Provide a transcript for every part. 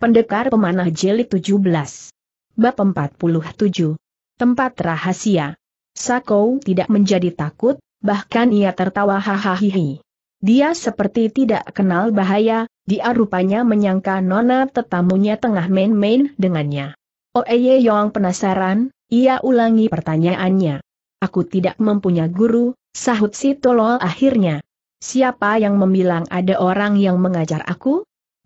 Pendekar Pemanah Jelit 17. Bab 47. Tempat Rahasia. Sakou tidak menjadi takut, bahkan ia tertawa hahaha. Dia seperti tidak kenal bahaya, dia rupanya menyangka nona tetamunya tengah main-main dengannya. Oeye oh, Yong penasaran, ia ulangi pertanyaannya. Aku tidak mempunyai guru, sahut si tolol akhirnya. Siapa yang membilang ada orang yang mengajar aku?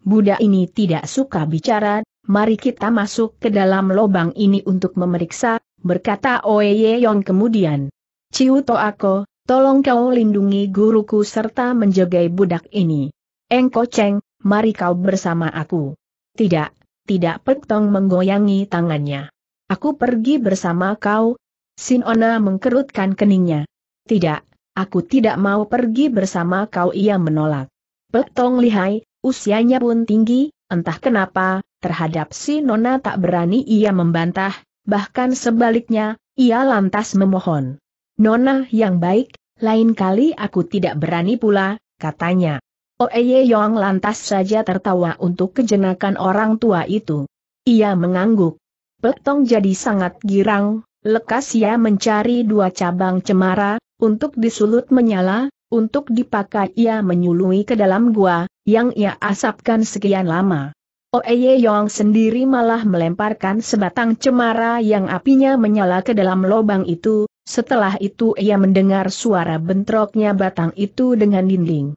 Budak ini tidak suka bicara, mari kita masuk ke dalam lubang ini untuk memeriksa, berkata Oye Yong kemudian. Ciu to aku, tolong kau lindungi guruku serta menjagai budak ini. Engko Cheng, mari kau bersama aku. Tidak, tidak Pektong menggoyangi tangannya. Aku pergi bersama kau. Sinona mengkerutkan keningnya. Tidak, aku tidak mau pergi bersama kau ia menolak. Pektong lihai, usianya pun tinggi, entah kenapa, terhadap si Nona tak berani ia membantah, bahkan sebaliknya, ia lantas memohon. Nona yang baik, lain kali aku tidak berani pula, katanya. Oeye oh, Yong lantas saja tertawa untuk kejenakan orang tua itu. Ia mengangguk. Petong jadi sangat girang, lekas ia mencari dua cabang cemara, untuk disulut menyala, untuk dipakai ia menyului ke dalam gua, yang ia asapkan sekian lama. Oeye Yong sendiri malah melemparkan sebatang cemara yang apinya menyala ke dalam lubang itu, setelah itu ia mendengar suara bentroknya batang itu dengan dinding.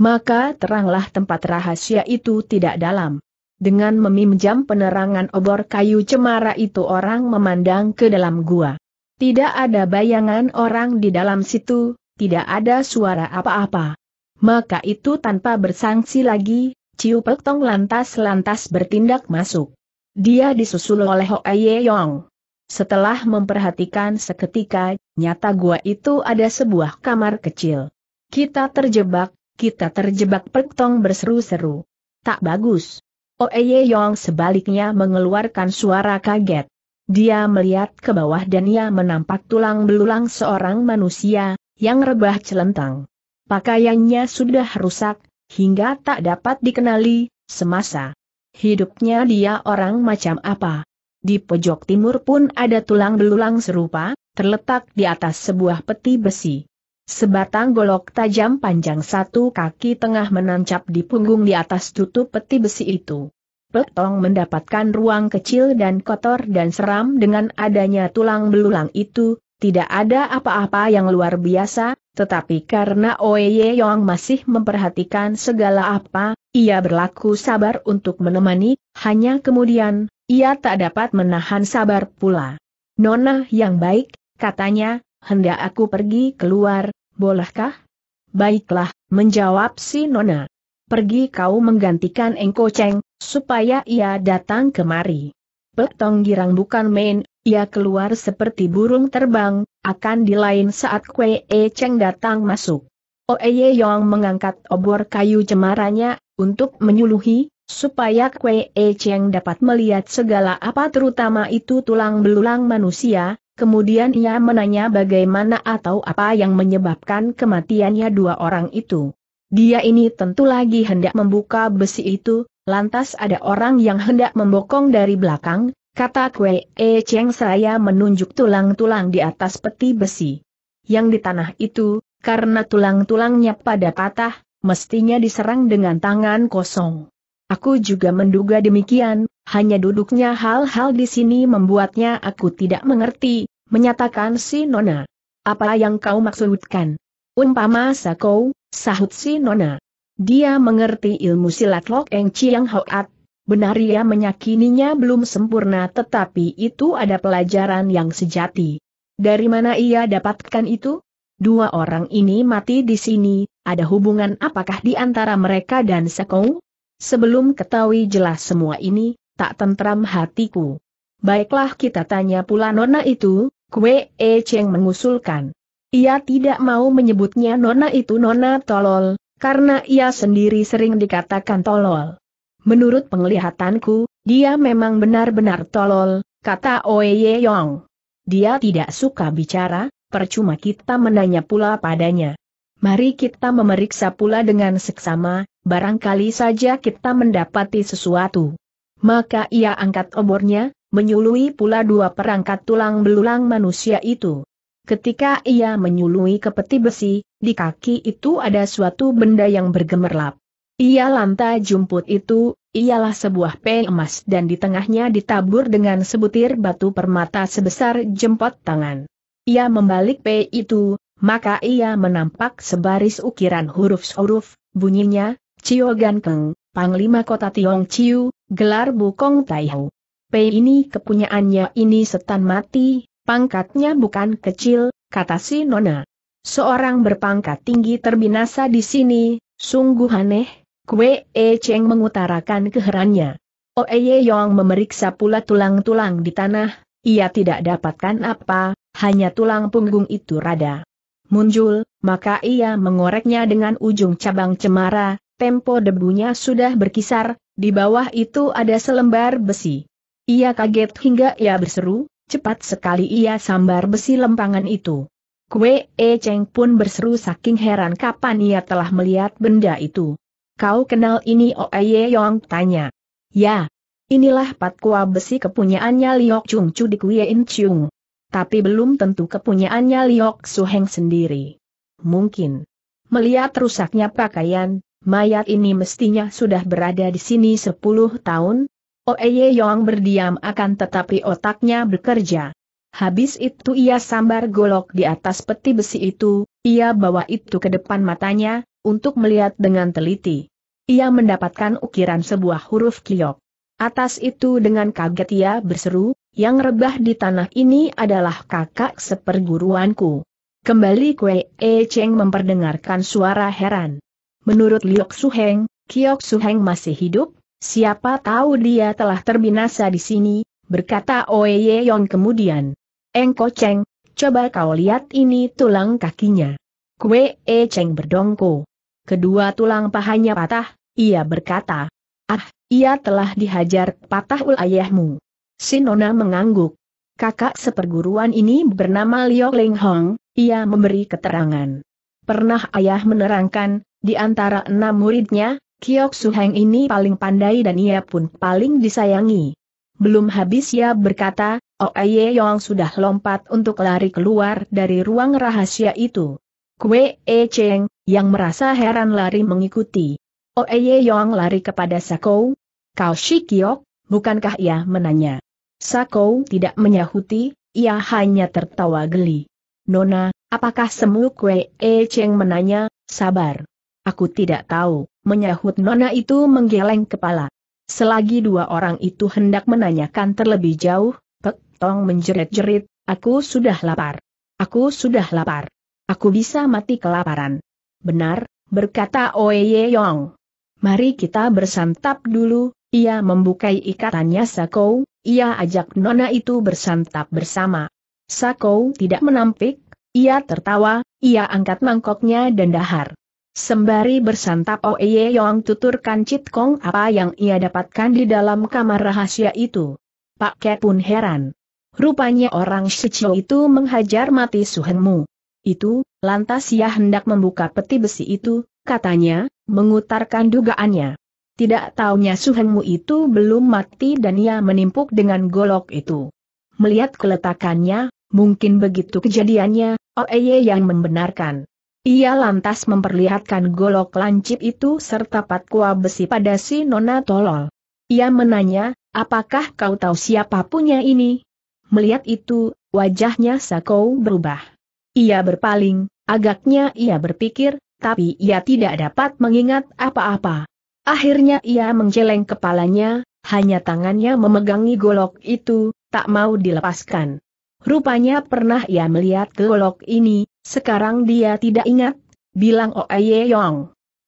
Maka teranglah tempat rahasia itu tidak dalam. Dengan meminjam penerangan obor kayu cemara itu orang memandang ke dalam gua. Tidak ada bayangan orang di dalam situ, tidak ada suara apa-apa maka itu tanpa bersangsi lagi, Ciu Pek lantas-lantas bertindak masuk. Dia disusul oleh Aye Yong. Setelah memperhatikan seketika, nyata gua itu ada sebuah kamar kecil. Kita terjebak, kita terjebak Pek berseru-seru. Tak bagus. Oeye Yong sebaliknya mengeluarkan suara kaget. Dia melihat ke bawah dan ia menampak tulang belulang seorang manusia, yang rebah celentang. Pakaiannya sudah rusak, hingga tak dapat dikenali, semasa. Hidupnya dia orang macam apa? Di pojok timur pun ada tulang belulang serupa, terletak di atas sebuah peti besi. Sebatang golok tajam panjang satu kaki tengah menancap di punggung di atas tutup peti besi itu. Petong mendapatkan ruang kecil dan kotor dan seram dengan adanya tulang belulang itu, tidak ada apa-apa yang luar biasa, tetapi karena Oye Yong masih memperhatikan segala apa, ia berlaku sabar untuk menemani, hanya kemudian, ia tak dapat menahan sabar pula. Nona yang baik, katanya, hendak aku pergi keluar, bolehkah? Baiklah, menjawab si Nona. Pergi kau menggantikan Engko Cheng, supaya ia datang kemari. Petong girang bukan main, ia keluar seperti burung terbang, akan di lain saat Kwe E Cheng datang masuk. Oe ye Yong mengangkat obor kayu cemaranya, untuk menyuluhi, supaya Kue E Cheng dapat melihat segala apa terutama itu tulang belulang manusia, kemudian ia menanya bagaimana atau apa yang menyebabkan kematiannya dua orang itu. Dia ini tentu lagi hendak membuka besi itu, lantas ada orang yang hendak membokong dari belakang, Kata Kue E Cheng saya menunjuk tulang-tulang di atas peti besi. Yang di tanah itu, karena tulang-tulangnya pada patah, mestinya diserang dengan tangan kosong. Aku juga menduga demikian, hanya duduknya hal-hal di sini membuatnya aku tidak mengerti, menyatakan si Nona. Apa yang kau maksudkan? Umpama sakau, sahut si Nona. Dia mengerti ilmu silat Lok Eng Chiang Hoat, Benar ia menyakininya belum sempurna tetapi itu ada pelajaran yang sejati. Dari mana ia dapatkan itu? Dua orang ini mati di sini, ada hubungan apakah di antara mereka dan Sekou? Sebelum ketahui jelas semua ini, tak tentram hatiku. Baiklah kita tanya pula nona itu, Kwe E Cheng mengusulkan. Ia tidak mau menyebutnya nona itu nona tolol, karena ia sendiri sering dikatakan tolol. Menurut penglihatanku, dia memang benar-benar tolol, kata Oye Yong. Dia tidak suka bicara, percuma kita menanya pula padanya. Mari kita memeriksa pula dengan seksama, barangkali saja kita mendapati sesuatu. Maka ia angkat obornya, menyului pula dua perangkat tulang belulang manusia itu. Ketika ia menyului ke peti besi, di kaki itu ada suatu benda yang bergemerlap. Ia lanta jumput itu, ialah sebuah pei emas dan di tengahnya ditabur dengan sebutir batu permata sebesar jempot tangan. Ia membalik pe itu, maka ia menampak sebaris ukiran huruf-huruf, bunyinya, Cio Keng, Panglima Kota Tiong Ciu, gelar Bukong Taihau. Pe ini kepunyaannya ini setan mati, pangkatnya bukan kecil, kata si Nona. Seorang berpangkat tinggi terbinasa di sini, sungguh aneh, Kue E Cheng mengutarakan keherannya. Ye Yong memeriksa pula tulang-tulang di tanah, ia tidak dapatkan apa, hanya tulang punggung itu rada. Muncul, maka ia mengoreknya dengan ujung cabang cemara, tempo debunya sudah berkisar, di bawah itu ada selembar besi. Ia kaget hingga ia berseru, cepat sekali ia sambar besi lempangan itu. Kue E Cheng pun berseru saking heran kapan ia telah melihat benda itu. Kau kenal ini Oye oh Yong tanya. Ya. Inilah patkua besi kepunyaannya Liok Chung Chu di In Chung. Tapi belum tentu kepunyaannya Liok Suheng sendiri. Mungkin. Melihat rusaknya pakaian, mayat ini mestinya sudah berada di sini 10 tahun. Oeye oh Yong berdiam akan tetapi otaknya bekerja. Habis itu ia sambar golok di atas peti besi itu, ia bawa itu ke depan matanya, untuk melihat dengan teliti ia mendapatkan ukiran sebuah huruf kiok. Atas itu dengan kaget ia berseru, yang rebah di tanah ini adalah kakak seperguruanku. Kembali kue E Cheng memperdengarkan suara heran. Menurut Liok Suheng, Kiok Suheng masih hidup, siapa tahu dia telah terbinasa di sini, berkata Oye Yong kemudian. Engko Cheng, coba kau lihat ini tulang kakinya. Kue E Cheng berdongko. Kedua tulang pahanya patah, ia berkata, Ah, ia telah dihajar patah ul ayahmu. Sinona mengangguk. Kakak seperguruan ini bernama Liu Ling Hong, ia memberi keterangan. Pernah ayah menerangkan, di antara enam muridnya, Kiok Suheng ini paling pandai dan ia pun paling disayangi. Belum habis ia berkata, Oh Aye Yong sudah lompat untuk lari keluar dari ruang rahasia itu. Kue E Cheng, yang merasa heran lari mengikuti. Oeye Yong lari kepada Sakou. Kau Shikiok, bukankah ia menanya? Sakou tidak menyahuti, ia hanya tertawa geli. Nona, apakah semu kue E Cheng menanya, sabar. Aku tidak tahu, menyahut Nona itu menggeleng kepala. Selagi dua orang itu hendak menanyakan terlebih jauh, Pek Tong menjerit-jerit, aku sudah lapar. Aku sudah lapar. Aku bisa mati kelaparan. Benar, berkata Oeye Yong. Mari kita bersantap dulu, ia membukai ikatannya Sakou, ia ajak Nona itu bersantap bersama. Sakou tidak menampik, ia tertawa, ia angkat mangkoknya dan dahar. Sembari bersantap Oeye oh Yong tuturkan Cit Kong apa yang ia dapatkan di dalam kamar rahasia itu. Pak Ke pun heran. Rupanya orang Shichou itu menghajar mati Suhenmu itu, lantas ia hendak membuka peti besi itu, katanya, mengutarkan dugaannya. Tidak taunya suhengmu itu belum mati dan ia menimpuk dengan golok itu. Melihat keletakannya, mungkin begitu kejadiannya, Oeye oh yang membenarkan. Ia lantas memperlihatkan golok lancip itu serta patkua besi pada si Nona Tolol. Ia menanya, apakah kau tahu siapa punya ini? Melihat itu, wajahnya Sakou berubah. Ia berpaling, agaknya ia berpikir, tapi ia tidak dapat mengingat apa-apa. Akhirnya ia menjeleng kepalanya, hanya tangannya memegangi golok itu, tak mau dilepaskan. Rupanya pernah ia melihat golok ini, sekarang dia tidak ingat, bilang Oe oh Yong.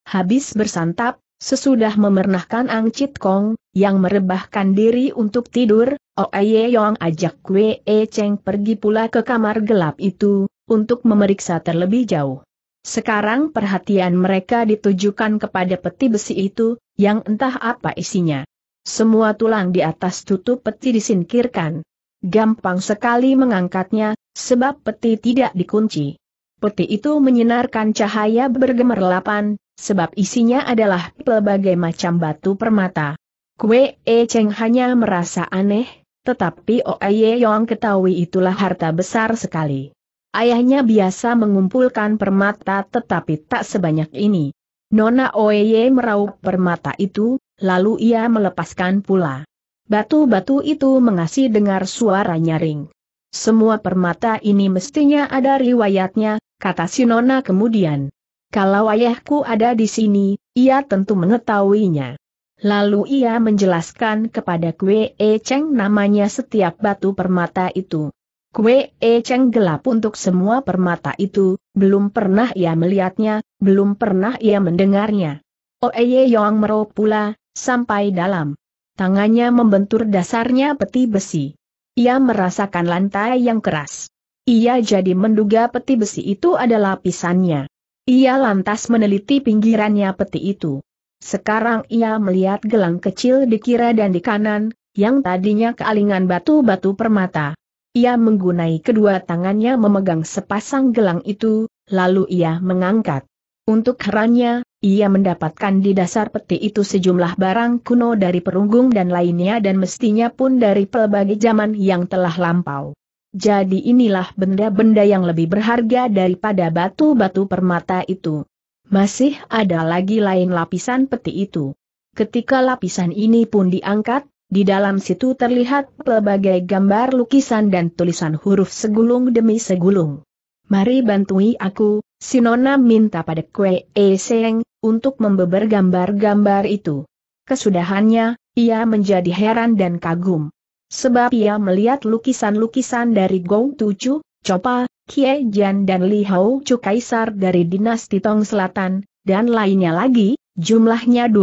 Habis bersantap, sesudah memernahkan Angcit Kong, yang merebahkan diri untuk tidur, Oe oh Yong ajak Kwe E Cheng pergi pula ke kamar gelap itu, untuk memeriksa terlebih jauh. Sekarang perhatian mereka ditujukan kepada peti besi itu, yang entah apa isinya. Semua tulang di atas tutup peti disingkirkan. Gampang sekali mengangkatnya, sebab peti tidak dikunci. Peti itu menyinarkan cahaya bergemerlapan, sebab isinya adalah pelbagai macam batu permata. Kue E Cheng hanya merasa aneh, tetapi Oye Yong ketahui itulah harta besar sekali. Ayahnya biasa mengumpulkan permata tetapi tak sebanyak ini. Nona Oeye meraup permata itu, lalu ia melepaskan pula. Batu-batu itu mengasih dengar suara nyaring. Semua permata ini mestinya ada riwayatnya, kata si Nona kemudian. Kalau ayahku ada di sini, ia tentu mengetahuinya. Lalu ia menjelaskan kepada Kwe E Cheng namanya setiap batu permata itu. Kue E Cheng gelap untuk semua permata itu, belum pernah ia melihatnya, belum pernah ia mendengarnya. Oeye Yong merok pula, sampai dalam. Tangannya membentur dasarnya peti besi. Ia merasakan lantai yang keras. Ia jadi menduga peti besi itu adalah pisannya. Ia lantas meneliti pinggirannya peti itu. Sekarang ia melihat gelang kecil di kira dan di kanan, yang tadinya kealingan batu-batu permata ia menggunai kedua tangannya memegang sepasang gelang itu, lalu ia mengangkat. Untuk herannya, ia mendapatkan di dasar peti itu sejumlah barang kuno dari perunggung dan lainnya dan mestinya pun dari pelbagai zaman yang telah lampau. Jadi inilah benda-benda yang lebih berharga daripada batu-batu permata itu. Masih ada lagi lain lapisan peti itu. Ketika lapisan ini pun diangkat, di dalam situ terlihat pelbagai gambar lukisan dan tulisan huruf segulung demi segulung. Mari bantui aku, Sinona minta pada Kwe E Seng, untuk membeber gambar-gambar itu. Kesudahannya, ia menjadi heran dan kagum. Sebab ia melihat lukisan-lukisan dari Gong Tuju, Copa, Kie Jian dan Li Hao Chu Kaisar dari dinasti Tong Selatan, dan lainnya lagi, jumlahnya 20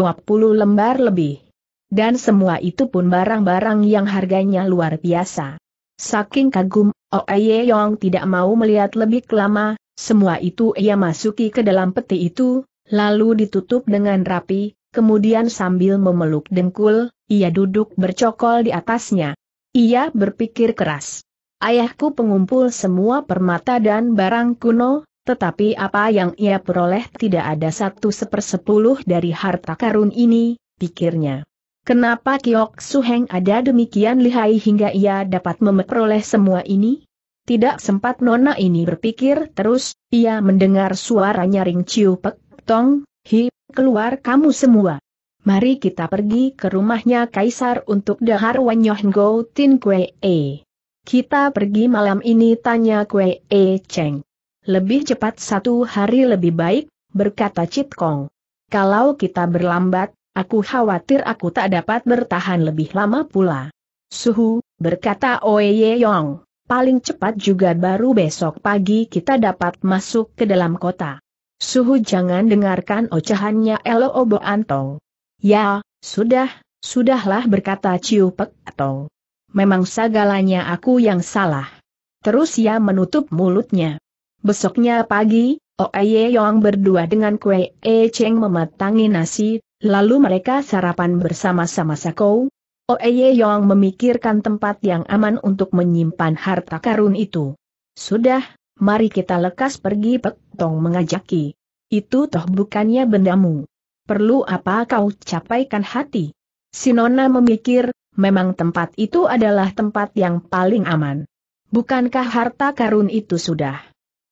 lembar lebih. Dan semua itu pun barang-barang yang harganya luar biasa. Saking kagum, Oe oh Yong tidak mau melihat lebih lama, semua itu ia masuki ke dalam peti itu, lalu ditutup dengan rapi, kemudian sambil memeluk dengkul, ia duduk bercokol di atasnya. Ia berpikir keras. Ayahku pengumpul semua permata dan barang kuno, tetapi apa yang ia peroleh tidak ada satu sepersepuluh dari harta karun ini, pikirnya. Kenapa Kiok Suheng ada demikian lihai hingga ia dapat memperoleh semua ini? Tidak sempat Nona ini berpikir terus, ia mendengar suara nyaring Ciu Pek Tong, Hi, keluar kamu semua. Mari kita pergi ke rumahnya Kaisar untuk dahar Wanyoh Go Tin Kue E. Kita pergi malam ini tanya Kue E Cheng. Lebih cepat satu hari lebih baik, berkata Cit Kong. Kalau kita berlambat, Aku khawatir aku tak dapat bertahan lebih lama pula. Suhu, berkata Oye Yong, paling cepat juga baru besok pagi kita dapat masuk ke dalam kota. Suhu jangan dengarkan ocehannya Elo Obo Antong. Ya, sudah, sudahlah berkata Ciu Pek Atong. Memang segalanya aku yang salah. Terus ia menutup mulutnya. Besoknya pagi, Oye Yong berdua dengan Kue E Cheng mematangi nasi, Lalu mereka sarapan bersama-sama Sakou. Oeye Yong memikirkan tempat yang aman untuk menyimpan harta karun itu. Sudah, mari kita lekas pergi Pek Tong mengajaki. Itu toh bukannya bendamu. Perlu apa kau capaikan hati? Sinona memikir, memang tempat itu adalah tempat yang paling aman. Bukankah harta karun itu sudah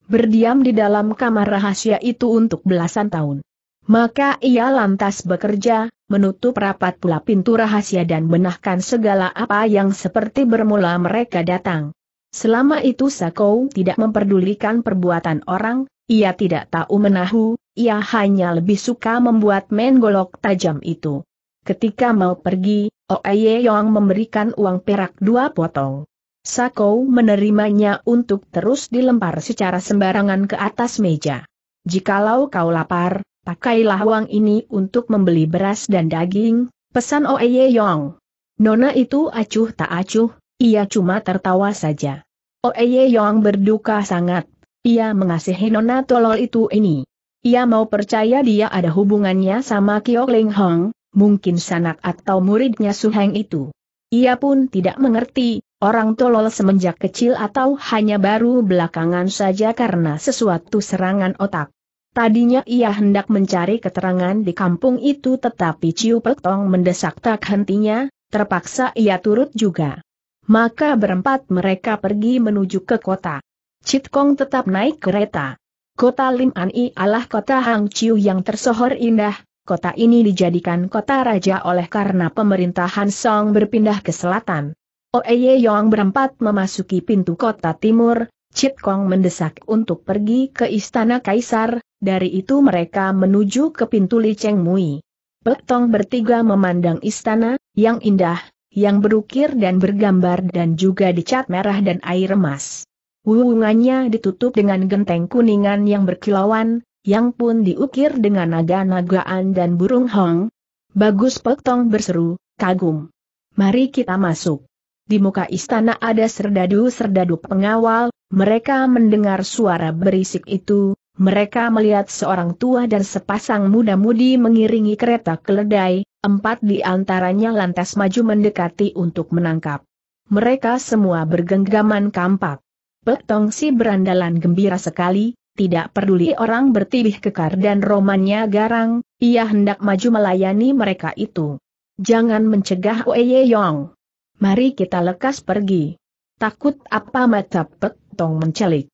berdiam di dalam kamar rahasia itu untuk belasan tahun? Maka ia lantas bekerja, menutup rapat pula pintu rahasia dan benahkan segala apa yang seperti bermula mereka datang. Selama itu Sakou tidak memperdulikan perbuatan orang, ia tidak tahu menahu, ia hanya lebih suka membuat main golok tajam itu. Ketika mau pergi, Oeye Yong memberikan uang perak dua potong. Sakou menerimanya untuk terus dilempar secara sembarangan ke atas meja. Jikalau kau lapar, pakailah uang ini untuk membeli beras dan daging, pesan Oeye Yong. Nona itu acuh tak acuh, ia cuma tertawa saja. Oeye Yong berduka sangat, ia mengasihi Nona tolol itu ini. Ia mau percaya dia ada hubungannya sama Kio Ling Hong, mungkin sanak atau muridnya Su Heng itu. Ia pun tidak mengerti, orang tolol semenjak kecil atau hanya baru belakangan saja karena sesuatu serangan otak. Tadinya ia hendak mencari keterangan di kampung itu tetapi Ciu Pek Tong mendesak tak hentinya, terpaksa ia turut juga. Maka berempat mereka pergi menuju ke kota. Cit Kong tetap naik kereta. Kota Lim An I adalah kota Hang Ciu yang tersohor indah, kota ini dijadikan kota raja oleh karena pemerintahan Song berpindah ke selatan. Oeye Yong berempat memasuki pintu kota timur, Cit Kong mendesak untuk pergi ke istana kaisar, dari itu mereka menuju ke pintu Liceng Mui. Petong bertiga memandang istana, yang indah, yang berukir dan bergambar dan juga dicat merah dan air emas. Wungannya ditutup dengan genteng kuningan yang berkilauan, yang pun diukir dengan naga-nagaan dan burung hong. Bagus Petong berseru, kagum. Mari kita masuk. Di muka istana ada serdadu-serdadu pengawal, mereka mendengar suara berisik itu, mereka melihat seorang tua dan sepasang muda-mudi mengiringi kereta keledai, empat di antaranya lantas maju mendekati untuk menangkap. Mereka semua bergenggaman kampak. Petong si berandalan gembira sekali, tidak peduli orang bertibih kekar dan romannya garang, ia hendak maju melayani mereka itu. Jangan mencegah Wei Yong. Mari kita lekas pergi. Takut apa mata Petong mencelik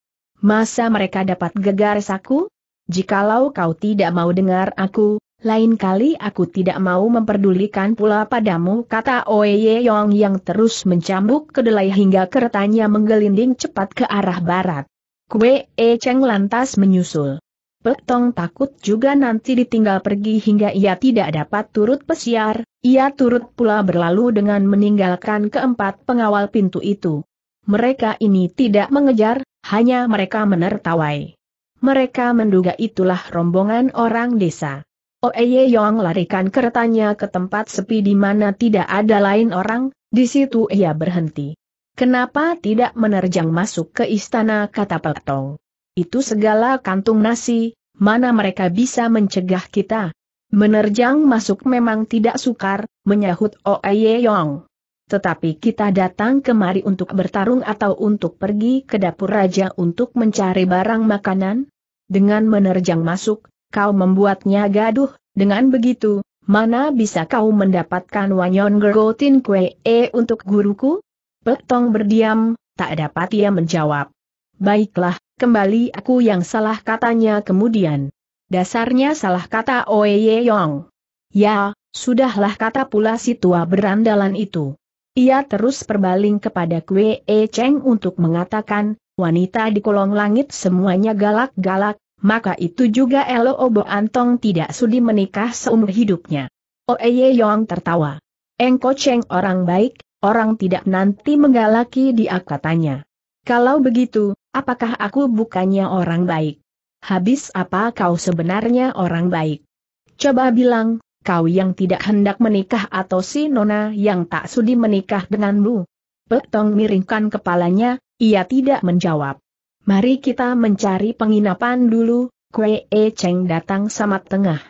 masa mereka dapat gegar saku? Jikalau kau tidak mau dengar aku, lain kali aku tidak mau memperdulikan pula padamu kata Oye Yong yang terus mencambuk kedelai hingga keretanya menggelinding cepat ke arah barat. Kue E Cheng lantas menyusul. Petong takut juga nanti ditinggal pergi hingga ia tidak dapat turut pesiar, ia turut pula berlalu dengan meninggalkan keempat pengawal pintu itu. Mereka ini tidak mengejar, hanya mereka menertawai. Mereka menduga itulah rombongan orang desa. Oeye Yong larikan keretanya ke tempat sepi di mana tidak ada lain orang, di situ ia berhenti. Kenapa tidak menerjang masuk ke istana kata Petong? Itu segala kantung nasi, mana mereka bisa mencegah kita? Menerjang masuk memang tidak sukar, menyahut Oeye Yong. Tetapi kita datang kemari untuk bertarung atau untuk pergi ke dapur raja untuk mencari barang makanan? Dengan menerjang masuk, kau membuatnya gaduh, dengan begitu, mana bisa kau mendapatkan wanyon gergotin kue e untuk guruku? Petong berdiam, tak dapat ia menjawab. Baiklah, kembali aku yang salah katanya kemudian. Dasarnya salah kata Oe Ye Yong. Ya, sudahlah kata pula si tua berandalan itu. Ia terus berbaling kepada Kwe E Cheng untuk mengatakan, wanita di kolong langit semuanya galak-galak, maka itu juga Elo Obo Antong tidak sudi menikah seumur hidupnya. Oeye Yong tertawa. Engko Cheng orang baik, orang tidak nanti menggalaki di katanya. Kalau begitu, apakah aku bukannya orang baik? Habis apa kau sebenarnya orang baik? Coba bilang, kau yang tidak hendak menikah atau si nona yang tak sudi menikah denganmu? Petong miringkan kepalanya, ia tidak menjawab. Mari kita mencari penginapan dulu, Kue E Cheng datang sama tengah.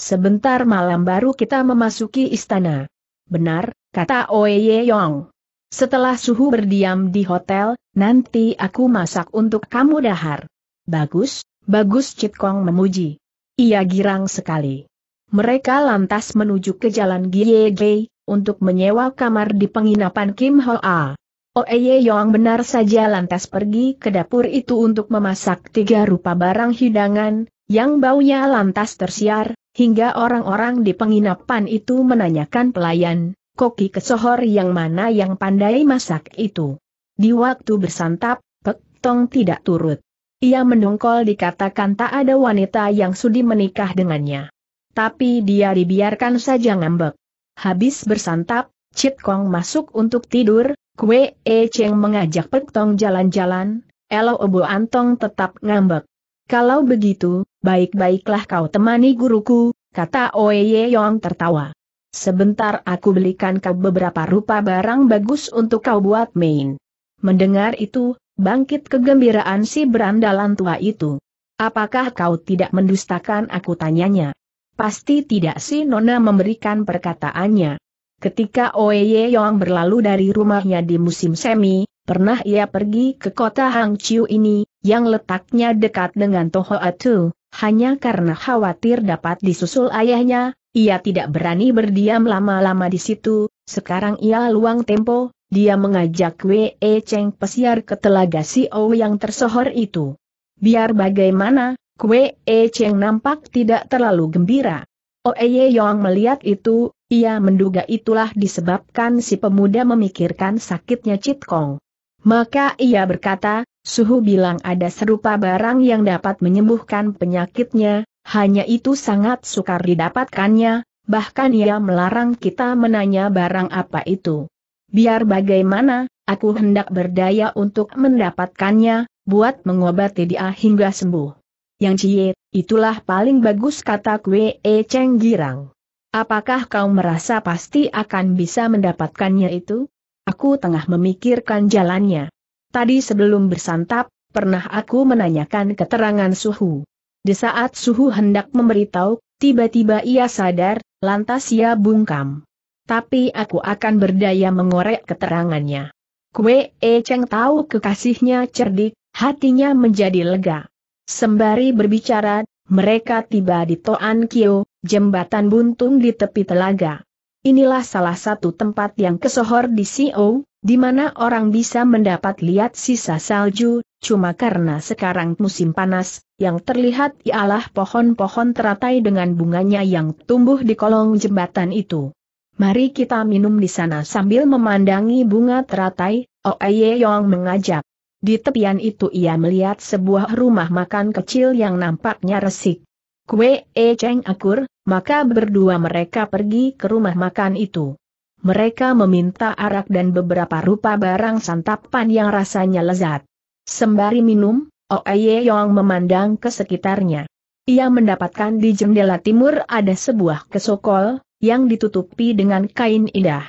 Sebentar malam baru kita memasuki istana. Benar, kata Oye Yong. Setelah suhu berdiam di hotel, nanti aku masak untuk kamu dahar. Bagus, bagus Cit Kong memuji. Ia girang sekali. Mereka lantas menuju ke jalan Giegei, untuk menyewa kamar di penginapan Kim Ho A. Oeye oh, eh, Yong benar saja lantas pergi ke dapur itu untuk memasak tiga rupa barang hidangan, yang baunya lantas tersiar, hingga orang-orang di penginapan itu menanyakan pelayan, koki kesohor yang mana yang pandai masak itu. Di waktu bersantap, Pek Tong tidak turut. Ia mendongkol dikatakan tak ada wanita yang sudi menikah dengannya tapi dia dibiarkan saja ngambek. Habis bersantap, Cit Kong masuk untuk tidur, Kue E Cheng mengajak Pek jalan-jalan, Elo Obo Antong tetap ngambek. Kalau begitu, baik-baiklah kau temani guruku, kata Oye Yong tertawa. Sebentar aku belikan kau beberapa rupa barang bagus untuk kau buat main. Mendengar itu, bangkit kegembiraan si berandalan tua itu. Apakah kau tidak mendustakan aku tanyanya? Pasti tidak si Nona memberikan perkataannya. Ketika Oye Yong berlalu dari rumahnya di musim semi, pernah ia pergi ke kota Chiu ini, yang letaknya dekat dengan Tohoatu, hanya karena khawatir dapat disusul ayahnya, ia tidak berani berdiam lama-lama di situ, sekarang ia luang tempo, dia mengajak Wei Cheng pesiar ke telaga si O yang tersohor itu. Biar bagaimana, Kue E Cheng nampak tidak terlalu gembira. Oeye oh, Yong melihat itu, ia menduga itulah disebabkan si pemuda memikirkan sakitnya Cit Kong. Maka ia berkata, Suhu bilang ada serupa barang yang dapat menyembuhkan penyakitnya, hanya itu sangat sukar didapatkannya, bahkan ia melarang kita menanya barang apa itu. Biar bagaimana, aku hendak berdaya untuk mendapatkannya, buat mengobati dia hingga sembuh. Yang cie, itulah paling bagus kata Kwe E Cheng Girang. Apakah kau merasa pasti akan bisa mendapatkannya itu? Aku tengah memikirkan jalannya. Tadi sebelum bersantap, pernah aku menanyakan keterangan Suhu. Di saat Suhu hendak memberitahu, tiba-tiba ia sadar, lantas ia bungkam. Tapi aku akan berdaya mengorek keterangannya. Kue E Cheng tahu kekasihnya cerdik, hatinya menjadi lega. Sembari berbicara, mereka tiba di Toan Kio, jembatan buntung di tepi telaga. Inilah salah satu tempat yang kesohor di Sio, di mana orang bisa mendapat lihat sisa salju, cuma karena sekarang musim panas, yang terlihat ialah pohon-pohon teratai dengan bunganya yang tumbuh di kolong jembatan itu. Mari kita minum di sana sambil memandangi bunga teratai, Oeye Yong mengajak. Di tepian itu ia melihat sebuah rumah makan kecil yang nampaknya resik. Kue E Cheng akur, maka berdua mereka pergi ke rumah makan itu. Mereka meminta arak dan beberapa rupa barang santapan yang rasanya lezat. Sembari minum, Oe Yong memandang ke sekitarnya. Ia mendapatkan di jendela timur ada sebuah kesokol, yang ditutupi dengan kain indah.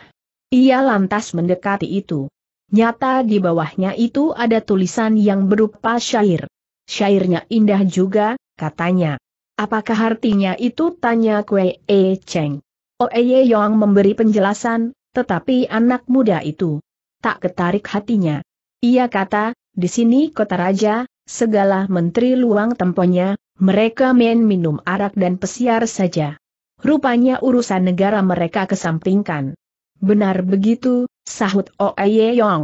Ia lantas mendekati itu. Nyata di bawahnya itu ada tulisan yang berupa syair. Syairnya indah juga, katanya. Apakah artinya itu? Tanya kue E Cheng. Oe oh, ye Yong memberi penjelasan, tetapi anak muda itu tak ketarik hatinya. Ia kata, di sini kota raja, segala menteri luang temponya, mereka main minum arak dan pesiar saja. Rupanya urusan negara mereka kesampingkan. Benar begitu, sahut Oye oh Yong.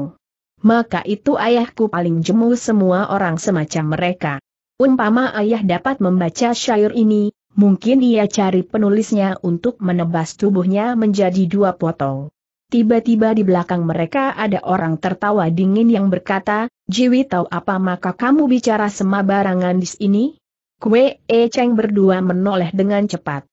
Maka itu ayahku paling jemu semua orang semacam mereka. Umpama ayah dapat membaca syair ini, mungkin ia cari penulisnya untuk menebas tubuhnya menjadi dua potong. Tiba-tiba di belakang mereka ada orang tertawa dingin yang berkata, Jiwi tahu apa maka kamu bicara sema barangan di sini? Kue E Cheng berdua menoleh dengan cepat.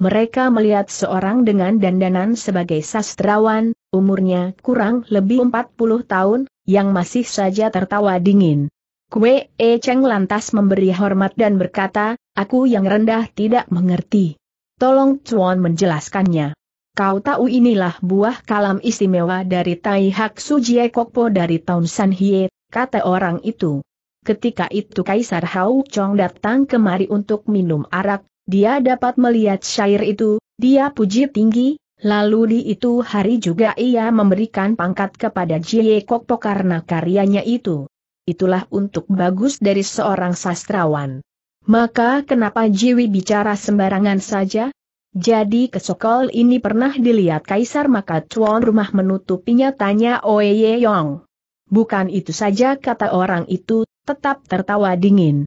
Mereka melihat seorang dengan dandanan sebagai sastrawan, umurnya kurang lebih 40 tahun, yang masih saja tertawa dingin. Kue E Cheng lantas memberi hormat dan berkata, aku yang rendah tidak mengerti. Tolong Chuan menjelaskannya. Kau tahu inilah buah kalam istimewa dari Tai Hak Sujie Kokpo dari Taun San Hie, kata orang itu. Ketika itu Kaisar Hau Chong datang kemari untuk minum arak, dia dapat melihat syair itu, dia puji tinggi, lalu di itu hari juga ia memberikan pangkat kepada Jie Kokpo karena karyanya itu. Itulah untuk bagus dari seorang sastrawan. Maka kenapa Jiwi bicara sembarangan saja? Jadi kesokol ini pernah dilihat Kaisar maka tuan rumah menutupinya tanya Oye Yong. Bukan itu saja kata orang itu, tetap tertawa dingin.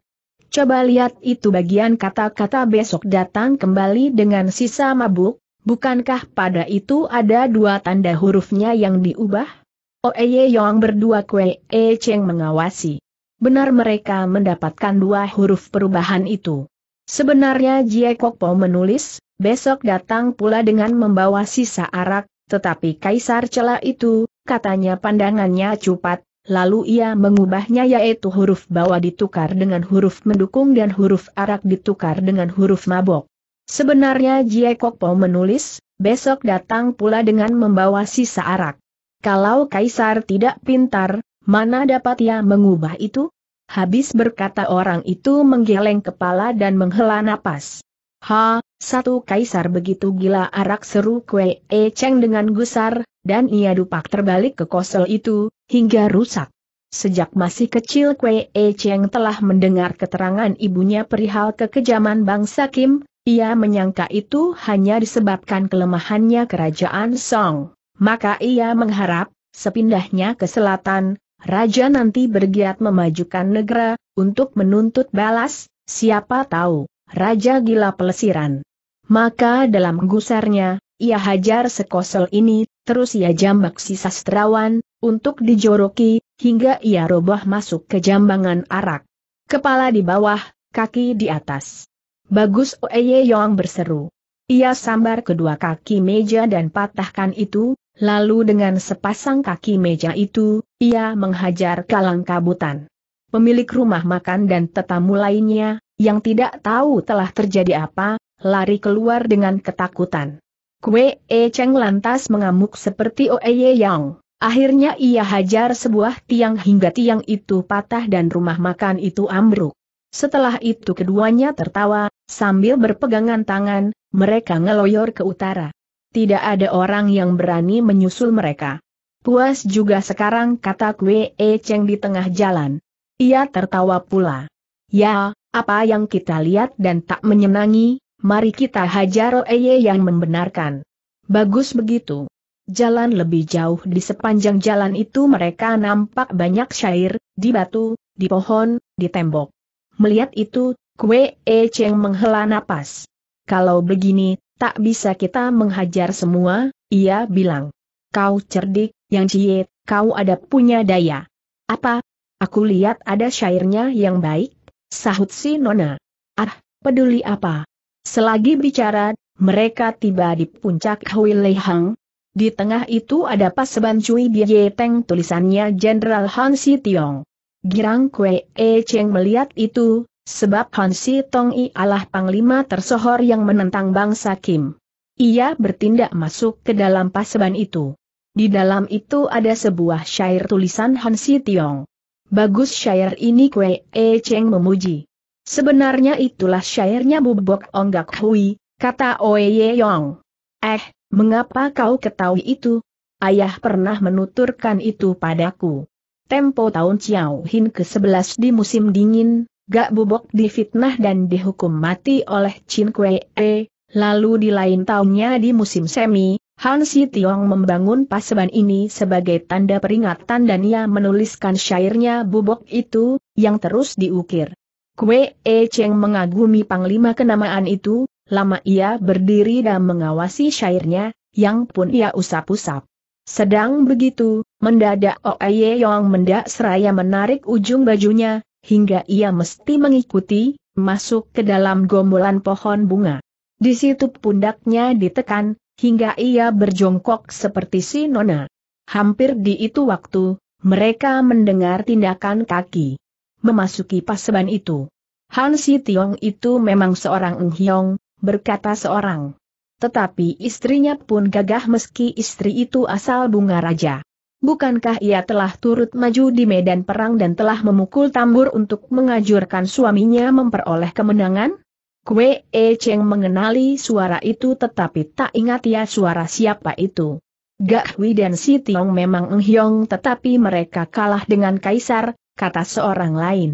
Coba lihat itu bagian kata-kata besok datang kembali dengan sisa mabuk, bukankah pada itu ada dua tanda hurufnya yang diubah? Oeye oh, Yong berdua kue E Cheng mengawasi. Benar mereka mendapatkan dua huruf perubahan itu. Sebenarnya Jie Kok Po menulis, besok datang pula dengan membawa sisa arak, tetapi kaisar celah itu, katanya pandangannya cupat, Lalu ia mengubahnya yaitu huruf bawah ditukar dengan huruf mendukung dan huruf arak ditukar dengan huruf mabok. Sebenarnya Jie Kokpo menulis, besok datang pula dengan membawa sisa arak. Kalau Kaisar tidak pintar, mana dapat ia mengubah itu? Habis berkata orang itu menggeleng kepala dan menghela napas. Ha, satu Kaisar begitu gila arak seru Kwe E Cheng dengan gusar, dan ia dupak terbalik ke kosel itu, hingga rusak. Sejak masih kecil Kwee E Cheng telah mendengar keterangan ibunya perihal kekejaman bangsa Kim, ia menyangka itu hanya disebabkan kelemahannya kerajaan Song. Maka ia mengharap, sepindahnya ke selatan, Raja nanti bergiat memajukan negara, untuk menuntut balas, siapa tahu, Raja gila pelesiran. Maka dalam gusarnya, ia hajar sekosel ini terus ia jambak si sastrawan, untuk dijoroki, hingga ia roboh masuk ke jambangan arak. Kepala di bawah, kaki di atas. Bagus Oeye Yong berseru. Ia sambar kedua kaki meja dan patahkan itu, lalu dengan sepasang kaki meja itu, ia menghajar kalang kabutan. Pemilik rumah makan dan tetamu lainnya, yang tidak tahu telah terjadi apa, lari keluar dengan ketakutan. Kue E Cheng lantas mengamuk seperti Ye Yang. Akhirnya ia hajar sebuah tiang hingga tiang itu patah dan rumah makan itu ambruk. Setelah itu keduanya tertawa, sambil berpegangan tangan, mereka ngeloyor ke utara. Tidak ada orang yang berani menyusul mereka. Puas juga sekarang kata Kue E Cheng di tengah jalan. Ia tertawa pula. Ya, apa yang kita lihat dan tak menyenangi, mari kita hajar Oeye yang membenarkan. Bagus begitu. Jalan lebih jauh di sepanjang jalan itu mereka nampak banyak syair, di batu, di pohon, di tembok. Melihat itu, Kue E Cheng menghela napas. Kalau begini, tak bisa kita menghajar semua, ia bilang. Kau cerdik, Yang Cie, kau ada punya daya. Apa? Aku lihat ada syairnya yang baik, sahut si Nona. Ah, peduli apa? Selagi bicara, mereka tiba di puncak Hui Leihang. Di tengah itu ada paseban Cui Bie Teng tulisannya Jenderal Han Si Tiong. Girang Kwe E Cheng melihat itu, sebab Han Si Tong I adalah panglima tersohor yang menentang bangsa Kim. Ia bertindak masuk ke dalam paseban itu. Di dalam itu ada sebuah syair tulisan Han Si Tiong. Bagus syair ini Kwe E Cheng memuji. Sebenarnya itulah syairnya Bubok Onggak Hui, kata Oye Yong. Eh, mengapa kau ketahui itu? Ayah pernah menuturkan itu padaku. Tempo tahun Chiao Hin ke-11 di musim dingin, Gak Bubok difitnah dan dihukum mati oleh Chin Kwe E, lalu di lain tahunnya di musim semi, Han Si Tiong membangun paseban ini sebagai tanda peringatan dan ia menuliskan syairnya Bubok itu, yang terus diukir. Kue E Cheng mengagumi panglima kenamaan itu, lama ia berdiri dan mengawasi syairnya, yang pun ia usap-usap. Sedang begitu, mendadak Oe Yong mendak seraya menarik ujung bajunya, hingga ia mesti mengikuti, masuk ke dalam gombolan pohon bunga. Di situ pundaknya ditekan, hingga ia berjongkok seperti si nona. Hampir di itu waktu, mereka mendengar tindakan kaki memasuki paseban itu. Han Si Tiong itu memang seorang Ng berkata seorang. Tetapi istrinya pun gagah meski istri itu asal bunga raja. Bukankah ia telah turut maju di medan perang dan telah memukul tambur untuk mengajurkan suaminya memperoleh kemenangan? Kue E Cheng mengenali suara itu tetapi tak ingat ia ya suara siapa itu. Gak Hui dan Si Tiong memang enghyong tetapi mereka kalah dengan kaisar, kata seorang lain.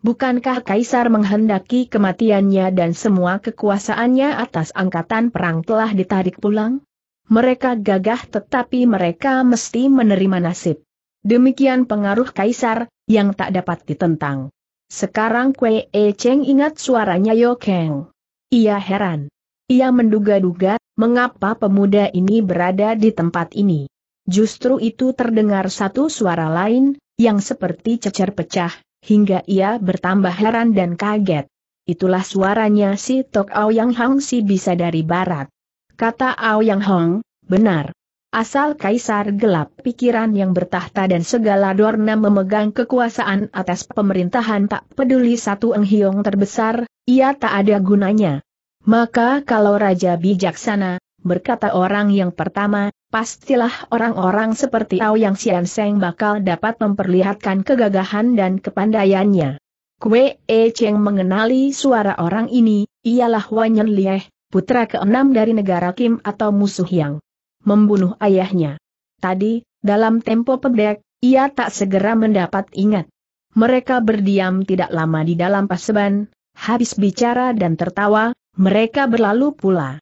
Bukankah Kaisar menghendaki kematiannya dan semua kekuasaannya atas angkatan perang telah ditarik pulang? Mereka gagah tetapi mereka mesti menerima nasib. Demikian pengaruh Kaisar, yang tak dapat ditentang. Sekarang Kwe E Cheng ingat suaranya Yo Kang. Ia heran. Ia menduga-duga, mengapa pemuda ini berada di tempat ini. Justru itu terdengar satu suara lain, yang seperti cecer pecah, hingga ia bertambah heran dan kaget. Itulah suaranya si Tok Yang Hong si bisa dari barat. Kata Yang Hong, benar. Asal kaisar gelap pikiran yang bertahta dan segala dorna memegang kekuasaan atas pemerintahan tak peduli satu enghiong terbesar, ia tak ada gunanya. Maka kalau raja bijaksana, berkata orang yang pertama, Pastilah orang-orang seperti Yang Sian Seng bakal dapat memperlihatkan kegagahan dan kepandaiannya. Kue E Cheng mengenali suara orang ini, ialah Wanyan Lieh, putra keenam dari negara Kim atau musuh yang membunuh ayahnya. Tadi, dalam tempo pendek, ia tak segera mendapat ingat. Mereka berdiam tidak lama di dalam paseban, habis bicara dan tertawa, mereka berlalu pula.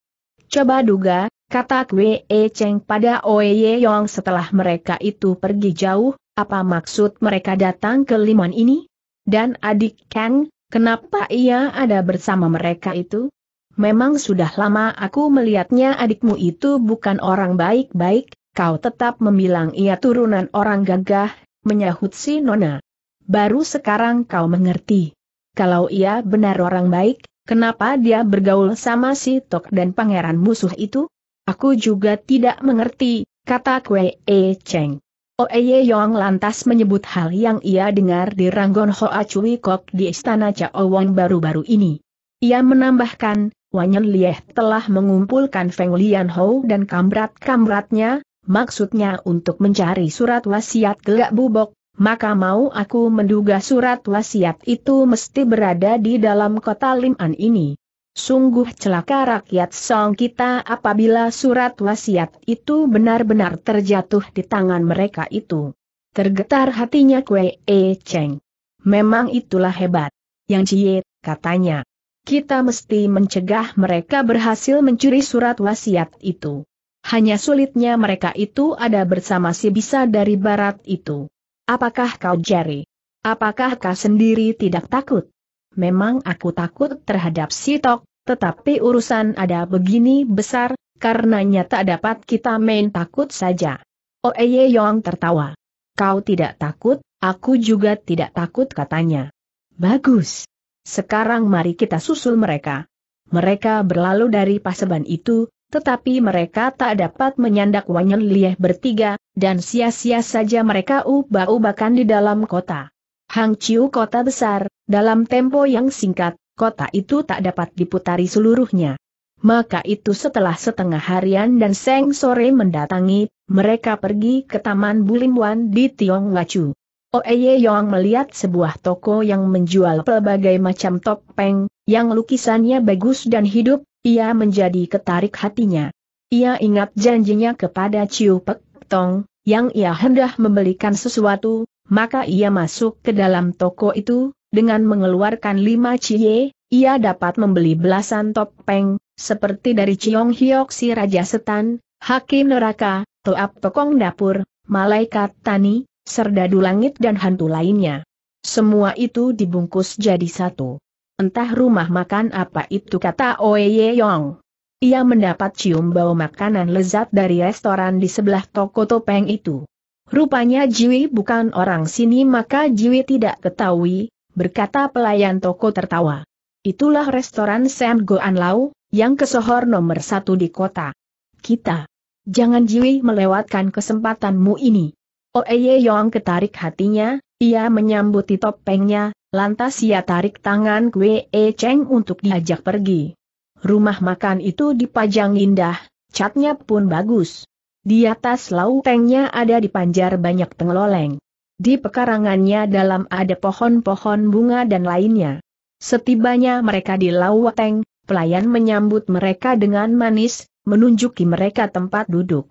Coba duga, kata Kwee e Cheng pada Oye Yong setelah mereka itu pergi jauh, apa maksud mereka datang ke liman ini? Dan adik Kang, kenapa ia ada bersama mereka itu? Memang sudah lama aku melihatnya adikmu itu bukan orang baik-baik, kau tetap memilang ia turunan orang gagah, menyahut si Nona. Baru sekarang kau mengerti. Kalau ia benar orang baik, kenapa dia bergaul sama si Tok dan pangeran musuh itu? Aku juga tidak mengerti, kata Kwee E Cheng. Oeye Yong lantas menyebut hal yang ia dengar di Ranggon Hoa Cui Kok di Istana Chao Wong baru-baru ini. Ia menambahkan, Wanyan Lieh telah mengumpulkan Feng Lian Hou dan kamrat-kamratnya, maksudnya untuk mencari surat wasiat gelak bubok, maka mau aku menduga surat wasiat itu mesti berada di dalam kota Liman ini. Sungguh celaka rakyat Song kita apabila surat wasiat itu benar-benar terjatuh di tangan mereka itu. Tergetar hatinya Kue E Cheng. Memang itulah hebat. Yang Cie, katanya. Kita mesti mencegah mereka berhasil mencuri surat wasiat itu. Hanya sulitnya mereka itu ada bersama si bisa dari barat itu. Apakah kau jari? Apakah kau sendiri tidak takut? Memang aku takut terhadap si Tok tetapi urusan ada begini besar, karenanya tak dapat kita main takut saja. Oeye oh, Yong tertawa. Kau tidak takut, aku juga tidak takut katanya. Bagus. Sekarang mari kita susul mereka. Mereka berlalu dari paseban itu, tetapi mereka tak dapat menyandak Wanyan Lieh bertiga, dan sia-sia saja mereka ubah ubahkan di dalam kota. Hang Chiu kota besar, dalam tempo yang singkat, kota itu tak dapat diputari seluruhnya. Maka itu setelah setengah harian dan seng sore mendatangi, mereka pergi ke Taman Bulimwan di Tiong Wacu. Oeye Yong melihat sebuah toko yang menjual pelbagai macam topeng, yang lukisannya bagus dan hidup, ia menjadi ketarik hatinya. Ia ingat janjinya kepada Chiu Pek Tong, yang ia hendak membelikan sesuatu, maka ia masuk ke dalam toko itu, dengan mengeluarkan lima cie, ia dapat membeli belasan topeng, seperti dari Ciong Hiok si Raja Setan, Hakim Neraka, Toap Pekong Dapur, Malaikat Tani, Serdadu Langit dan hantu lainnya. Semua itu dibungkus jadi satu. Entah rumah makan apa itu kata Oye Yong. Ia mendapat cium bau makanan lezat dari restoran di sebelah toko topeng itu. Rupanya Jiwi bukan orang sini maka Jiwi tidak ketahui, berkata pelayan toko tertawa. Itulah restoran Sam Goan Lau, yang kesohor nomor satu di kota. Kita. Jangan jiwi melewatkan kesempatanmu ini. Oeye Yong ketarik hatinya, ia menyambuti topengnya, lantas ia tarik tangan Kwe E Cheng untuk diajak pergi. Rumah makan itu dipajang indah, catnya pun bagus. Di atas lautengnya ada dipanjar banyak pengeloleng. Di pekarangannya dalam ada pohon-pohon bunga dan lainnya. Setibanya mereka di Lawateng, pelayan menyambut mereka dengan manis, menunjuki mereka tempat duduk.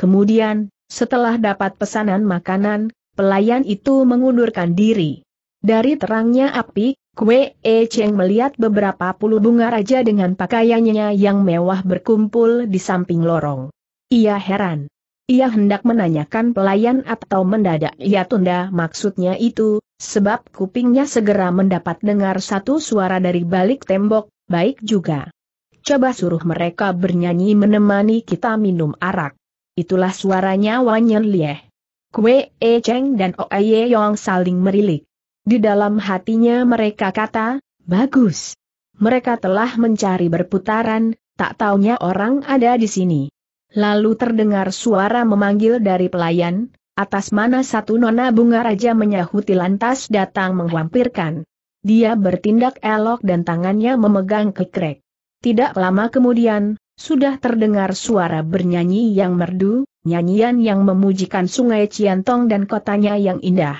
Kemudian, setelah dapat pesanan makanan, pelayan itu mengundurkan diri. Dari terangnya api, Kue E Cheng melihat beberapa puluh bunga raja dengan pakaiannya yang mewah berkumpul di samping lorong. Ia heran. Ia hendak menanyakan pelayan atau mendadak ia ya, tunda maksudnya itu, sebab kupingnya segera mendapat dengar satu suara dari balik tembok, baik juga. Coba suruh mereka bernyanyi menemani kita minum arak. Itulah suaranya Wanyan Lieh. Kue E Cheng dan o ye Yong saling merilik. Di dalam hatinya mereka kata, bagus. Mereka telah mencari berputaran, tak taunya orang ada di sini. Lalu terdengar suara memanggil dari pelayan, atas mana satu nona bunga raja menyahuti lantas datang menghampirkan. Dia bertindak elok dan tangannya memegang kekrek. Tidak lama kemudian, sudah terdengar suara bernyanyi yang merdu, nyanyian yang memujikan sungai Ciantong dan kotanya yang indah.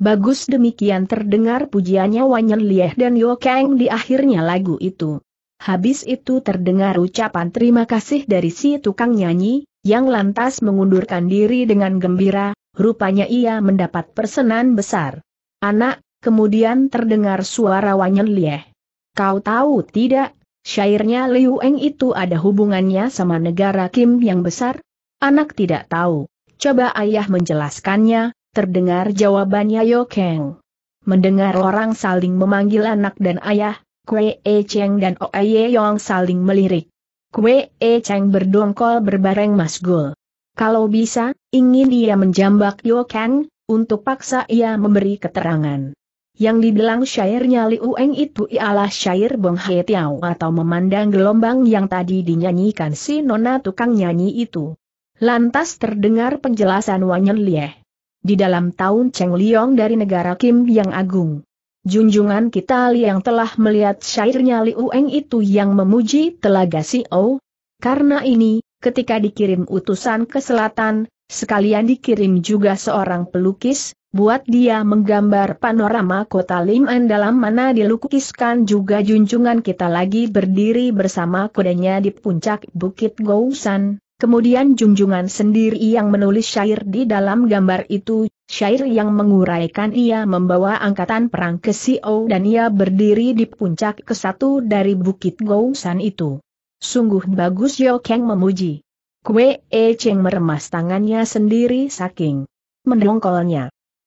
Bagus demikian terdengar pujiannya Wanyan Lieh dan Yo di akhirnya lagu itu. Habis itu terdengar ucapan terima kasih dari si tukang nyanyi, yang lantas mengundurkan diri dengan gembira, rupanya ia mendapat persenan besar. Anak, kemudian terdengar suara Wanyan Lieh. Kau tahu tidak, syairnya Liu Eng itu ada hubungannya sama negara Kim yang besar? Anak tidak tahu. Coba ayah menjelaskannya, terdengar jawabannya Yo Keng. Mendengar orang saling memanggil anak dan ayah, Kue E Cheng dan Oe Yong saling melirik. Kue E Cheng berdongkol berbareng Mas masgul. Kalau bisa, ingin dia menjambak Yo Kang, untuk paksa ia memberi keterangan. Yang dibilang syairnya Liu Eng itu ialah syair Bong He Tiao atau memandang gelombang yang tadi dinyanyikan si nona tukang nyanyi itu. Lantas terdengar penjelasan Wanyan Lieh. Di dalam tahun Cheng Liong dari negara Kim yang agung, Junjungan kita yang telah melihat syairnya Li Ueng itu yang memuji telaga O. Karena ini, ketika dikirim utusan ke selatan, sekalian dikirim juga seorang pelukis, buat dia menggambar panorama kota Liman dalam mana dilukiskan juga junjungan kita lagi berdiri bersama kudanya di puncak Bukit Gousan. Kemudian junjungan sendiri yang menulis syair di dalam gambar itu Syair yang menguraikan ia membawa angkatan perang ke Sio dan ia berdiri di puncak ke satu dari bukit Gongsan itu. Sungguh bagus Yo Kang memuji. Kue E Cheng meremas tangannya sendiri saking mendongkolnya.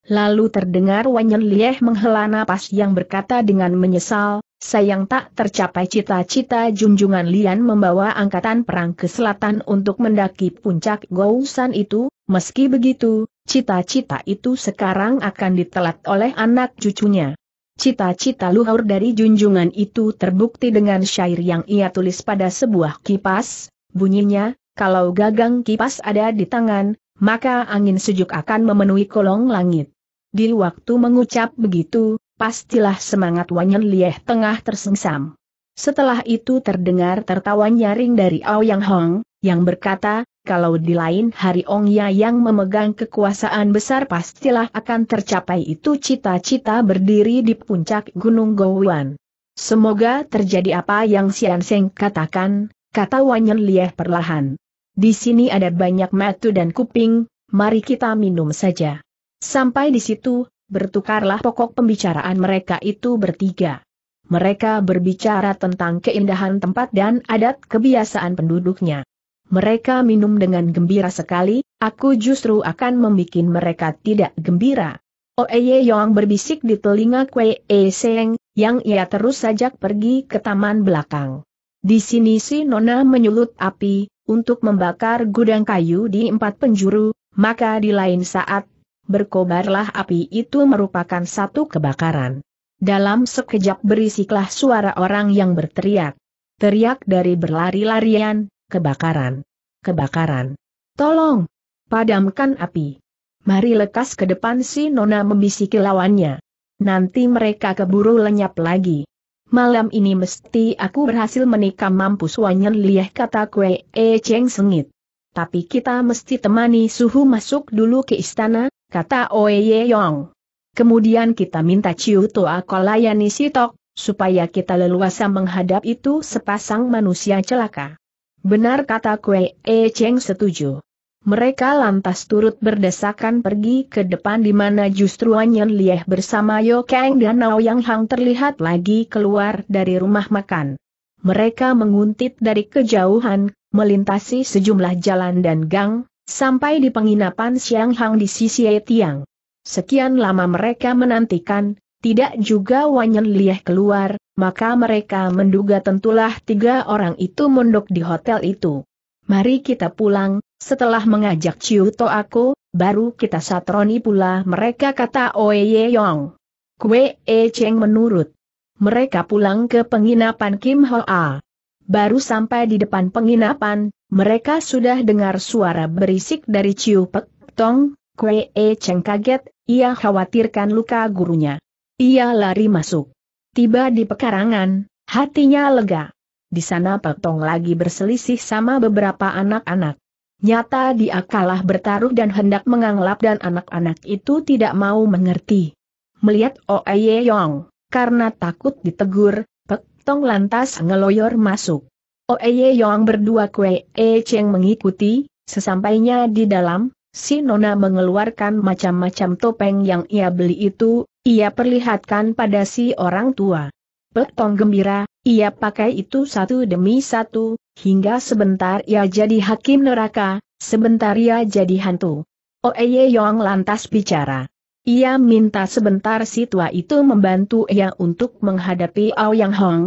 Lalu terdengar Wanyan Lieh menghela napas yang berkata dengan menyesal, sayang tak tercapai cita-cita junjungan Lian membawa angkatan perang ke selatan untuk mendaki puncak Gongsan itu, meski begitu, Cita-cita itu sekarang akan ditelat oleh anak cucunya. Cita-cita luhur dari junjungan itu terbukti dengan syair yang ia tulis pada sebuah kipas, bunyinya, kalau gagang kipas ada di tangan, maka angin sejuk akan memenuhi kolong langit. Di waktu mengucap begitu, pastilah semangat Wanyan Lieh tengah tersengsam. Setelah itu terdengar tertawa nyaring dari Ao Yang Hong, yang berkata, kalau di lain hari Ong Ya yang memegang kekuasaan besar pastilah akan tercapai itu cita-cita berdiri di puncak Gunung Gowan. Semoga terjadi apa yang Sian Seng katakan, kata Wanyan Lieh perlahan. Di sini ada banyak matu dan kuping, mari kita minum saja. Sampai di situ, bertukarlah pokok pembicaraan mereka itu bertiga. Mereka berbicara tentang keindahan tempat dan adat kebiasaan penduduknya. Mereka minum dengan gembira sekali, aku justru akan membuat mereka tidak gembira. Oeye Yong berbisik di telinga Kwe E Seng, yang ia terus saja pergi ke taman belakang. Di sini si Nona menyulut api, untuk membakar gudang kayu di empat penjuru, maka di lain saat, berkobarlah api itu merupakan satu kebakaran. Dalam sekejap berisiklah suara orang yang berteriak. Teriak dari berlari-larian, Kebakaran! Kebakaran! Tolong! Padamkan api! Mari lekas ke depan si Nona membisiki lawannya. Nanti mereka keburu lenyap lagi. Malam ini mesti aku berhasil menikam mampus wanyan liah kata kue e ceng sengit. Tapi kita mesti temani suhu masuk dulu ke istana, kata Oe Ye Yong. Kemudian kita minta Ciu Toa kolayani Sitok, supaya kita leluasa menghadap itu sepasang manusia celaka. Benar kata Kue E Cheng setuju. Mereka lantas turut berdesakan pergi ke depan di mana justru Anyan Lieh bersama Yo Kang dan Nao Yang Hang terlihat lagi keluar dari rumah makan. Mereka menguntit dari kejauhan, melintasi sejumlah jalan dan gang, sampai di penginapan Siang Hang di sisi Tiang. Sekian lama mereka menantikan, tidak juga Wanyan Lieh keluar, maka mereka menduga tentulah tiga orang itu mondok di hotel itu. Mari kita pulang, setelah mengajak Ciu To aku, baru kita satroni pula mereka kata Ye Yong. Kue E Cheng menurut. Mereka pulang ke penginapan Kim Ho A. Baru sampai di depan penginapan, mereka sudah dengar suara berisik dari Ciu Pek Tong, Kue E Cheng kaget, ia khawatirkan luka gurunya. Ia lari masuk. Tiba di pekarangan, hatinya lega. Di sana Petong lagi berselisih sama beberapa anak-anak. Nyata dia kalah bertaruh dan hendak menganglap dan anak-anak itu tidak mau mengerti. Melihat Oe Yong, karena takut ditegur, Pek Tong lantas ngeloyor masuk. Oe Yong berdua kue, E Cheng mengikuti, sesampainya di dalam, Si Nona mengeluarkan macam-macam topeng yang ia beli itu, ia perlihatkan pada si orang tua. Petong gembira, ia pakai itu satu demi satu, hingga sebentar ia jadi hakim neraka, sebentar ia jadi hantu. Oeye Yong lantas bicara. Ia minta sebentar si tua itu membantu ia untuk menghadapi Ao Yang Hong.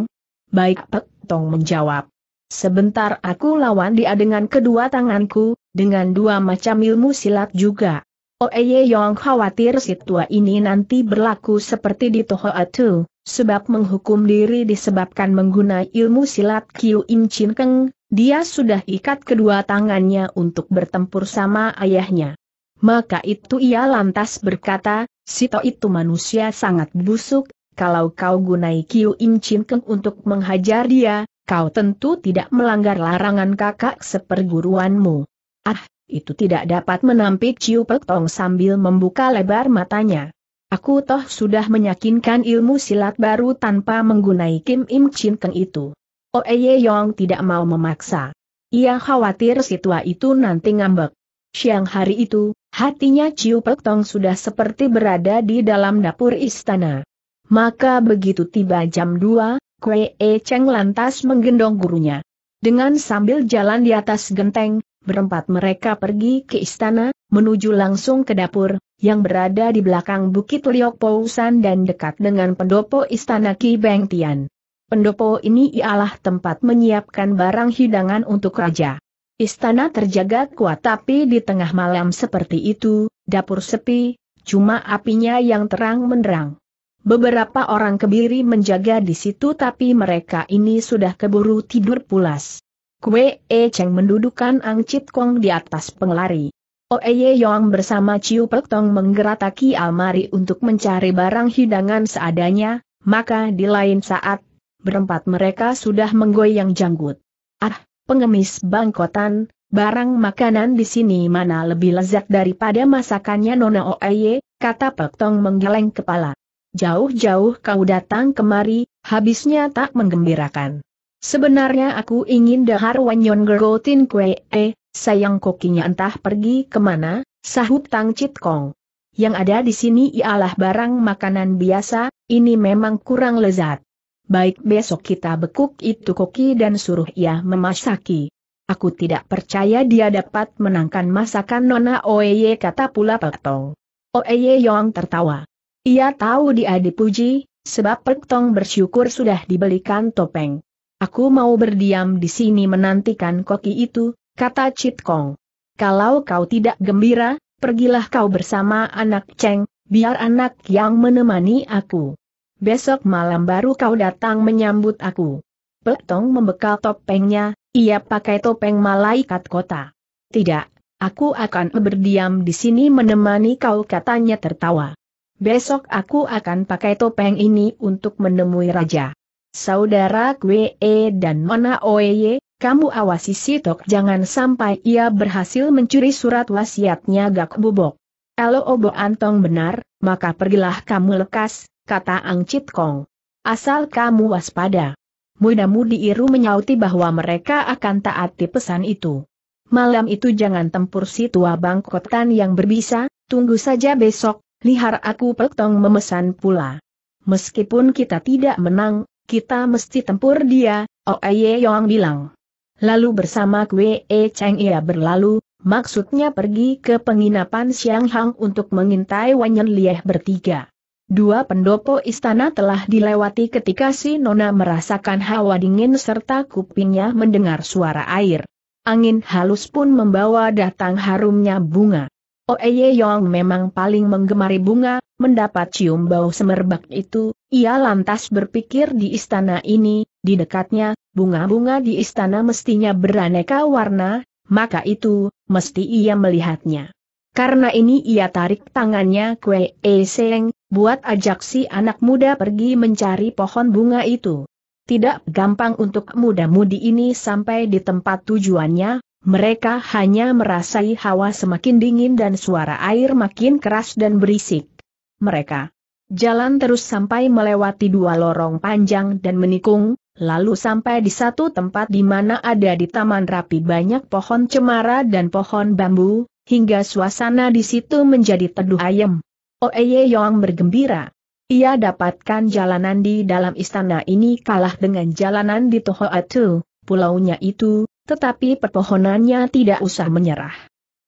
Baik Petong menjawab. Sebentar aku lawan dia dengan kedua tanganku, dengan dua macam ilmu silat juga. Oeye Yong khawatir si tua ini nanti berlaku seperti di Toho Atu, sebab menghukum diri disebabkan menggunakan ilmu silat Kiu Im Chin Keng, dia sudah ikat kedua tangannya untuk bertempur sama ayahnya. Maka itu ia lantas berkata, Sito itu manusia sangat busuk, kalau kau gunai Kiu Im Chin Keng untuk menghajar dia, kau tentu tidak melanggar larangan kakak seperguruanmu. Ah, itu tidak dapat menampik Ciu Pek Tong sambil membuka lebar matanya. Aku toh sudah meyakinkan ilmu silat baru tanpa menggunai Kim Im Chin Keng itu. Oeye oh, Yong tidak mau memaksa. Ia khawatir situa itu nanti ngambek. Siang hari itu, hatinya Ciu Pek Tong sudah seperti berada di dalam dapur istana. Maka begitu tiba jam 2, Kue e Cheng lantas menggendong gurunya. Dengan sambil jalan di atas genteng, Berempat mereka pergi ke istana, menuju langsung ke dapur, yang berada di belakang Bukit Liok Pousan dan dekat dengan pendopo istana Ki Beng Tian. Pendopo ini ialah tempat menyiapkan barang hidangan untuk raja. Istana terjaga kuat tapi di tengah malam seperti itu, dapur sepi, cuma apinya yang terang menerang. Beberapa orang kebiri menjaga di situ tapi mereka ini sudah keburu tidur pulas. Kue E Cheng mendudukan Ang Chit Kong di atas penglari. Oeye Yong bersama Ciu Pek Tong menggerataki almari untuk mencari barang hidangan seadanya, maka di lain saat, berempat mereka sudah menggoyang janggut. Ah, pengemis bangkotan, barang makanan di sini mana lebih lezat daripada masakannya Nona Oeye, kata Pek Tong menggeleng kepala. Jauh-jauh kau datang kemari, habisnya tak menggembirakan. Sebenarnya aku ingin dahar wanyon gergotin kue, eh, sayang kokinya entah pergi kemana, sahut Tang Chit Kong. Yang ada di sini ialah barang makanan biasa, ini memang kurang lezat. Baik besok kita bekuk itu koki dan suruh ia memasaki. Aku tidak percaya dia dapat menangkan masakan Nona Oeye kata pula Tong. Oeye Yong tertawa. Ia tahu dia dipuji, sebab Tong bersyukur sudah dibelikan topeng. Aku mau berdiam di sini menantikan koki itu, kata Chit Kong. Kalau kau tidak gembira, pergilah kau bersama anak Cheng, biar anak yang menemani aku. Besok malam baru kau datang menyambut aku. Petong membekal topengnya, ia pakai topeng malaikat kota. Tidak, aku akan berdiam di sini menemani kau katanya tertawa. Besok aku akan pakai topeng ini untuk menemui raja. Saudara Kwee dan Mana Oeye, kamu awasi Sitok jangan sampai ia berhasil mencuri surat wasiatnya Gak Bubok. Elo Obo Antong benar, maka pergilah kamu lekas, kata Ang Chit Kong. Asal kamu waspada. Muda-mudi Iru menyauti bahwa mereka akan taati pesan itu. Malam itu jangan tempur si tua bangkotan yang berbisa, tunggu saja besok, lihar aku Peltong memesan pula. Meskipun kita tidak menang, kita mesti tempur dia, Oe oh Yong bilang. Lalu bersama Kwe E Cheng ia berlalu, maksudnya pergi ke penginapan Siang Hang untuk mengintai Wanyan Lieh bertiga. Dua pendopo istana telah dilewati ketika si Nona merasakan hawa dingin serta kupingnya mendengar suara air. Angin halus pun membawa datang harumnya bunga. Oeye oh Yong memang paling menggemari bunga, mendapat cium bau semerbak itu, ia lantas berpikir di istana ini, di dekatnya, bunga-bunga di istana mestinya beraneka warna, maka itu, mesti ia melihatnya. Karena ini ia tarik tangannya Kue E Seng, buat ajak si anak muda pergi mencari pohon bunga itu. Tidak gampang untuk muda-mudi ini sampai di tempat tujuannya, mereka hanya merasai hawa semakin dingin dan suara air makin keras dan berisik. Mereka Jalan terus sampai melewati dua lorong panjang dan menikung, lalu sampai di satu tempat di mana ada di taman rapi banyak pohon cemara dan pohon bambu, hingga suasana di situ menjadi teduh ayem. Oeye Yong bergembira. Ia dapatkan jalanan di dalam istana ini kalah dengan jalanan di Tohoatu, pulaunya itu, tetapi perpohonannya tidak usah menyerah.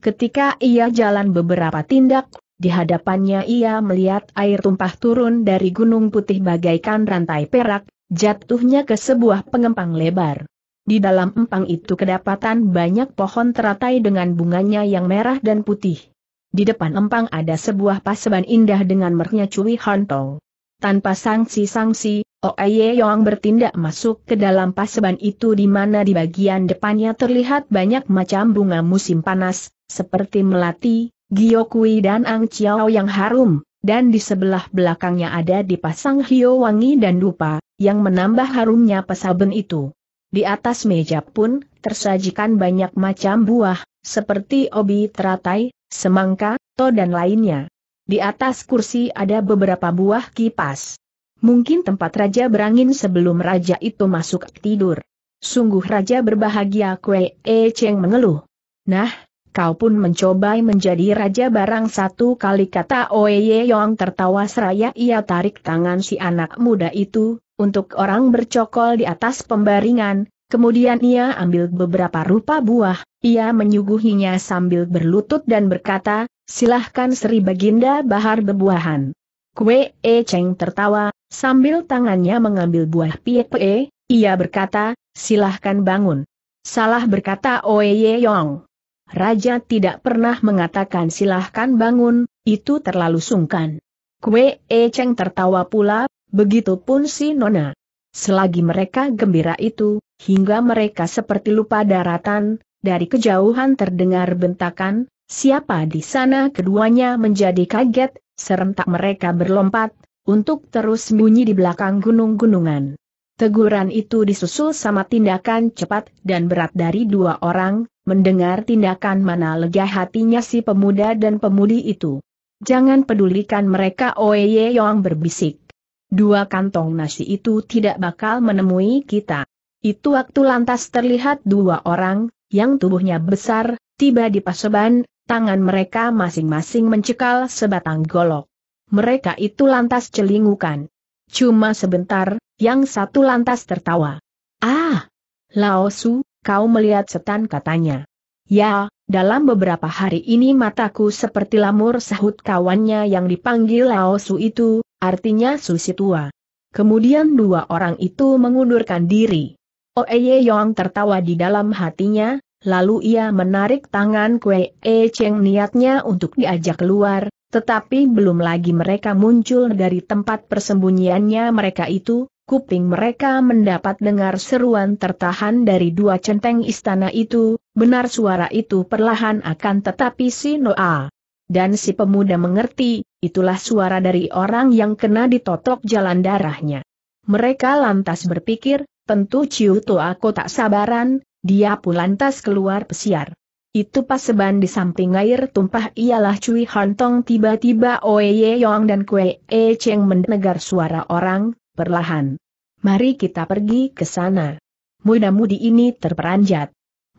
Ketika ia jalan beberapa tindak, di hadapannya ia melihat air tumpah turun dari gunung putih bagaikan rantai perak, jatuhnya ke sebuah pengempang lebar. Di dalam empang itu kedapatan banyak pohon teratai dengan bunganya yang merah dan putih. Di depan empang ada sebuah paseban indah dengan merknya Cui Hontong. Tanpa sanksi-sanksi, Oye Yong bertindak masuk ke dalam paseban itu di mana di bagian depannya terlihat banyak macam bunga musim panas, seperti melati, Giokui dan Ang Chiao yang harum, dan di sebelah belakangnya ada dipasang Hio Wangi dan Dupa, yang menambah harumnya pesaben itu. Di atas meja pun, tersajikan banyak macam buah, seperti obi teratai, semangka, to dan lainnya. Di atas kursi ada beberapa buah kipas. Mungkin tempat raja berangin sebelum raja itu masuk tidur. Sungguh raja berbahagia Kue E Cheng mengeluh. Nah, kau pun mencobai menjadi raja barang satu kali kata Oye Yong tertawa seraya ia tarik tangan si anak muda itu, untuk orang bercokol di atas pembaringan, kemudian ia ambil beberapa rupa buah, ia menyuguhinya sambil berlutut dan berkata, silahkan Sri Baginda Bahar bebuahan. Kue E Cheng tertawa, sambil tangannya mengambil buah piepe, ia berkata, silahkan bangun. Salah berkata Oye Yong. Raja tidak pernah mengatakan silahkan bangun, itu terlalu sungkan. Kue E Cheng tertawa pula, begitu pun si Nona. Selagi mereka gembira itu, hingga mereka seperti lupa daratan, dari kejauhan terdengar bentakan, siapa di sana keduanya menjadi kaget, serentak mereka berlompat, untuk terus bunyi di belakang gunung-gunungan. Teguran itu disusul sama tindakan cepat dan berat dari dua orang, mendengar tindakan mana lega hatinya si pemuda dan pemudi itu. Jangan pedulikan mereka Oye Yong berbisik. Dua kantong nasi itu tidak bakal menemui kita. Itu waktu lantas terlihat dua orang, yang tubuhnya besar, tiba di paseban, tangan mereka masing-masing mencekal sebatang golok. Mereka itu lantas celingukan. Cuma sebentar, yang satu lantas tertawa. Ah, Laosu, kau melihat setan katanya. Ya, dalam beberapa hari ini mataku seperti lamur sahut kawannya yang dipanggil Laosu itu, artinya susi tua. Kemudian dua orang itu mengundurkan diri. Oeye Yong tertawa di dalam hatinya, lalu ia menarik tangan Kue E Cheng niatnya untuk diajak keluar, tetapi belum lagi mereka muncul dari tempat persembunyiannya mereka itu, kuping mereka mendapat dengar seruan tertahan dari dua centeng istana itu, benar suara itu perlahan akan tetapi si Noa. Dan si pemuda mengerti, itulah suara dari orang yang kena ditotok jalan darahnya. Mereka lantas berpikir, tentu Ciu aku tak sabaran, dia pun lantas keluar pesiar. Itu paseban di samping air tumpah ialah Cui Hantong tiba-tiba Oe Ye Yong dan Kue E Cheng mendengar suara orang, perlahan. Mari kita pergi ke sana. Muda-mudi ini terperanjat.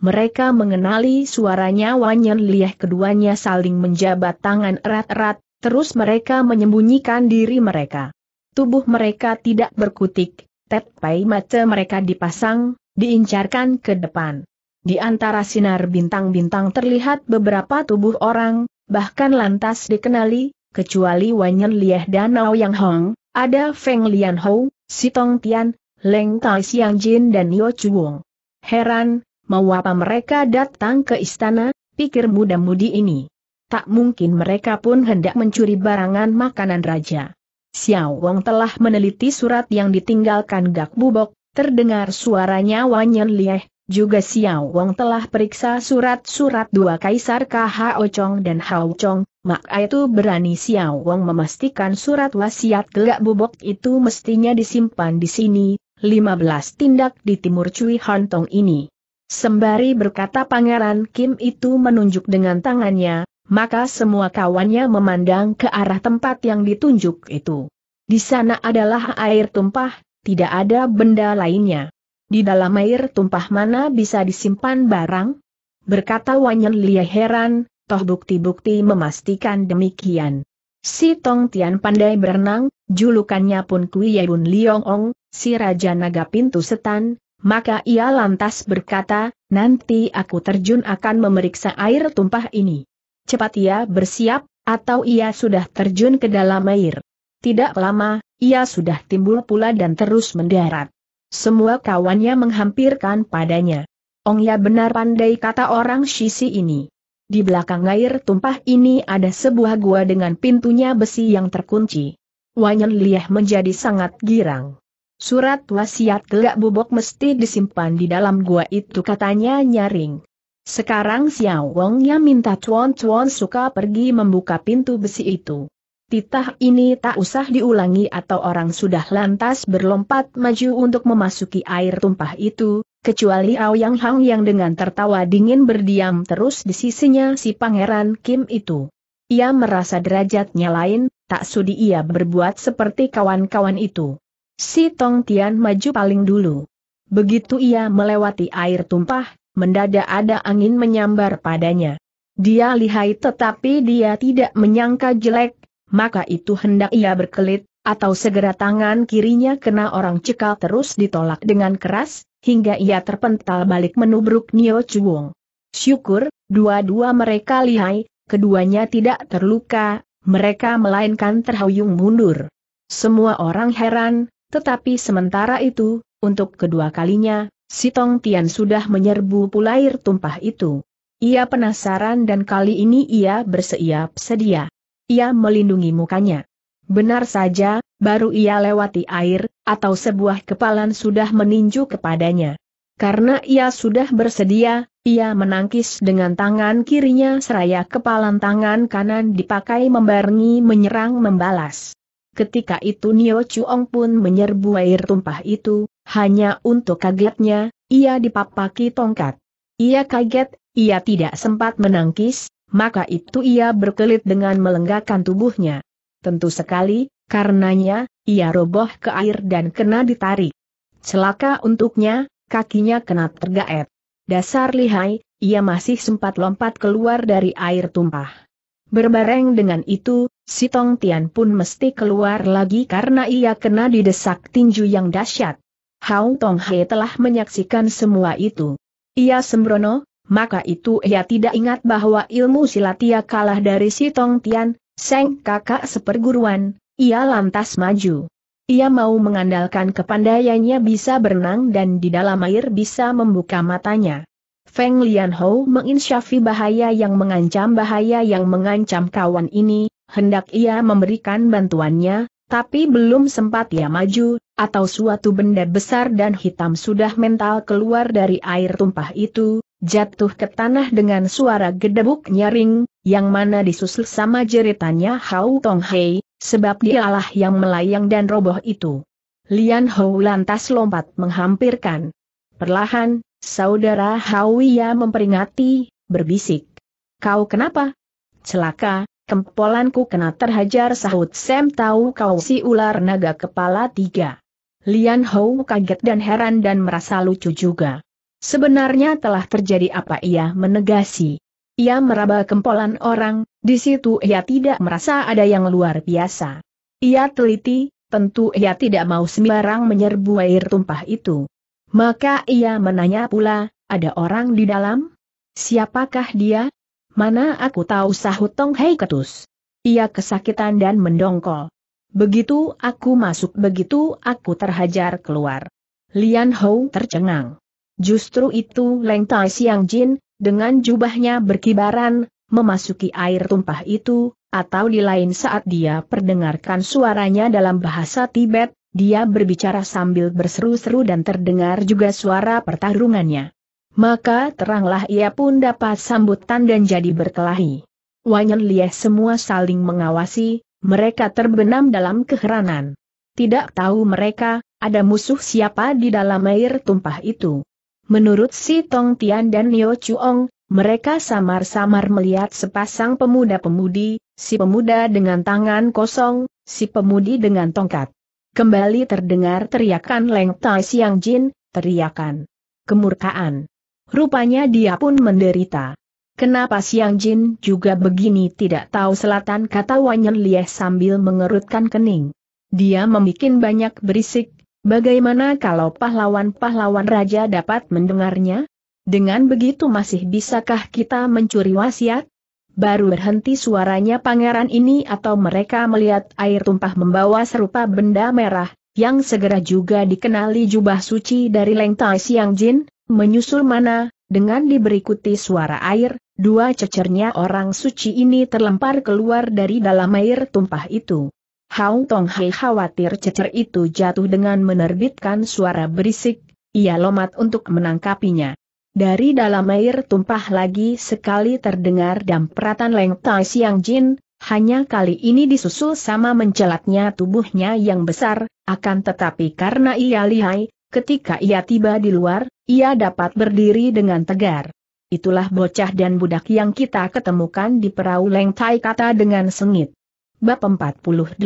Mereka mengenali suaranya Wanyan Liah keduanya saling menjabat tangan erat-erat, terus mereka menyembunyikan diri mereka. Tubuh mereka tidak berkutik, tetapi mata mereka dipasang, diincarkan ke depan. Di antara sinar bintang-bintang terlihat beberapa tubuh orang, bahkan lantas dikenali, kecuali Wanyan Liah dan Nao Yang Hong, ada Feng Lian Hou, Si Tong Tian, Leng Tai Xiang Jin dan Yo Chuong. Heran, mau apa mereka datang ke istana, pikir muda-mudi ini. Tak mungkin mereka pun hendak mencuri barangan makanan raja. Xiao Wang telah meneliti surat yang ditinggalkan Gak Bubok, terdengar suaranya Wanyan Lieh, juga Xiao Wang telah periksa surat-surat dua kaisar KHO Chong dan Hao Chong, Mak itu berani Xiao Wang memastikan surat wasiat gelak bubok itu mestinya disimpan di sini, 15 tindak di timur Cui Hantong ini. Sembari berkata Pangeran Kim itu menunjuk dengan tangannya, maka semua kawannya memandang ke arah tempat yang ditunjuk itu. Di sana adalah air tumpah, tidak ada benda lainnya. Di dalam air tumpah mana bisa disimpan barang? Berkata Wanyan Lia heran, toh bukti-bukti memastikan demikian. Si Tong Tian pandai berenang, julukannya pun Kui Yebun Liong Ong, si Raja Naga Pintu Setan, maka ia lantas berkata, nanti aku terjun akan memeriksa air tumpah ini. Cepat ia bersiap, atau ia sudah terjun ke dalam air. Tidak lama, ia sudah timbul pula dan terus mendarat. Semua kawannya menghampirkan padanya. Ong ya benar pandai kata orang sisi ini. Di belakang air tumpah ini ada sebuah gua dengan pintunya besi yang terkunci. Wanyan Liah menjadi sangat girang. Surat wasiat gelak bubok mesti disimpan di dalam gua itu katanya nyaring. Sekarang Xiao Wong yang minta Chuan Chuan suka pergi membuka pintu besi itu. Titah ini tak usah diulangi atau orang sudah lantas berlompat maju untuk memasuki air tumpah itu, kecuali Aoyang Hang yang dengan tertawa dingin berdiam terus di sisinya si Pangeran Kim itu. Ia merasa derajatnya lain, tak sudi ia berbuat seperti kawan-kawan itu. Si Tong Tian maju paling dulu. Begitu ia melewati air tumpah, mendadak ada angin menyambar padanya. Dia lihai tetapi dia tidak menyangka jelek, maka itu hendak ia berkelit, atau segera tangan kirinya kena orang cekal terus ditolak dengan keras, hingga ia terpental balik menubruk Nio Chuong. Syukur, dua-dua mereka lihai, keduanya tidak terluka, mereka melainkan terhuyung mundur. Semua orang heran, tetapi sementara itu, untuk kedua kalinya, si Tong Tian sudah menyerbu pulair tumpah itu. Ia penasaran dan kali ini ia bersiap sedia. Ia melindungi mukanya. Benar saja, baru ia lewati air, atau sebuah kepalan sudah meninju kepadanya. Karena ia sudah bersedia, ia menangkis dengan tangan kirinya seraya kepalan tangan kanan dipakai membarengi menyerang membalas. Ketika itu Nio Chuong pun menyerbu air tumpah itu, hanya untuk kagetnya, ia dipapaki tongkat. Ia kaget, ia tidak sempat menangkis, maka itu ia berkelit dengan melenggakkan tubuhnya. Tentu sekali, karenanya, ia roboh ke air dan kena ditarik. Celaka untuknya, kakinya kena tergaet. Dasar lihai, ia masih sempat lompat keluar dari air tumpah. Berbareng dengan itu, si Tong Tian pun mesti keluar lagi karena ia kena didesak tinju yang dahsyat. Hao Tong He telah menyaksikan semua itu. Ia sembrono, maka itu ia tidak ingat bahwa ilmu silat ia kalah dari si Tong Tian, Seng kakak seperguruan, ia lantas maju. Ia mau mengandalkan kepandaiannya bisa berenang dan di dalam air bisa membuka matanya. Feng Lianhou menginsyafi bahaya yang mengancam bahaya yang mengancam kawan ini, hendak ia memberikan bantuannya, tapi belum sempat ia maju, atau suatu benda besar dan hitam sudah mental keluar dari air tumpah itu, jatuh ke tanah dengan suara gedebuk nyaring, yang mana disusul sama jeritannya Hau Tong Hei, sebab dialah yang melayang dan roboh itu. Lian Hou lantas lompat menghampirkan. Perlahan, saudara Hawiya memperingati, berbisik. Kau kenapa? Celaka, kempolanku kena terhajar sahut Sam tahu kau si ular naga kepala tiga. Lian Hou kaget dan heran dan merasa lucu juga. Sebenarnya telah terjadi apa ia menegasi. Ia meraba kempolan orang, di situ ia tidak merasa ada yang luar biasa. Ia teliti, tentu ia tidak mau sembarang menyerbu air tumpah itu. Maka ia menanya pula, ada orang di dalam? Siapakah dia? Mana aku tahu sahut Tong Hei ketus. Ia kesakitan dan mendongkol. Begitu aku masuk begitu aku terhajar keluar. Lian Hou tercengang. Justru itu Leng Tai Siang Jin, dengan jubahnya berkibaran, memasuki air tumpah itu, atau di lain saat dia perdengarkan suaranya dalam bahasa Tibet, dia berbicara sambil berseru-seru dan terdengar juga suara pertarungannya. Maka teranglah ia pun dapat sambutan dan jadi berkelahi. Wanyan Lieh semua saling mengawasi, mereka terbenam dalam keheranan. Tidak tahu mereka, ada musuh siapa di dalam air tumpah itu. Menurut Si Tong Tian dan Nio Chuong, mereka samar-samar melihat sepasang pemuda-pemudi, si pemuda dengan tangan kosong, si pemudi dengan tongkat. Kembali terdengar teriakan Leng Tai Siang Jin, teriakan kemurkaan. Rupanya dia pun menderita. Kenapa Siang Jin juga begini tidak tahu selatan kata Wanyan Lieh sambil mengerutkan kening. Dia membuat banyak berisik, Bagaimana kalau pahlawan-pahlawan raja dapat mendengarnya? Dengan begitu masih bisakah kita mencuri wasiat? Baru berhenti suaranya pangeran ini atau mereka melihat air tumpah membawa serupa benda merah, yang segera juga dikenali jubah suci dari Leng Tai Siang Jin, menyusul mana, dengan diberikuti suara air, dua cecernya orang suci ini terlempar keluar dari dalam air tumpah itu. Hong Tong Hei khawatir cecer itu jatuh dengan menerbitkan suara berisik, ia lomat untuk menangkapinya. Dari dalam air tumpah lagi sekali terdengar dampratan Leng Tai Siang Jin, hanya kali ini disusul sama mencelatnya tubuhnya yang besar, akan tetapi karena ia lihai, ketika ia tiba di luar, ia dapat berdiri dengan tegar. Itulah bocah dan budak yang kita ketemukan di perahu Leng Tai kata dengan sengit. Bab 48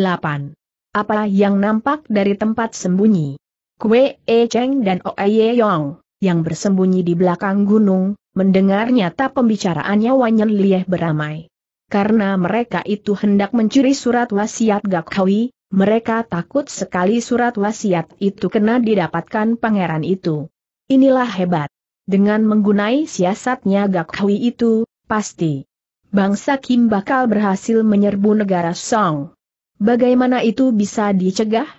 Apa yang nampak dari tempat sembunyi? Kue E Cheng dan Ye Yong, yang bersembunyi di belakang gunung, mendengar nyata pembicaraannya Wanyan Lieh beramai. Karena mereka itu hendak mencuri surat wasiat Gakkawi, mereka takut sekali surat wasiat itu kena didapatkan pangeran itu. Inilah hebat. Dengan menggunai siasatnya Gakkawi itu, pasti bangsa Kim bakal berhasil menyerbu negara Song. Bagaimana itu bisa dicegah?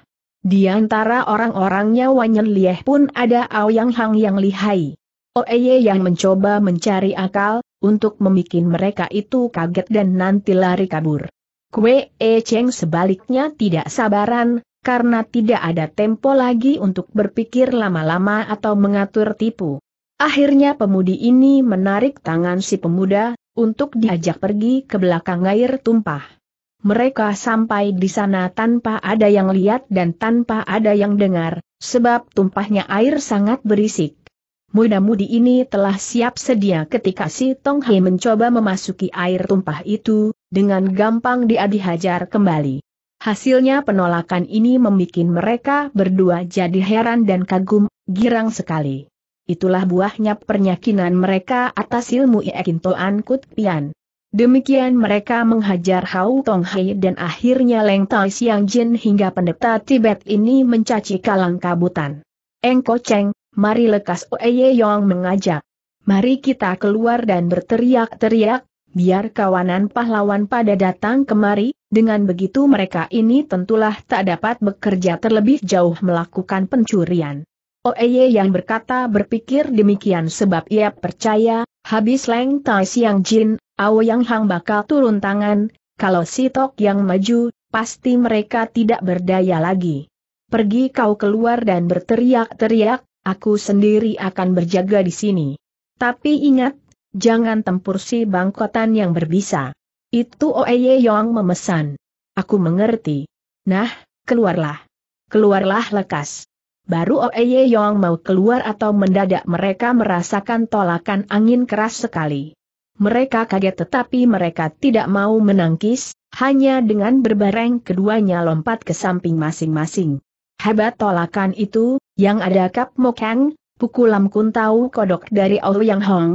Di antara orang-orangnya Wanyan Lieh pun ada Aoyang Hang yang lihai. Oeye yang mencoba mencari akal, untuk membuat mereka itu kaget dan nanti lari kabur. Kue E Cheng sebaliknya tidak sabaran, karena tidak ada tempo lagi untuk berpikir lama-lama atau mengatur tipu. Akhirnya pemudi ini menarik tangan si pemuda, untuk diajak pergi ke belakang air tumpah. Mereka sampai di sana tanpa ada yang lihat dan tanpa ada yang dengar, sebab tumpahnya air sangat berisik. Muda-mudi ini telah siap sedia ketika si Tong He mencoba memasuki air tumpah itu, dengan gampang dia dihajar kembali. Hasilnya penolakan ini membuat mereka berdua jadi heran dan kagum, girang sekali itulah buahnya pernyakinan mereka atas ilmu Iekin Toan Kut Pian. Demikian mereka menghajar Hau Tong Hai dan akhirnya Leng Tai Siang Jin hingga pendeta Tibet ini mencaci kalang kabutan. Engko Cheng, mari lekas Oeye Yong mengajak. Mari kita keluar dan berteriak-teriak, biar kawanan pahlawan pada datang kemari, dengan begitu mereka ini tentulah tak dapat bekerja terlebih jauh melakukan pencurian. Oeye oh, yang berkata berpikir demikian sebab ia percaya, habis Leng Tai Siang Jin, Ao Yang Hang bakal turun tangan, kalau si Tok yang maju, pasti mereka tidak berdaya lagi. Pergi kau keluar dan berteriak-teriak, aku sendiri akan berjaga di sini. Tapi ingat, jangan tempur si bangkotan yang berbisa. Itu Oeye oh Yong memesan. Aku mengerti. Nah, keluarlah. Keluarlah lekas. Baru Oeye Yong mau keluar atau mendadak mereka merasakan tolakan angin keras sekali. Mereka kaget tetapi mereka tidak mau menangkis, hanya dengan berbareng keduanya lompat ke samping masing-masing. Hebat tolakan itu, yang ada Kap Mokeng, pukulam kun tahu kodok dari Ouyang Hong.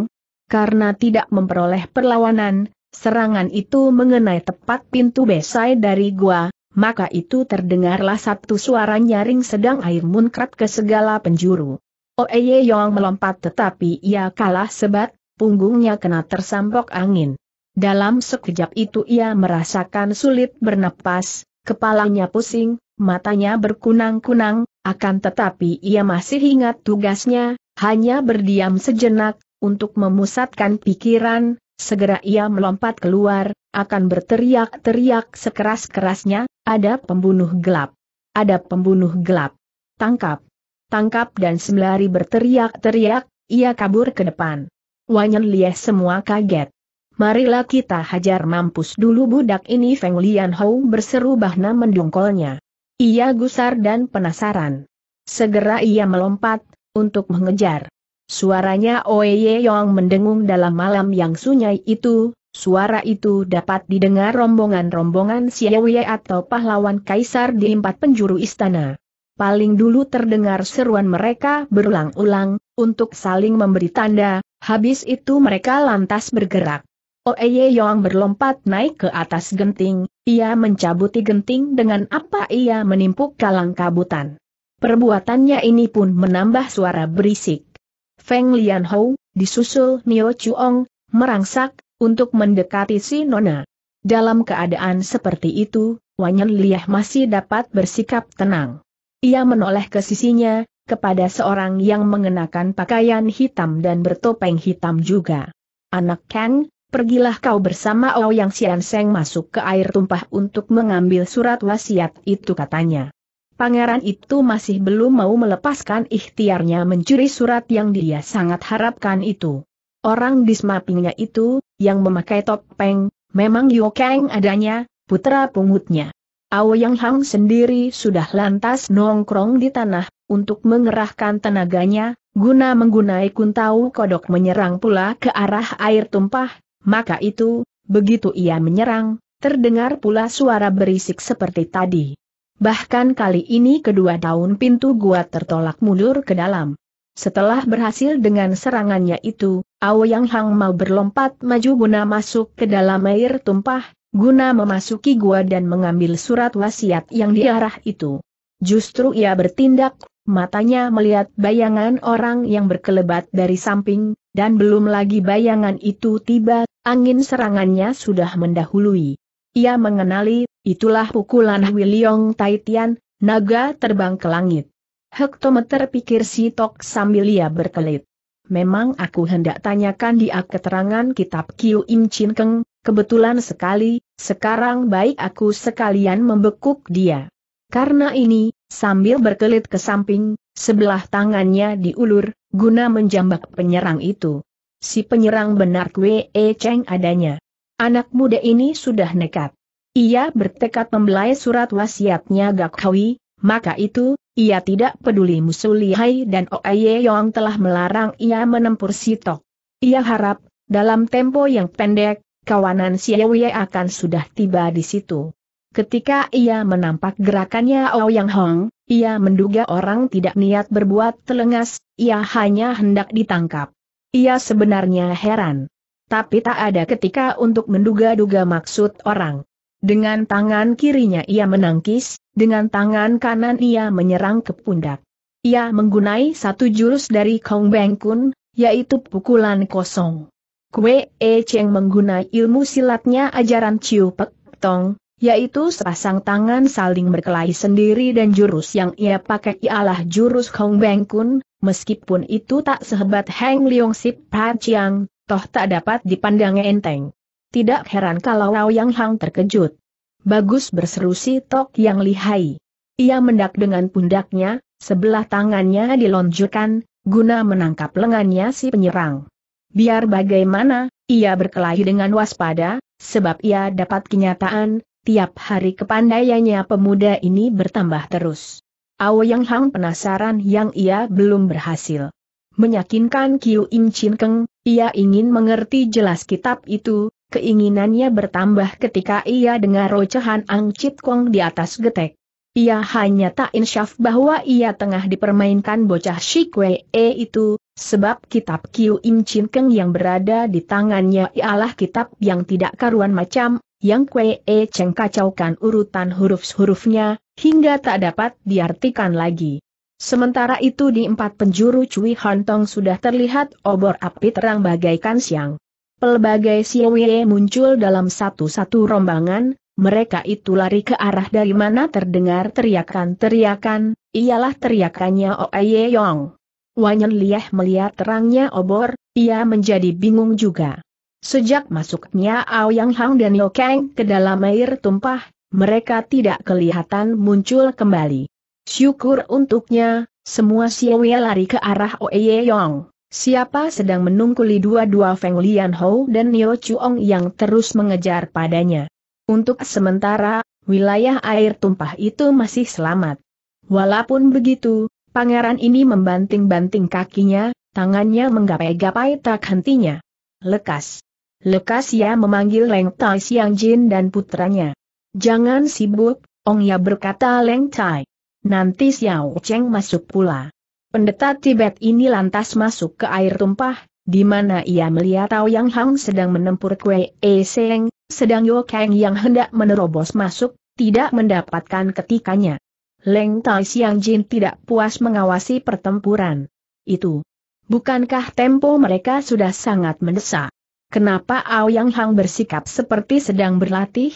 Karena tidak memperoleh perlawanan, serangan itu mengenai tepat pintu besai dari gua, maka itu terdengarlah satu suara nyaring sedang air munkrat ke segala penjuru. Oeye Yong melompat tetapi ia kalah sebat, punggungnya kena tersambok angin. Dalam sekejap itu ia merasakan sulit bernapas, kepalanya pusing, matanya berkunang-kunang, akan tetapi ia masih ingat tugasnya, hanya berdiam sejenak, untuk memusatkan pikiran, segera ia melompat keluar, akan berteriak-teriak sekeras-kerasnya, ada pembunuh gelap. Ada pembunuh gelap. Tangkap. Tangkap dan sembari berteriak-teriak, ia kabur ke depan. Wanyan Lieh semua kaget. Marilah kita hajar mampus dulu budak ini Feng Lian Hou berseru bahna mendungkolnya. Ia gusar dan penasaran. Segera ia melompat, untuk mengejar. Suaranya Oeye Yong mendengung dalam malam yang sunyi itu, Suara itu dapat didengar rombongan-rombongan Siawie atau pahlawan kaisar di empat penjuru istana. Paling dulu terdengar seruan mereka berulang-ulang, untuk saling memberi tanda, habis itu mereka lantas bergerak. Oeye Yong berlompat naik ke atas genting, ia mencabuti genting dengan apa ia menimpuk kalang kabutan. Perbuatannya ini pun menambah suara berisik. Feng Lian disusul Nio Chuong, merangsak, untuk mendekati si Nona. Dalam keadaan seperti itu, Wanyan Liah masih dapat bersikap tenang. Ia menoleh ke sisinya, kepada seorang yang mengenakan pakaian hitam dan bertopeng hitam juga. Anak Kang, pergilah kau bersama yang siang Seng masuk ke air tumpah untuk mengambil surat wasiat itu katanya. Pangeran itu masih belum mau melepaskan ikhtiarnya mencuri surat yang dia sangat harapkan itu. Orang di semapingnya itu, yang memakai topeng, memang Yokeng adanya, putra pungutnya. yang Hang sendiri sudah lantas nongkrong di tanah, untuk mengerahkan tenaganya, guna menggunai kuntau kodok menyerang pula ke arah air tumpah, maka itu, begitu ia menyerang, terdengar pula suara berisik seperti tadi. Bahkan kali ini kedua daun pintu gua tertolak mundur ke dalam. Setelah berhasil dengan serangannya itu, yang Hang mau berlompat maju guna masuk ke dalam air tumpah, guna memasuki gua dan mengambil surat wasiat yang diarah itu. Justru ia bertindak, matanya melihat bayangan orang yang berkelebat dari samping, dan belum lagi bayangan itu tiba, angin serangannya sudah mendahului. Ia mengenali, itulah pukulan Wiliong Taitian, naga terbang ke langit. Hektometer pikir si Tok sambil ia berkelit memang aku hendak tanyakan ak keterangan kitab Kiu Im Chin Keng, kebetulan sekali, sekarang baik aku sekalian membekuk dia. Karena ini, sambil berkelit ke samping, sebelah tangannya diulur, guna menjambak penyerang itu. Si penyerang benar kue E Cheng adanya. Anak muda ini sudah nekat. Ia bertekad membelai surat wasiatnya Gak Kawi. Maka itu, ia tidak peduli musuh Lihai dan Oye Yong telah melarang ia menempur Sitok. Ia harap, dalam tempo yang pendek, kawanan Xiaoye akan sudah tiba di situ. Ketika ia menampak gerakannya Ouyang Hong, ia menduga orang tidak niat berbuat telengas, ia hanya hendak ditangkap. Ia sebenarnya heran. Tapi tak ada ketika untuk menduga-duga maksud orang. Dengan tangan kirinya ia menangkis, dengan tangan kanan ia menyerang ke pundak. Ia menggunai satu jurus dari Kong Beng Kun, yaitu pukulan kosong. Kue E Cheng menggunai ilmu silatnya ajaran Chiu Pek Tong, yaitu sepasang tangan saling berkelahi sendiri dan jurus yang ia pakai ialah jurus Kong Beng Kun, meskipun itu tak sehebat Heng Leong Sip Pah Chiang, toh tak dapat dipandang enteng. Tidak heran kalau Yang Hang terkejut. Bagus berseru si Tok yang lihai. Ia mendak dengan pundaknya, sebelah tangannya dilonjurkan, guna menangkap lengannya si penyerang. Biar bagaimana, ia berkelahi dengan waspada, sebab ia dapat kenyataan, tiap hari kepandaiannya pemuda ini bertambah terus. Ao Yang Hang penasaran yang ia belum berhasil. Menyakinkan Kiu Im Chin Keng, ia ingin mengerti jelas kitab itu, Keinginannya bertambah ketika ia dengar rocehan Ang Chit Kong di atas getek. Ia hanya tak insyaf bahwa ia tengah dipermainkan bocah Shikwe E itu, sebab kitab Kiu Im Chin Keng yang berada di tangannya ialah kitab yang tidak karuan macam, yang Kwe E Cheng kacaukan urutan huruf-hurufnya, hingga tak dapat diartikan lagi. Sementara itu di empat penjuru Cui Hantong sudah terlihat obor api terang bagaikan siang. Pelbagai Siwe muncul dalam satu-satu rombongan, mereka itu lari ke arah dari mana terdengar teriakan-teriakan, ialah teriakannya Oye Yong. Wanyan Liah melihat terangnya obor, ia menjadi bingung juga. Sejak masuknya Ao Yang Hang dan Yokeng ke dalam air tumpah, mereka tidak kelihatan muncul kembali. Syukur untuknya, semua Siwe lari ke arah Oye Yong. Siapa sedang menungkuli dua-dua Feng Lian dan Nio Chuong yang terus mengejar padanya. Untuk sementara, wilayah air tumpah itu masih selamat. Walaupun begitu, pangeran ini membanting-banting kakinya, tangannya menggapai-gapai tak hentinya. Lekas. Lekas ia memanggil Leng Tai Siang Jin dan putranya. Jangan sibuk, Ong Ya berkata Leng Tai. Nanti Xiao Cheng masuk pula. Pendeta Tibet ini lantas masuk ke air tumpah, di mana ia melihat Tao Yang Hang sedang menempur Kue E Seng, sedang Yo Kang yang hendak menerobos masuk, tidak mendapatkan ketikanya. Leng Tai Siang Jin tidak puas mengawasi pertempuran. Itu. Bukankah tempo mereka sudah sangat mendesak? Kenapa Ao Yang Hang bersikap seperti sedang berlatih?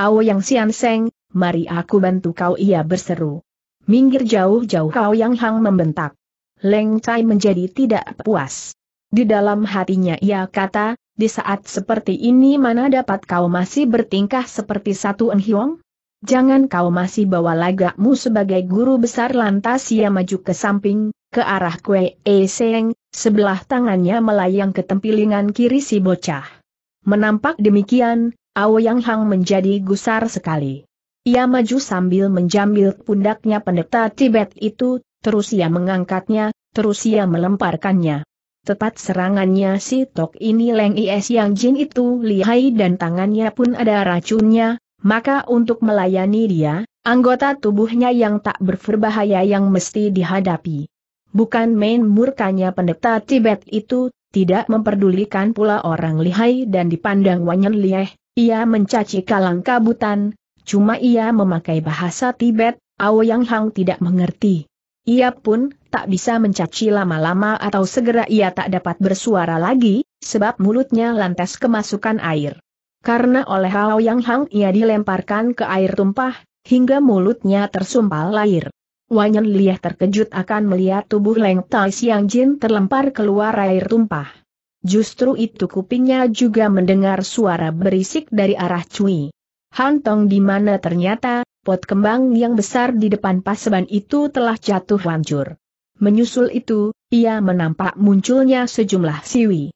Ao Yang Sian Seng, mari aku bantu kau ia berseru. Minggir jauh-jauh kau yang hang membentak. Leng Cai menjadi tidak puas. Di dalam hatinya ia kata, di saat seperti ini mana dapat kau masih bertingkah seperti satu Enhyong? Jangan kau masih bawa lagakmu sebagai guru besar lantas ia maju ke samping, ke arah kue E Seng, sebelah tangannya melayang ke tempilingan kiri si bocah. Menampak demikian, Ao Yang Hang menjadi gusar sekali. Ia maju sambil menjambil pundaknya pendeta Tibet itu, terus ia mengangkatnya, terus ia melemparkannya. Tepat serangannya si Tok ini Leng Is yang jin itu lihai dan tangannya pun ada racunnya, maka untuk melayani dia, anggota tubuhnya yang tak berberbahaya yang mesti dihadapi. Bukan main murkanya pendeta Tibet itu, tidak memperdulikan pula orang lihai dan dipandang wanyan lieh, ia mencaci kalang kabutan, Cuma ia memakai bahasa Tibet, Aoyang Hang tidak mengerti. Ia pun tak bisa mencaci lama-lama atau segera ia tak dapat bersuara lagi, sebab mulutnya lantas kemasukan air. Karena oleh Aoyang Hang ia dilemparkan ke air tumpah, hingga mulutnya tersumpal air. Wanyan Liah terkejut akan melihat tubuh Leng Tai Siang Jin terlempar keluar air tumpah. Justru itu kupingnya juga mendengar suara berisik dari arah Cui. Hantong di mana ternyata, pot kembang yang besar di depan paseban itu telah jatuh hancur. Menyusul itu, ia menampak munculnya sejumlah siwi.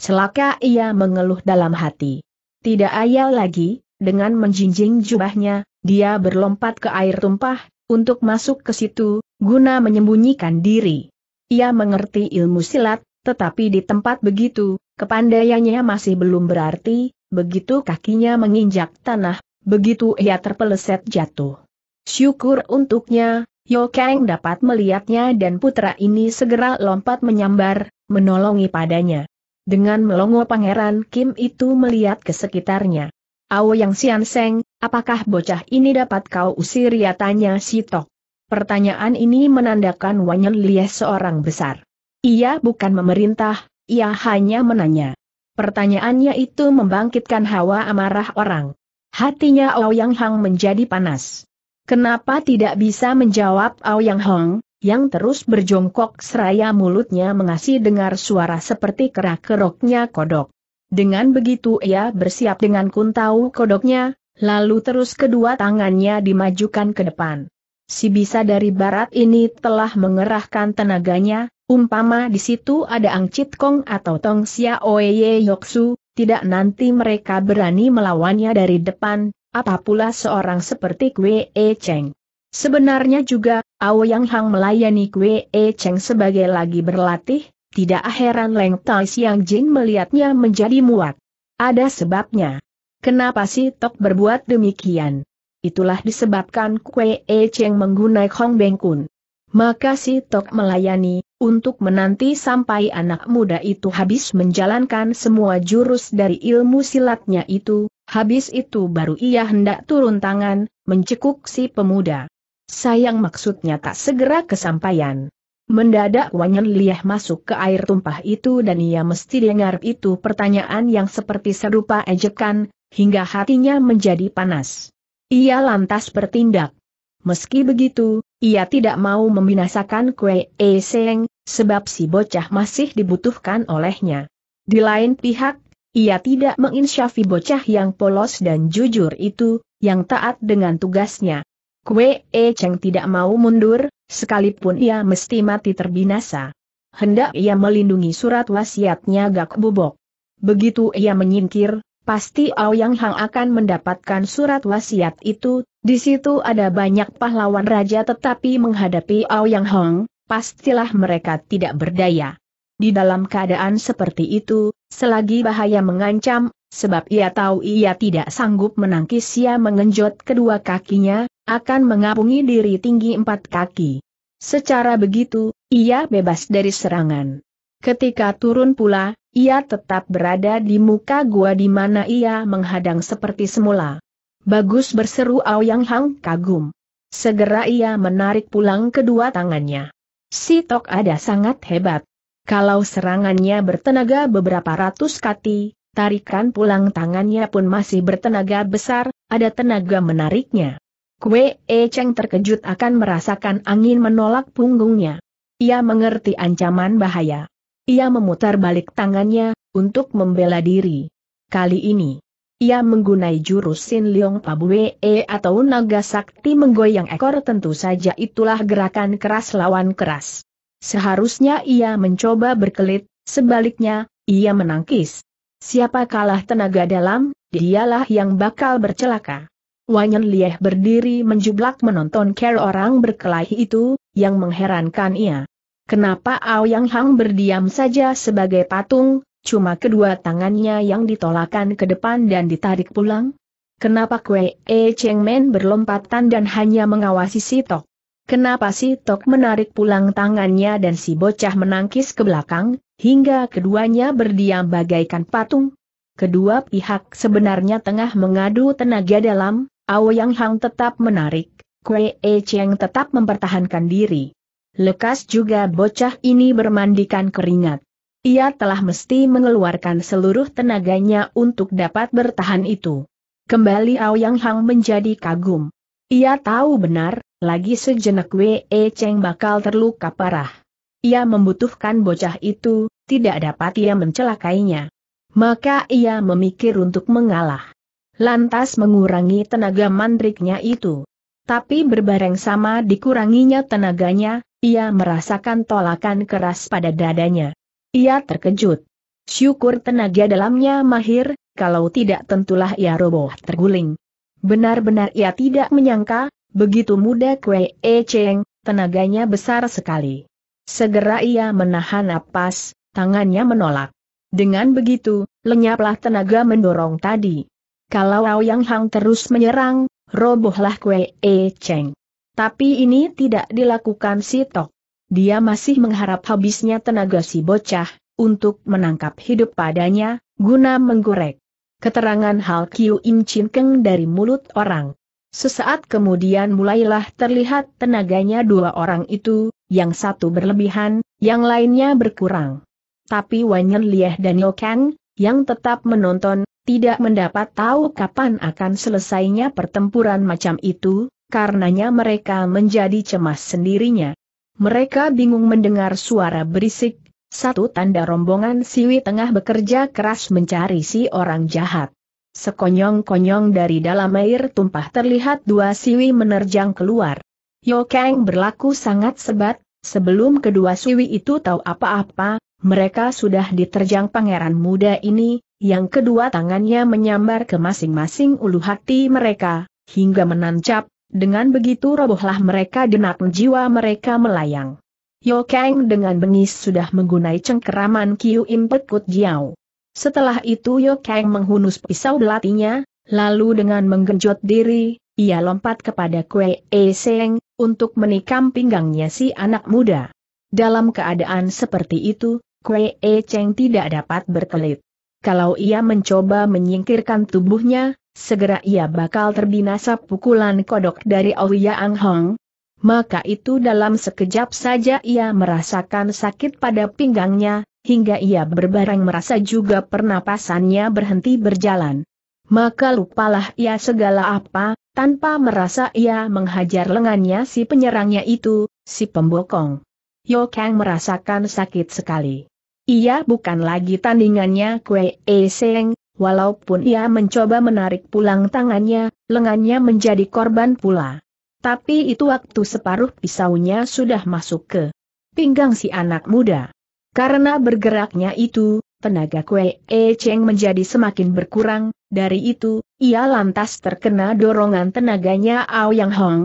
Celaka ia mengeluh dalam hati. Tidak ayal lagi, dengan menjinjing jubahnya, dia berlompat ke air tumpah, untuk masuk ke situ, guna menyembunyikan diri. Ia mengerti ilmu silat, tetapi di tempat begitu, kepandaiannya masih belum berarti, begitu kakinya menginjak tanah, begitu ia terpeleset jatuh. Syukur untuknya, Yo Kang dapat melihatnya dan putra ini segera lompat menyambar, menolongi padanya. Dengan melongo pangeran Kim itu melihat ke sekitarnya. Ao Yang Sian Seng, apakah bocah ini dapat kau usir ya tanya si Tok. Pertanyaan ini menandakan Wanyan Lie seorang besar. Ia bukan memerintah, ia hanya menanya. Pertanyaannya itu membangkitkan hawa amarah orang. Hatinya Ouyang Hang menjadi panas. Kenapa tidak bisa menjawab Ouyang Hang, yang terus berjongkok seraya mulutnya mengasih dengar suara seperti kerak-keroknya kodok. Dengan begitu ia bersiap dengan kuntau kodoknya, lalu terus kedua tangannya dimajukan ke depan. Si bisa dari barat ini telah mengerahkan tenaganya, Umpama di situ ada Ang Chit Kong atau Tong sia oye Yoksu, tidak nanti mereka berani melawannya dari depan, apa seorang seperti Kwe E Cheng. Sebenarnya juga, Yang Hang melayani Kwe E Cheng sebagai lagi berlatih, tidak heran Leng Tai Siang Jin melihatnya menjadi muak. Ada sebabnya. Kenapa si Tok berbuat demikian? Itulah disebabkan Kwe E Cheng menggunai Hong Beng Kun. Maka si Tok melayani, untuk menanti sampai anak muda itu habis menjalankan semua jurus dari ilmu silatnya itu, habis itu baru ia hendak turun tangan, mencekuk si pemuda. Sayang maksudnya tak segera kesampaian. Mendadak Wanyan Liah masuk ke air tumpah itu dan ia mesti dengar itu pertanyaan yang seperti serupa ejekan, hingga hatinya menjadi panas. Ia lantas bertindak. Meski begitu, ia tidak mau membinasakan Kue E Seng, sebab si bocah masih dibutuhkan olehnya. Di lain pihak, ia tidak menginsyafi bocah yang polos dan jujur itu, yang taat dengan tugasnya. Kue E Cheng tidak mau mundur, sekalipun ia mesti mati terbinasa. Hendak ia melindungi surat wasiatnya Gak Bubok. Begitu ia menyingkir, Pasti Yang Hang akan mendapatkan surat wasiat itu, di situ ada banyak pahlawan raja tetapi menghadapi Yang Hang, pastilah mereka tidak berdaya. Di dalam keadaan seperti itu, selagi bahaya mengancam, sebab ia tahu ia tidak sanggup menangkis ia mengenjot kedua kakinya, akan mengapungi diri tinggi empat kaki. Secara begitu, ia bebas dari serangan. Ketika turun pula, ia tetap berada di muka gua di mana ia menghadang seperti semula. Bagus berseru Yang Hang kagum. Segera ia menarik pulang kedua tangannya. Si Tok ada sangat hebat. Kalau serangannya bertenaga beberapa ratus kati, tarikan pulang tangannya pun masih bertenaga besar, ada tenaga menariknya. Kue E Cheng terkejut akan merasakan angin menolak punggungnya. Ia mengerti ancaman bahaya. Ia memutar balik tangannya, untuk membela diri. Kali ini, ia menggunai jurus Sin Leong e, atau naga sakti menggoyang ekor tentu saja itulah gerakan keras lawan keras. Seharusnya ia mencoba berkelit, sebaliknya, ia menangkis. Siapa kalah tenaga dalam, dialah yang bakal bercelaka. Wanyan Lieh berdiri menjublak menonton care orang berkelahi itu, yang mengherankan ia. Kenapa Ao Yang Hang berdiam saja sebagai patung, cuma kedua tangannya yang ditolakkan ke depan dan ditarik pulang? Kenapa Kwe E Cheng Men berlompatan dan hanya mengawasi si Tok? Kenapa si Tok menarik pulang tangannya dan si bocah menangkis ke belakang, hingga keduanya berdiam bagaikan patung? Kedua pihak sebenarnya tengah mengadu tenaga dalam, Ao Yang Hang tetap menarik, Kwe E Cheng tetap mempertahankan diri lekas juga bocah ini bermandikan keringat. Ia telah mesti mengeluarkan seluruh tenaganya untuk dapat bertahan itu. Kembali Aoyang Hang menjadi kagum. Ia tahu benar, lagi sejenak Wei e Cheng bakal terluka parah. Ia membutuhkan bocah itu, tidak dapat ia mencelakainya. Maka ia memikir untuk mengalah. Lantas mengurangi tenaga mandriknya itu. Tapi berbareng sama dikuranginya tenaganya, ia merasakan tolakan keras pada dadanya. Ia terkejut. Syukur tenaga dalamnya mahir, kalau tidak tentulah ia roboh terguling. Benar-benar ia tidak menyangka, begitu muda kue E Cheng, tenaganya besar sekali. Segera ia menahan napas, tangannya menolak. Dengan begitu, lenyaplah tenaga mendorong tadi. Kalau yang Hang terus menyerang, robohlah kue E Cheng. Tapi ini tidak dilakukan si Tok. Dia masih mengharap habisnya tenaga si bocah, untuk menangkap hidup padanya, guna menggorek. Keterangan Hal Kiu Im Chin Keng dari mulut orang. Sesaat kemudian mulailah terlihat tenaganya dua orang itu, yang satu berlebihan, yang lainnya berkurang. Tapi Wanyan Lieh dan Yokan, yang tetap menonton, tidak mendapat tahu kapan akan selesainya pertempuran macam itu, karenanya mereka menjadi cemas sendirinya. Mereka bingung mendengar suara berisik, satu tanda rombongan siwi tengah bekerja keras mencari si orang jahat. Sekonyong-konyong dari dalam air tumpah terlihat dua siwi menerjang keluar. Yo Kang berlaku sangat sebat, sebelum kedua siwi itu tahu apa-apa, mereka sudah diterjang pangeran muda ini, yang kedua tangannya menyambar ke masing-masing ulu hati mereka, hingga menancap, dengan begitu robohlah mereka denak jiwa mereka melayang. Yo Kang dengan bengis sudah menggunai cengkeraman Kiu Im Pekut Jiao. Setelah itu Yo Kang menghunus pisau belatinya, lalu dengan menggenjot diri, ia lompat kepada Kue E Seng, untuk menikam pinggangnya si anak muda. Dalam keadaan seperti itu, Kue E Cheng tidak dapat berkelit. Kalau ia mencoba menyingkirkan tubuhnya, segera ia bakal terbinasa pukulan kodok dari Owiya Ang Hong. Maka itu dalam sekejap saja ia merasakan sakit pada pinggangnya, hingga ia berbaring merasa juga pernapasannya berhenti berjalan. Maka lupalah ia segala apa, tanpa merasa ia menghajar lengannya si penyerangnya itu, si pembokong. Yo Kang merasakan sakit sekali. Ia bukan lagi tandingannya Kwe E Seng, Walaupun ia mencoba menarik pulang tangannya, lengannya menjadi korban pula. Tapi itu waktu separuh pisaunya sudah masuk ke pinggang si anak muda. Karena bergeraknya itu, tenaga Kue E Cheng menjadi semakin berkurang, dari itu, ia lantas terkena dorongan tenaganya Ao Yang Hong.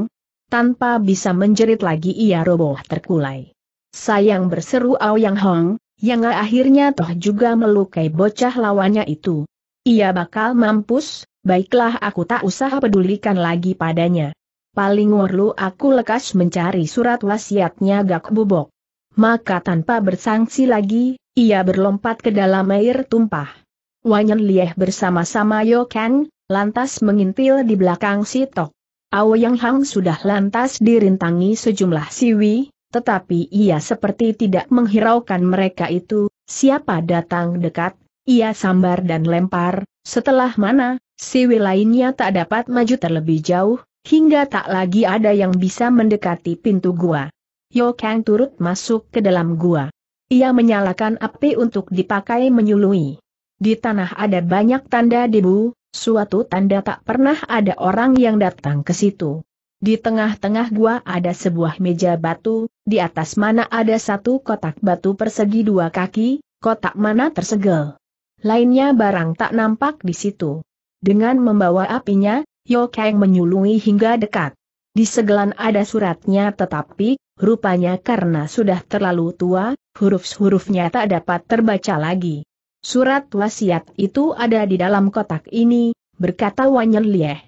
Tanpa bisa menjerit lagi ia roboh terkulai. Sayang berseru Ao Yang Hong, yang akhirnya toh juga melukai bocah lawannya itu. Ia bakal mampus, baiklah aku tak usah pedulikan lagi padanya. Paling warlu aku lekas mencari surat wasiatnya Gak Bubok. Maka tanpa bersangsi lagi, ia berlompat ke dalam air tumpah. Wanyan Lieh bersama-sama yo Kang, lantas mengintil di belakang Sitok. Yang Hang sudah lantas dirintangi sejumlah siwi, tetapi ia seperti tidak menghiraukan mereka itu, siapa datang dekat, ia sambar dan lempar, setelah mana, siwi lainnya tak dapat maju terlebih jauh, hingga tak lagi ada yang bisa mendekati pintu gua. Yo Kang turut masuk ke dalam gua. Ia menyalakan api untuk dipakai menyului. Di tanah ada banyak tanda debu, suatu tanda tak pernah ada orang yang datang ke situ. Di tengah-tengah gua ada sebuah meja batu, di atas mana ada satu kotak batu persegi dua kaki, kotak mana tersegel lainnya barang tak nampak di situ. Dengan membawa apinya, Yo Kang menyului hingga dekat. Di segelan ada suratnya tetapi, rupanya karena sudah terlalu tua, huruf-hurufnya tak dapat terbaca lagi. Surat wasiat itu ada di dalam kotak ini, berkata Wanyan Lieh.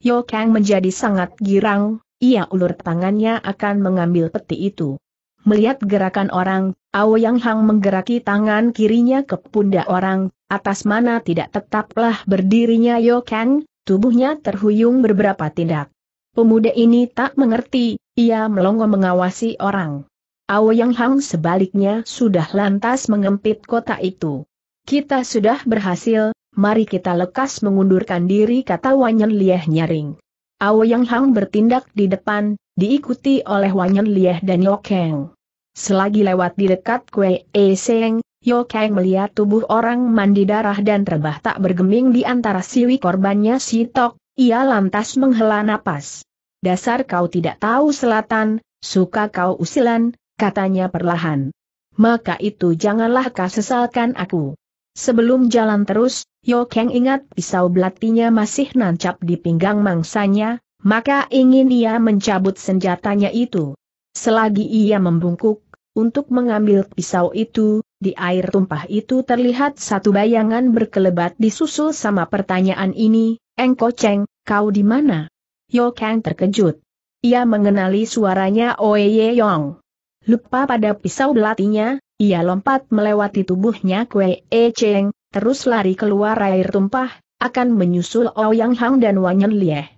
Yo Kang menjadi sangat girang, ia ulur tangannya akan mengambil peti itu. Melihat gerakan orang, Aoyang Hang menggeraki tangan kirinya ke pundak orang, atas mana tidak tetaplah berdirinya Yo Kang, tubuhnya terhuyung beberapa tindak. Pemuda ini tak mengerti, ia melongo mengawasi orang. Aoyang Hang sebaliknya sudah lantas mengempit kota itu. Kita sudah berhasil, mari kita lekas mengundurkan diri kata Wanyan Lieh nyaring. Aoyang Hang bertindak di depan, diikuti oleh Wanyan Lieh dan Yo Selagi lewat di dekat kue Eseng, Yo Kang melihat tubuh orang mandi darah dan terbah tak bergeming di antara siwi korbannya si Tok, ia lantas menghela napas. Dasar kau tidak tahu selatan, suka kau usilan, katanya perlahan. Maka itu janganlah kau sesalkan aku. Sebelum jalan terus, Yo Kang ingat pisau belatinya masih nancap di pinggang mangsanya, maka ingin ia mencabut senjatanya itu. Selagi ia membungkuk, untuk mengambil pisau itu, di air tumpah itu terlihat satu bayangan berkelebat disusul sama pertanyaan ini, Engko Cheng, kau di mana? Yo Kang terkejut. Ia mengenali suaranya Oe Ye Yong. Lupa pada pisau belatinya, ia lompat melewati tubuhnya Kwe E Cheng, terus lari keluar air tumpah, akan menyusul Ouyang Hang dan Yen Lieh.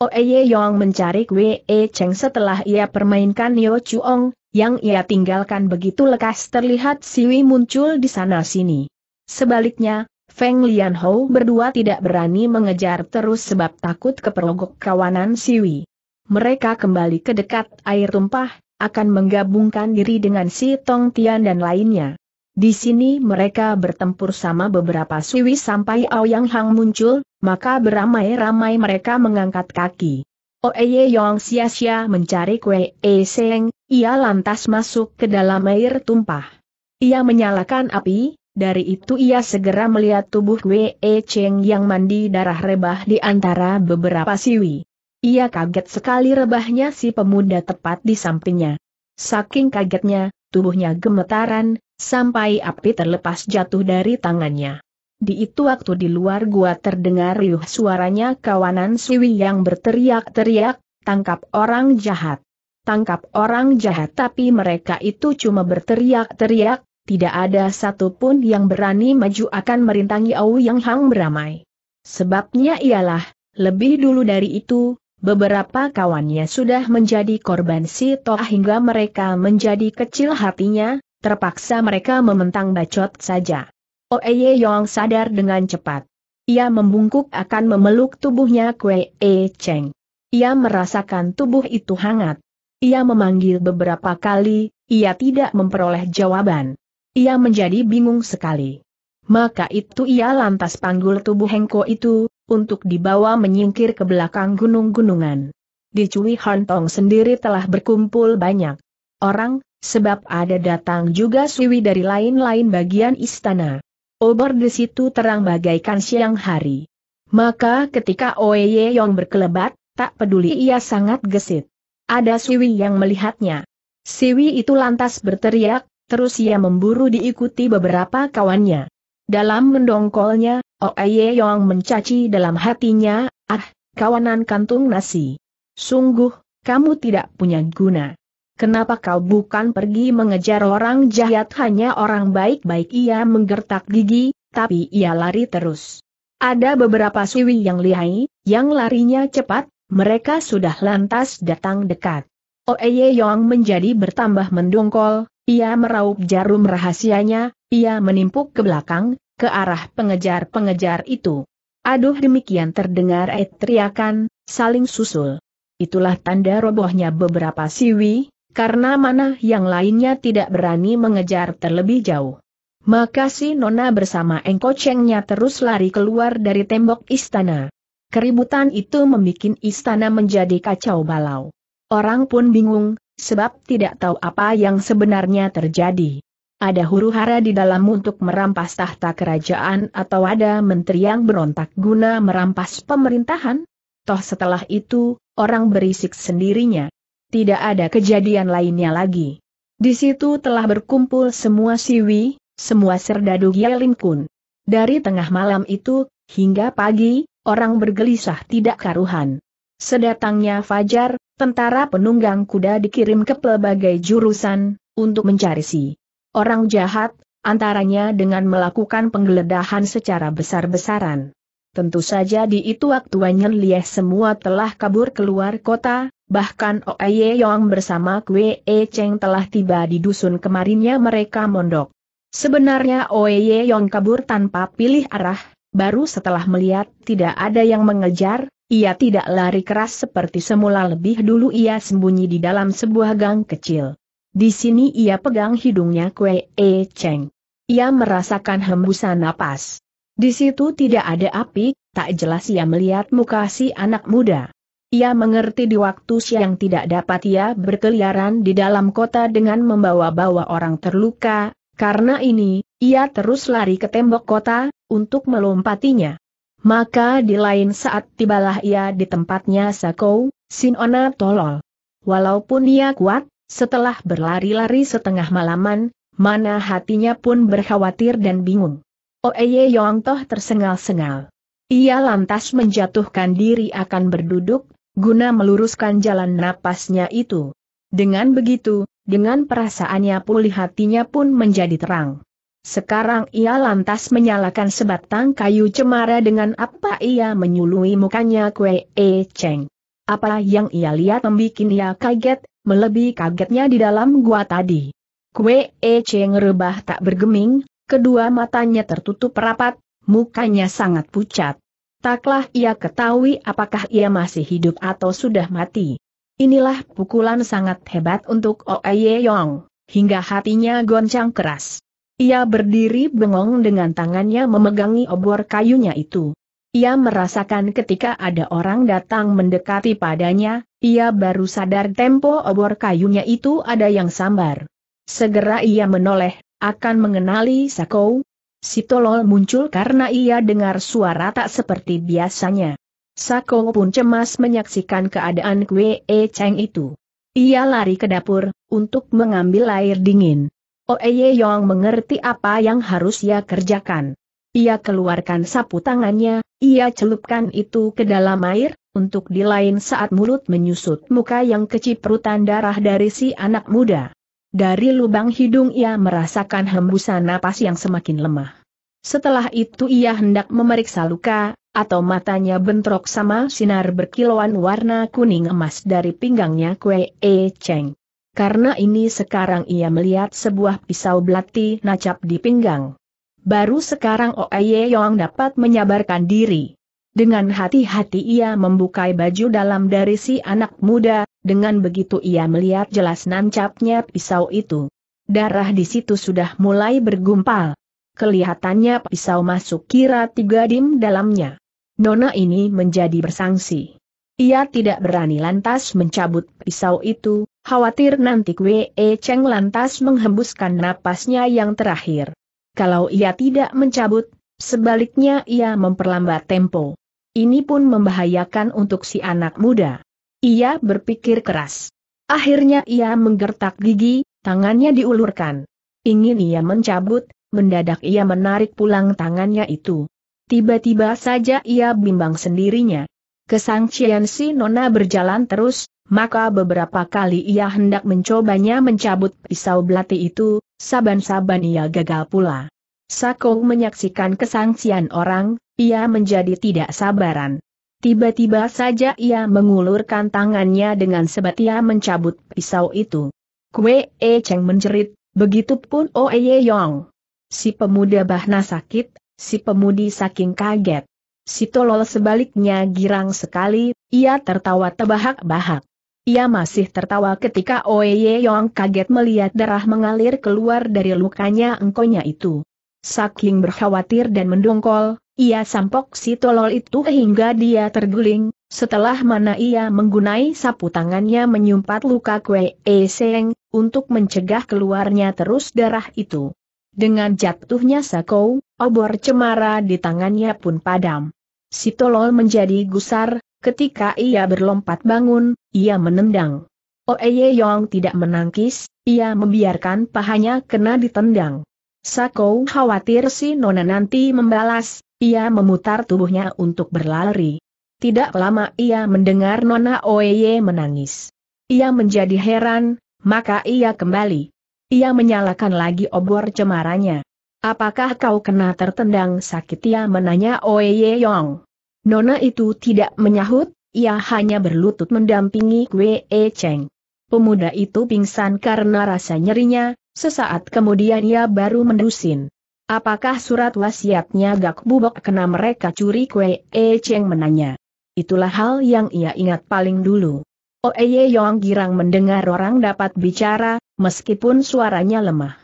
Oe Ye Yong mencari Kwe E Cheng setelah ia permainkan Yo Chuong, yang ia tinggalkan begitu lekas terlihat Siwi muncul di sana-sini. Sebaliknya, Feng Lianhou berdua tidak berani mengejar terus sebab takut keperogok kawanan Siwi. Mereka kembali ke dekat air tumpah, akan menggabungkan diri dengan si Tong Tian dan lainnya. Di sini mereka bertempur sama beberapa Siwi sampai Aoyang Hang muncul, maka beramai-ramai mereka mengangkat kaki. Oeye Yong sia-sia mencari kue E Seng, ia lantas masuk ke dalam air tumpah. Ia menyalakan api, dari itu ia segera melihat tubuh kue E Cheng yang mandi darah rebah di antara beberapa siwi. Ia kaget sekali rebahnya si pemuda tepat di sampingnya. Saking kagetnya, tubuhnya gemetaran, sampai api terlepas jatuh dari tangannya. Di itu waktu di luar gua terdengar riuh suaranya kawanan Siwi yang berteriak-teriak, tangkap orang jahat. Tangkap orang jahat tapi mereka itu cuma berteriak-teriak, tidak ada satupun yang berani maju akan merintangi Au Yang Hang beramai. Sebabnya ialah, lebih dulu dari itu, beberapa kawannya sudah menjadi korban si Toh hingga mereka menjadi kecil hatinya, terpaksa mereka mementang bacot saja. Oeye oh, Yong sadar dengan cepat. Ia membungkuk akan memeluk tubuhnya Kwe E Cheng. Ia merasakan tubuh itu hangat. Ia memanggil beberapa kali, ia tidak memperoleh jawaban. Ia menjadi bingung sekali. Maka itu ia lantas panggul tubuh Hengko itu, untuk dibawa menyingkir ke belakang gunung-gunungan. Di Cui Hontong sendiri telah berkumpul banyak orang, sebab ada datang juga Suwi dari lain-lain bagian istana obor di situ terang bagaikan siang hari. Maka ketika Oye Yong berkelebat, tak peduli ia sangat gesit. Ada Siwi yang melihatnya. Siwi itu lantas berteriak, terus ia memburu diikuti beberapa kawannya. Dalam mendongkolnya, Oye Yong mencaci dalam hatinya, ah, kawanan kantung nasi. Sungguh, kamu tidak punya guna. Kenapa kau bukan pergi mengejar orang jahat hanya orang baik-baik ia menggertak gigi, tapi ia lari terus. Ada beberapa siwi yang lihai, yang larinya cepat, mereka sudah lantas datang dekat. Oeye Yong menjadi bertambah mendongkol, ia meraup jarum rahasianya, ia menimpuk ke belakang, ke arah pengejar-pengejar itu. Aduh demikian terdengar et teriakan, saling susul. Itulah tanda robohnya beberapa siwi, karena mana yang lainnya tidak berani mengejar terlebih jauh. Maka si Nona bersama Engko cengnya terus lari keluar dari tembok istana. Keributan itu membuat istana menjadi kacau balau. Orang pun bingung, sebab tidak tahu apa yang sebenarnya terjadi. Ada huru-hara di dalam untuk merampas tahta kerajaan atau ada menteri yang berontak guna merampas pemerintahan? Toh setelah itu, orang berisik sendirinya tidak ada kejadian lainnya lagi. Di situ telah berkumpul semua siwi, semua serdadu gyalinkun. Dari tengah malam itu, hingga pagi, orang bergelisah tidak karuhan. Sedatangnya Fajar, tentara penunggang kuda dikirim ke pelbagai jurusan, untuk mencari si orang jahat, antaranya dengan melakukan penggeledahan secara besar-besaran. Tentu saja di itu waktu Wanyan Lieh semua telah kabur keluar kota, Bahkan Oye Yong bersama Kwe E Cheng telah tiba di dusun kemarinnya mereka mondok. Sebenarnya Oye Yong kabur tanpa pilih arah, baru setelah melihat tidak ada yang mengejar, ia tidak lari keras seperti semula lebih dulu ia sembunyi di dalam sebuah gang kecil. Di sini ia pegang hidungnya Kwe E Cheng. Ia merasakan hembusan napas. Di situ tidak ada api, tak jelas ia melihat muka si anak muda. Ia mengerti di waktu siang tidak dapat ia berkeliaran di dalam kota dengan membawa-bawa orang terluka, karena ini, ia terus lari ke tembok kota, untuk melompatinya. Maka di lain saat tibalah ia di tempatnya Sakou, Sinona tolol. Walaupun ia kuat, setelah berlari-lari setengah malaman, mana hatinya pun berkhawatir dan bingung. Oeye Toh tersengal-sengal. Ia lantas menjatuhkan diri akan berduduk, guna meluruskan jalan napasnya itu. Dengan begitu, dengan perasaannya pulih hatinya pun menjadi terang. Sekarang ia lantas menyalakan sebatang kayu cemara dengan apa ia menyului mukanya Kue E Cheng. Apa yang ia lihat membuat ia kaget, melebihi kagetnya di dalam gua tadi. Kue E Cheng rebah tak bergeming, kedua matanya tertutup rapat, mukanya sangat pucat taklah ia ketahui apakah ia masih hidup atau sudah mati. Inilah pukulan sangat hebat untuk Oye Yong, hingga hatinya goncang keras. Ia berdiri bengong dengan tangannya memegangi obor kayunya itu. Ia merasakan ketika ada orang datang mendekati padanya, ia baru sadar tempo obor kayunya itu ada yang sambar. Segera ia menoleh, akan mengenali Sakou, Si tolol muncul karena ia dengar suara tak seperti biasanya. Sako pun cemas menyaksikan keadaan Kwe e Cheng itu. Ia lari ke dapur, untuk mengambil air dingin. Oeye Yong mengerti apa yang harus ia kerjakan. Ia keluarkan sapu tangannya, ia celupkan itu ke dalam air, untuk di lain saat mulut menyusut muka yang keciprutan darah dari si anak muda. Dari lubang hidung ia merasakan hembusan napas yang semakin lemah. Setelah itu ia hendak memeriksa luka, atau matanya bentrok sama sinar berkilauan warna kuning emas dari pinggangnya Kue E Cheng. Karena ini sekarang ia melihat sebuah pisau belati nacap di pinggang. Baru sekarang Oe Ye dapat menyabarkan diri. Dengan hati-hati ia membuka baju dalam dari si anak muda, dengan begitu ia melihat jelas nancapnya pisau itu. Darah di situ sudah mulai bergumpal. Kelihatannya pisau masuk kira tiga dim dalamnya. Nona ini menjadi bersangsi. Ia tidak berani lantas mencabut pisau itu, khawatir nanti Kwe e Cheng lantas menghembuskan napasnya yang terakhir. Kalau ia tidak mencabut Sebaliknya ia memperlambat tempo. Ini pun membahayakan untuk si anak muda. Ia berpikir keras. Akhirnya ia menggertak gigi, tangannya diulurkan. Ingin ia mencabut, mendadak ia menarik pulang tangannya itu. Tiba-tiba saja ia bimbang sendirinya. Kesang Cian si Nona berjalan terus, maka beberapa kali ia hendak mencobanya mencabut pisau belati itu, saban-saban ia gagal pula. Sakong menyaksikan kesangsian orang, ia menjadi tidak sabaran. Tiba-tiba saja ia mengulurkan tangannya dengan sebatia mencabut pisau itu. Kue E Cheng menjerit, begitupun E Ye Yong. Si pemuda bahna sakit, si pemudi saking kaget. Si tolol sebaliknya girang sekali, ia tertawa tebahak bahak Ia masih tertawa ketika E Ye Yong kaget melihat darah mengalir keluar dari lukanya engkonya itu. Saking berkhawatir dan mendongkol, ia sampok si tolol itu hingga dia terguling, setelah mana ia menggunai sapu tangannya menyumpat luka kue eseng, untuk mencegah keluarnya terus darah itu. Dengan jatuhnya sakau, obor cemara di tangannya pun padam. Si tolol menjadi gusar, ketika ia berlompat bangun, ia menendang. Oeye Yong tidak menangkis, ia membiarkan pahanya kena ditendang. Sakou khawatir si Nona nanti membalas, ia memutar tubuhnya untuk berlari. Tidak lama ia mendengar Nona Oeye menangis. Ia menjadi heran, maka ia kembali. Ia menyalakan lagi obor cemaranya. Apakah kau kena tertendang sakit? Ia menanya Oeye Yong. Nona itu tidak menyahut, ia hanya berlutut mendampingi Kwe E Cheng. Pemuda itu pingsan karena rasa nyerinya, Sesaat kemudian ia baru mendusin. Apakah surat wasiatnya gak bubok kena mereka curi kue? E Cheng menanya. Itulah hal yang ia ingat paling dulu. Oeye Yong girang mendengar orang dapat bicara, meskipun suaranya lemah.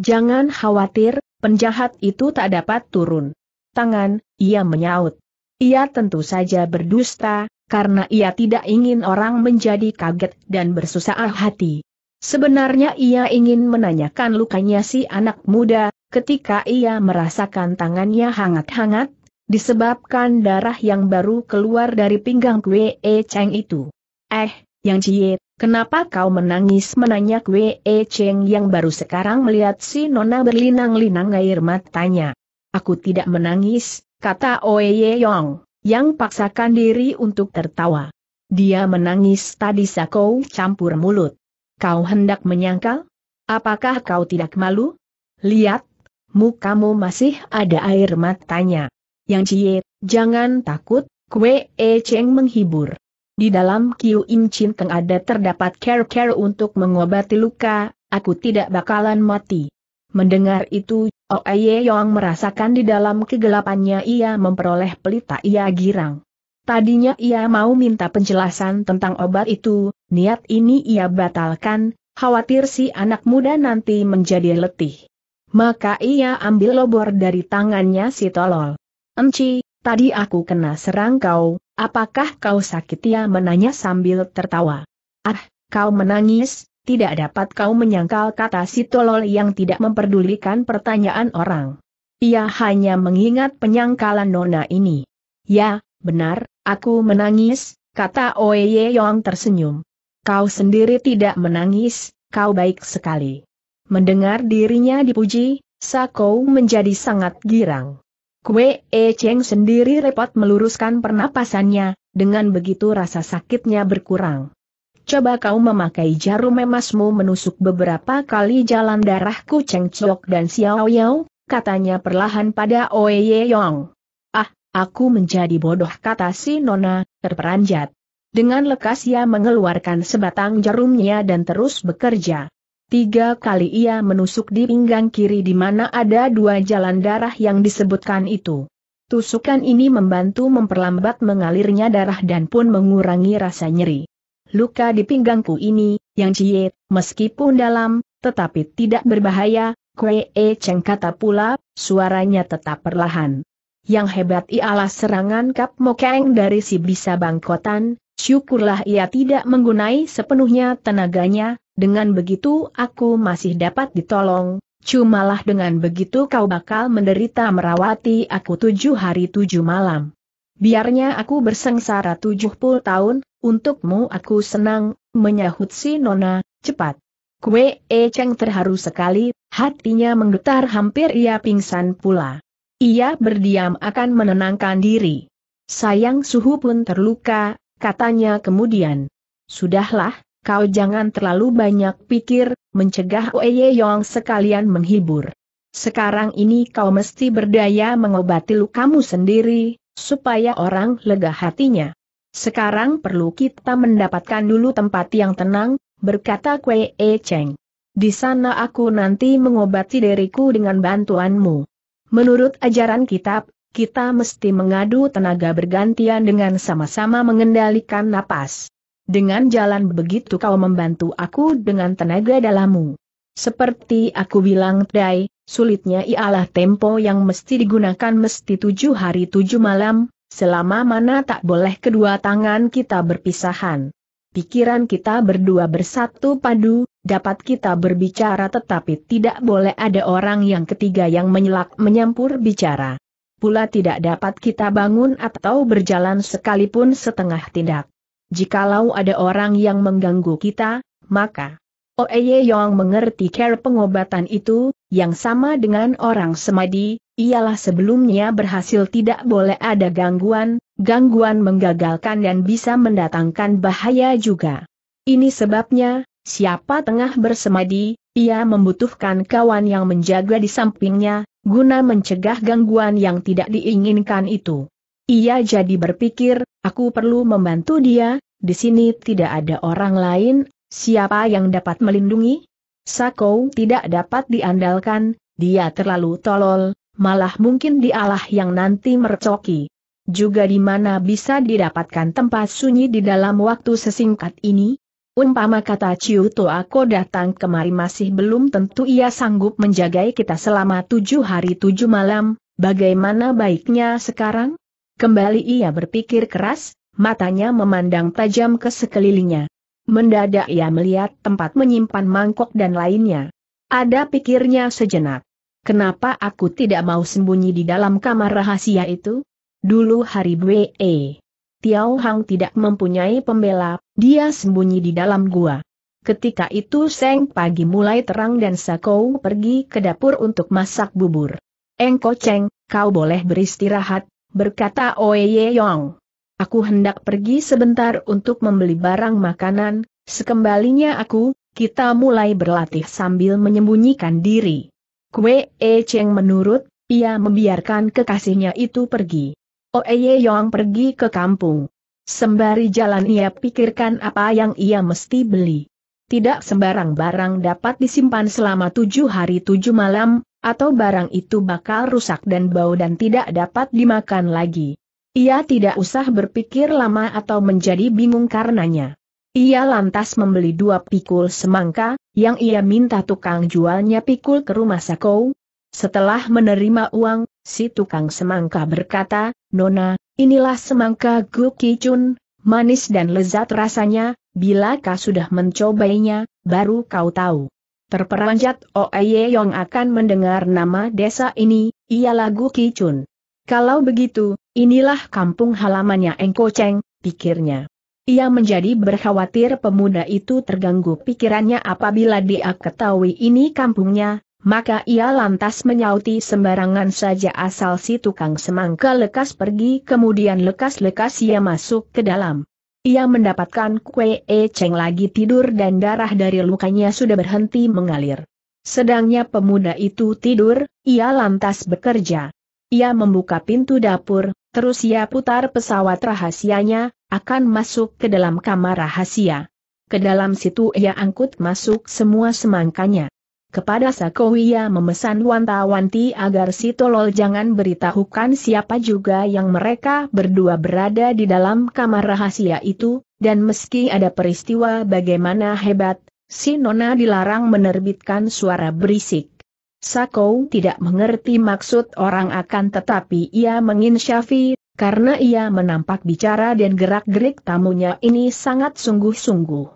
Jangan khawatir, penjahat itu tak dapat turun. Tangan, ia menyaut. Ia tentu saja berdusta, karena ia tidak ingin orang menjadi kaget dan bersusah hati. Sebenarnya ia ingin menanyakan lukanya si anak muda, ketika ia merasakan tangannya hangat-hangat, disebabkan darah yang baru keluar dari pinggang Kwe E Cheng itu. Eh, Yang Cie, kenapa kau menangis menanya Kwe E Cheng yang baru sekarang melihat si Nona berlinang-linang air matanya. Aku tidak menangis, kata Oye Yong, yang paksakan diri untuk tertawa. Dia menangis tadi sakau campur mulut. Kau hendak menyangkal? Apakah kau tidak malu? Lihat, mukamu masih ada air matanya. Yang Cie, jangan takut, Kue E Cheng menghibur. Di dalam Kiu In Chin Teng ada terdapat care-care untuk mengobati luka, aku tidak bakalan mati. Mendengar itu, Oe oh Yong merasakan di dalam kegelapannya ia memperoleh pelita ia girang. Tadinya ia mau minta penjelasan tentang obat itu, niat ini ia batalkan, khawatir si anak muda nanti menjadi letih. Maka ia ambil lobor dari tangannya si tolol. Enci, tadi aku kena serang kau, apakah kau sakit ia menanya sambil tertawa. Ah, kau menangis, tidak dapat kau menyangkal kata si tolol yang tidak memperdulikan pertanyaan orang. Ia hanya mengingat penyangkalan nona ini. Ya, benar, aku menangis, kata Oye Yong tersenyum. Kau sendiri tidak menangis, kau baik sekali. Mendengar dirinya dipuji, Sakou menjadi sangat girang. Kue E Cheng sendiri repot meluruskan pernapasannya, dengan begitu rasa sakitnya berkurang. Coba kau memakai jarum emasmu menusuk beberapa kali jalan darahku Cheng Chok dan Xiao Yao, katanya perlahan pada Oe Ye Yong. Ah, aku menjadi bodoh kata si Nona, terperanjat. Dengan lekas ia mengeluarkan sebatang jarumnya dan terus bekerja. Tiga kali ia menusuk di pinggang kiri di mana ada dua jalan darah yang disebutkan itu. Tusukan ini membantu memperlambat mengalirnya darah dan pun mengurangi rasa nyeri. Luka di pinggangku ini, yang ciet, meskipun dalam, tetapi tidak berbahaya, Kue E kata pula, suaranya tetap perlahan. Yang hebat ialah serangan Kap Mokeng dari si bisa bangkotan, Syukurlah ia tidak menggunai sepenuhnya tenaganya, dengan begitu aku masih dapat ditolong, cumalah dengan begitu kau bakal menderita merawati aku tujuh hari tujuh malam. Biarnya aku bersengsara tujuh puluh tahun, untukmu aku senang, menyahut si Nona, cepat. Kue E Cheng terharu sekali, hatinya menggetar hampir ia pingsan pula. Ia berdiam akan menenangkan diri. Sayang suhu pun terluka, katanya kemudian. Sudahlah, kau jangan terlalu banyak pikir, mencegah Oye Yong sekalian menghibur. Sekarang ini kau mesti berdaya mengobati lukamu sendiri, supaya orang lega hatinya. Sekarang perlu kita mendapatkan dulu tempat yang tenang, berkata Kwee Cheng. Di sana aku nanti mengobati diriku dengan bantuanmu. Menurut ajaran kitab, kita mesti mengadu tenaga bergantian dengan sama-sama mengendalikan napas. Dengan jalan begitu kau membantu aku dengan tenaga dalammu. Seperti aku bilang Dai, sulitnya ialah tempo yang mesti digunakan mesti tujuh hari tujuh malam, selama mana tak boleh kedua tangan kita berpisahan. Pikiran kita berdua bersatu padu, dapat kita berbicara tetapi tidak boleh ada orang yang ketiga yang menyelak menyampur bicara pula tidak dapat kita bangun atau berjalan sekalipun setengah tindak. Jikalau ada orang yang mengganggu kita, maka Oeye oh Yong mengerti care pengobatan itu, yang sama dengan orang semadi, ialah sebelumnya berhasil tidak boleh ada gangguan, gangguan menggagalkan dan bisa mendatangkan bahaya juga. Ini sebabnya, siapa tengah bersemadi, ia membutuhkan kawan yang menjaga di sampingnya, guna mencegah gangguan yang tidak diinginkan itu. Ia jadi berpikir, aku perlu membantu dia, di sini tidak ada orang lain, siapa yang dapat melindungi? Sako tidak dapat diandalkan, dia terlalu tolol, malah mungkin dialah yang nanti mercoki. Juga di mana bisa didapatkan tempat sunyi di dalam waktu sesingkat ini? Umpama kata Ciu aku datang kemari masih belum tentu ia sanggup menjagai kita selama tujuh hari tujuh malam, bagaimana baiknya sekarang? Kembali ia berpikir keras, matanya memandang tajam ke sekelilingnya. Mendadak ia melihat tempat menyimpan mangkok dan lainnya. Ada pikirnya sejenak. Kenapa aku tidak mau sembunyi di dalam kamar rahasia itu? Dulu hari BE. Tiao Hang tidak mempunyai pembela, dia sembunyi di dalam gua. Ketika itu Seng pagi mulai terang dan Sakou pergi ke dapur untuk masak bubur. Engko Cheng, kau boleh beristirahat, berkata Oye Yong. Aku hendak pergi sebentar untuk membeli barang makanan, sekembalinya aku, kita mulai berlatih sambil menyembunyikan diri. Kue E Cheng menurut, ia membiarkan kekasihnya itu pergi. Oeye oh, Yong pergi ke kampung. Sembari jalan ia pikirkan apa yang ia mesti beli. Tidak sembarang barang dapat disimpan selama tujuh hari tujuh malam, atau barang itu bakal rusak dan bau dan tidak dapat dimakan lagi. Ia tidak usah berpikir lama atau menjadi bingung karenanya. Ia lantas membeli dua pikul semangka, yang ia minta tukang jualnya pikul ke rumah Sakou. Setelah menerima uang, Si tukang semangka berkata, Nona, inilah semangka gukicun, manis dan lezat rasanya, bila kau sudah mencobainya, baru kau tahu. Terperanjat Oeye Yong akan mendengar nama desa ini, ialah Gukicun. Kalau begitu, inilah kampung halamannya Engko Cheng, pikirnya. Ia menjadi berkhawatir pemuda itu terganggu pikirannya apabila dia ketahui ini kampungnya, maka ia lantas menyauti sembarangan saja asal si tukang semangka lekas pergi kemudian lekas-lekas ia masuk ke dalam. Ia mendapatkan kue e ceng lagi tidur dan darah dari lukanya sudah berhenti mengalir. Sedangnya pemuda itu tidur, ia lantas bekerja. Ia membuka pintu dapur, terus ia putar pesawat rahasianya, akan masuk ke dalam kamar rahasia. Ke dalam situ ia angkut masuk semua semangkanya kepada Sakowia memesan wanta wanti agar si tolol jangan beritahukan siapa juga yang mereka berdua berada di dalam kamar rahasia itu, dan meski ada peristiwa bagaimana hebat, si Nona dilarang menerbitkan suara berisik. Sakou tidak mengerti maksud orang akan tetapi ia menginsyafi, karena ia menampak bicara dan gerak-gerik tamunya ini sangat sungguh-sungguh.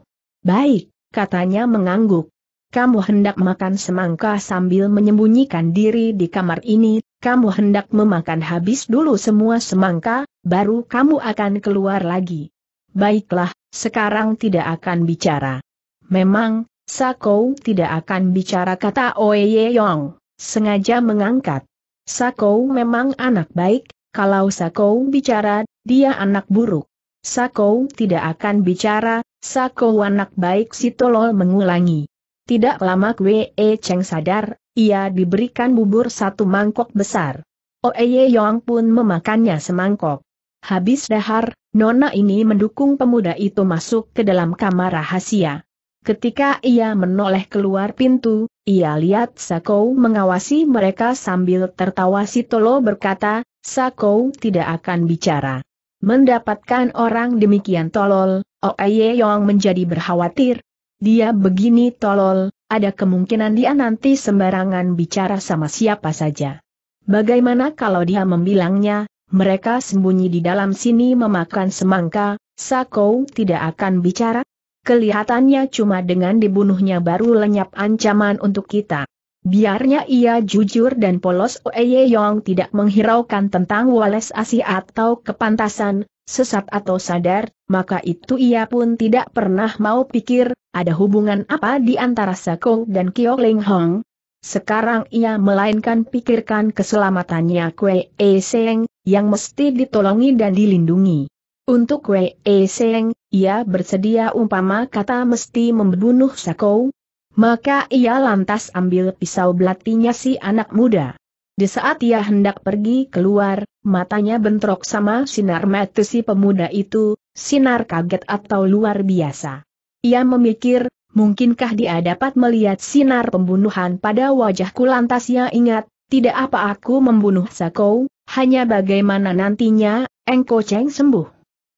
Baik, katanya mengangguk kamu hendak makan semangka sambil menyembunyikan diri di kamar ini, kamu hendak memakan habis dulu semua semangka, baru kamu akan keluar lagi. Baiklah, sekarang tidak akan bicara. Memang, Sakou tidak akan bicara kata Oye Yong, sengaja mengangkat. Sakou memang anak baik, kalau Sakou bicara, dia anak buruk. Sakou tidak akan bicara, Sakou anak baik si tolol mengulangi. Tidak lama kwee e Cheng sadar, ia diberikan bubur satu mangkok besar. Oeye Yong pun memakannya semangkok. Habis dahar, Nona ini mendukung pemuda itu masuk ke dalam kamar rahasia. Ketika ia menoleh keluar pintu, ia lihat Sakou mengawasi mereka sambil tertawa si Tolo berkata, Sakou tidak akan bicara. Mendapatkan orang demikian tolol, Oeye Yong menjadi berkhawatir, dia begini tolol, ada kemungkinan dia nanti sembarangan bicara sama siapa saja. Bagaimana kalau dia membilangnya, mereka sembunyi di dalam sini memakan semangka, Sakou tidak akan bicara? Kelihatannya cuma dengan dibunuhnya baru lenyap ancaman untuk kita. Biarnya ia jujur dan polos Oeye Yong tidak menghiraukan tentang Wales Asih atau kepantasan, sesat atau sadar, maka itu ia pun tidak pernah mau pikir, ada hubungan apa di antara Sekong dan Kio Ling Hong. Sekarang ia melainkan pikirkan keselamatannya Kwe E Seng, yang mesti ditolongi dan dilindungi. Untuk Kwe E Seng, ia bersedia umpama kata mesti membunuh Sakou, maka ia lantas ambil pisau belatinya si anak muda. Di saat ia hendak pergi keluar, matanya bentrok sama sinar mata si pemuda itu, sinar kaget atau luar biasa. Ia memikir, mungkinkah dia dapat melihat sinar pembunuhan pada wajahku lantas ia ingat, tidak apa aku membunuh Sakou, hanya bagaimana nantinya, Engko Cheng sembuh.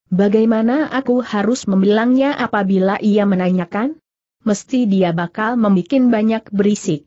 Bagaimana aku harus membilangnya apabila ia menanyakan? Mesti dia bakal membuat banyak berisik.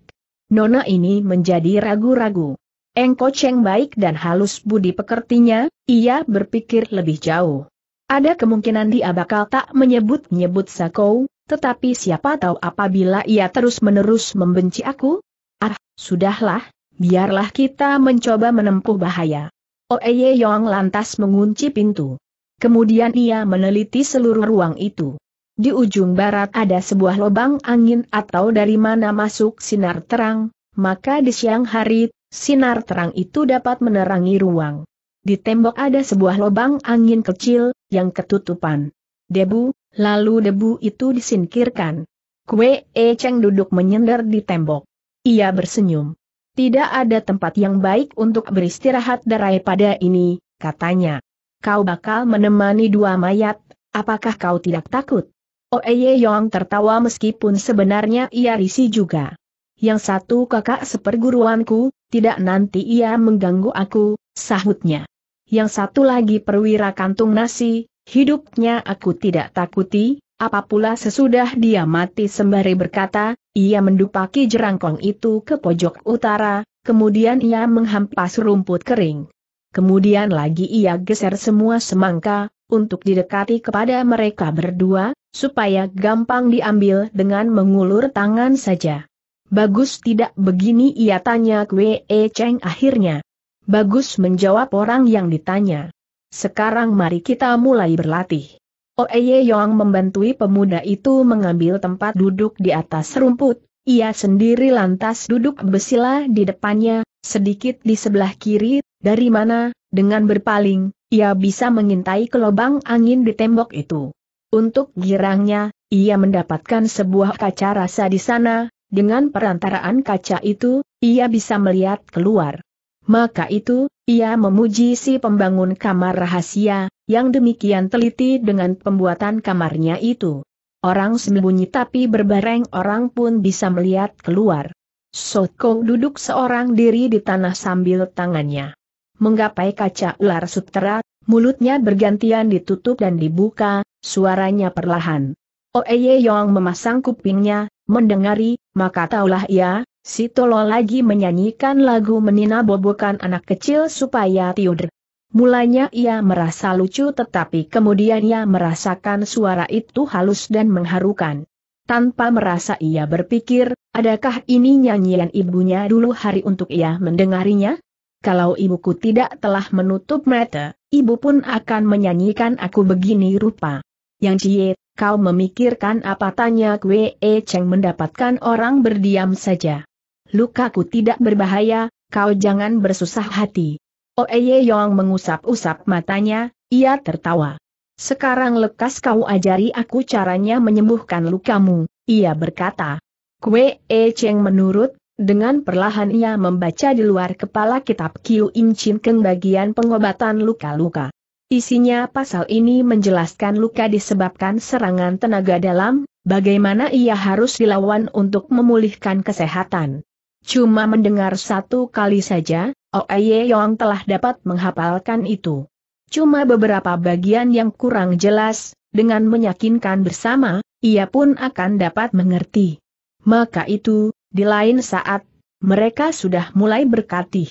Nona ini menjadi ragu-ragu. Engko Cheng baik dan halus budi pekertinya, ia berpikir lebih jauh. Ada kemungkinan dia bakal tak menyebut-nyebut Sakou, tetapi siapa tahu apabila ia terus-menerus membenci aku? Ah, sudahlah, biarlah kita mencoba menempuh bahaya. Oeye oh, Yong lantas mengunci pintu. Kemudian ia meneliti seluruh ruang itu. Di ujung barat ada sebuah lubang angin atau dari mana masuk sinar terang, maka di siang hari, sinar terang itu dapat menerangi ruang. Di tembok ada sebuah lubang angin kecil, yang ketutupan. Debu, lalu debu itu disingkirkan. Kue E Cheng duduk menyender di tembok. Ia bersenyum. Tidak ada tempat yang baik untuk beristirahat darai pada ini, katanya. Kau bakal menemani dua mayat, apakah kau tidak takut? Oeye Yong tertawa meskipun sebenarnya ia risi juga. Yang satu kakak seperguruanku, tidak nanti ia mengganggu aku, sahutnya. Yang satu lagi perwira kantung nasi, hidupnya aku tidak takuti, apapula sesudah dia mati sembari berkata, ia mendupaki jerangkong itu ke pojok utara, kemudian ia menghampas rumput kering. Kemudian lagi ia geser semua semangka, untuk didekati kepada mereka berdua, supaya gampang diambil dengan mengulur tangan saja. Bagus tidak begini ia tanya Kwe e Cheng akhirnya. Bagus menjawab orang yang ditanya. Sekarang mari kita mulai berlatih. Oeye Yong membantui pemuda itu mengambil tempat duduk di atas rumput, ia sendiri lantas duduk bersila di depannya, sedikit di sebelah kiri, dari mana, dengan berpaling, ia bisa mengintai ke lubang angin di tembok itu. Untuk girangnya, ia mendapatkan sebuah kaca rasa di sana, dengan perantaraan kaca itu, ia bisa melihat keluar. Maka itu, ia memuji si pembangun kamar rahasia, yang demikian teliti dengan pembuatan kamarnya itu. Orang sembunyi tapi berbareng orang pun bisa melihat keluar. Sotkong duduk seorang diri di tanah sambil tangannya menggapai kaca ular sutera, mulutnya bergantian ditutup dan dibuka, suaranya perlahan. Oeye Yong memasang kupingnya, mendengari, maka taulah ia, si Tolo lagi menyanyikan lagu menina bobokan anak kecil supaya tiudr. Mulanya ia merasa lucu tetapi kemudian ia merasakan suara itu halus dan mengharukan. Tanpa merasa ia berpikir, adakah ini nyanyian ibunya dulu hari untuk ia mendengarinya? kalau ibuku tidak telah menutup mata, ibu pun akan menyanyikan aku begini rupa. Yang Cie, kau memikirkan apa tanya Kwe E Cheng mendapatkan orang berdiam saja. Lukaku tidak berbahaya, kau jangan bersusah hati. Oeye Yong mengusap-usap matanya, ia tertawa. Sekarang lekas kau ajari aku caranya menyembuhkan lukamu, ia berkata. Kwe E Cheng menurut dengan perlahan ia membaca di luar kepala kitab Kiu Im Chin Keng bagian pengobatan luka-luka. Isinya pasal ini menjelaskan luka disebabkan serangan tenaga dalam, bagaimana ia harus dilawan untuk memulihkan kesehatan. Cuma mendengar satu kali saja, Oeye oh Yong telah dapat menghafalkan itu. Cuma beberapa bagian yang kurang jelas, dengan meyakinkan bersama, ia pun akan dapat mengerti. Maka itu, di lain saat, mereka sudah mulai berkatih.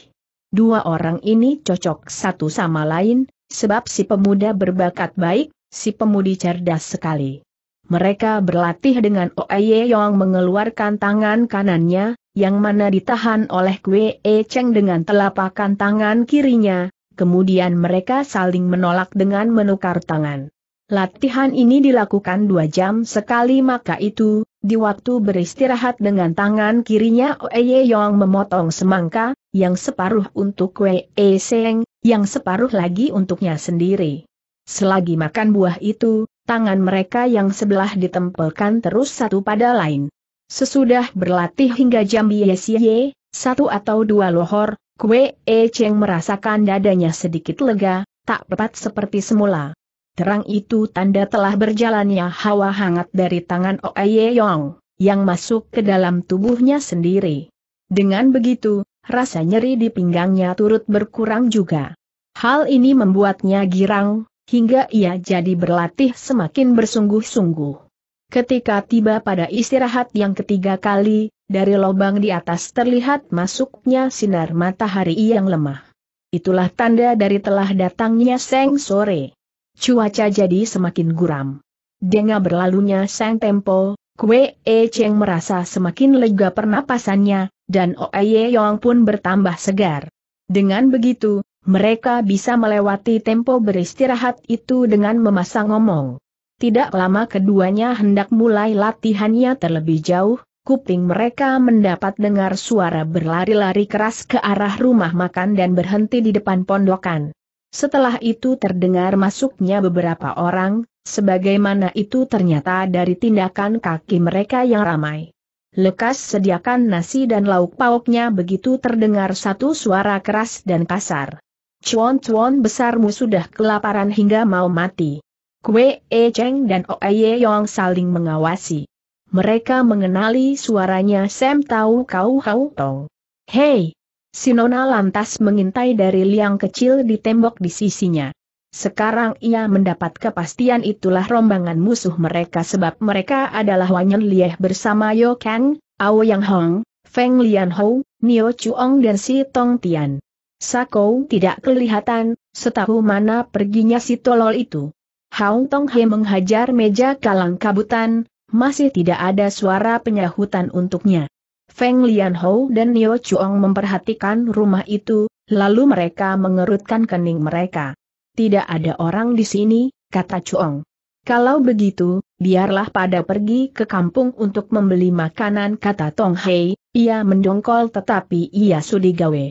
Dua orang ini cocok satu sama lain, sebab si pemuda berbakat baik, si pemudi cerdas sekali. Mereka berlatih dengan Oye Yong mengeluarkan tangan kanannya, yang mana ditahan oleh Kwe E Cheng dengan telapakan tangan kirinya, kemudian mereka saling menolak dengan menukar tangan. Latihan ini dilakukan dua jam sekali maka itu, di waktu beristirahat dengan tangan kirinya Ye Yong memotong semangka, yang separuh untuk Wei e Seng, yang separuh lagi untuknya sendiri. Selagi makan buah itu, tangan mereka yang sebelah ditempelkan terus satu pada lain. Sesudah berlatih hingga jam biasa, satu atau dua lohor, Kwe E Cheng merasakan dadanya sedikit lega, tak tepat seperti semula. Terang itu tanda telah berjalannya hawa hangat dari tangan Oye Yong, yang masuk ke dalam tubuhnya sendiri. Dengan begitu, rasa nyeri di pinggangnya turut berkurang juga. Hal ini membuatnya girang, hingga ia jadi berlatih semakin bersungguh-sungguh. Ketika tiba pada istirahat yang ketiga kali, dari lubang di atas terlihat masuknya sinar matahari yang lemah. Itulah tanda dari telah datangnya seng sore. Cuaca jadi semakin guram. Dengan berlalunya sang tempo, Kue E Cheng merasa semakin lega pernapasannya, dan Oe Yong pun bertambah segar. Dengan begitu, mereka bisa melewati tempo beristirahat itu dengan memasang ngomong. Tidak lama keduanya hendak mulai latihannya terlebih jauh, kuping mereka mendapat dengar suara berlari-lari keras ke arah rumah makan dan berhenti di depan pondokan. Setelah itu terdengar masuknya beberapa orang, sebagaimana itu ternyata dari tindakan kaki mereka yang ramai. Lekas sediakan nasi dan lauk pauknya begitu terdengar satu suara keras dan kasar. Cuan-cuan besarmu sudah kelaparan hingga mau mati. Kue E Cheng dan Oe Yong saling mengawasi. Mereka mengenali suaranya Sam Tau Kau Hau Tong. Hei, Sinona lantas mengintai dari liang kecil di tembok di sisinya. Sekarang ia mendapat kepastian itulah rombongan musuh mereka sebab mereka adalah Wanyan Lieh bersama Yo Kang, Ao Yang Hong, Feng Lian Hou, Nio Chuong dan Si Tong Tian. Sakou tidak kelihatan, setahu mana perginya si tolol itu. Hong Tong He menghajar meja kalang kabutan, masih tidak ada suara penyahutan untuknya. Feng Lianhou dan Nio Chuang memperhatikan rumah itu, lalu mereka mengerutkan kening mereka. Tidak ada orang di sini, kata Chuang. Kalau begitu, biarlah pada pergi ke kampung untuk membeli makanan kata Tong Hei, ia mendongkol tetapi ia sudi gawe.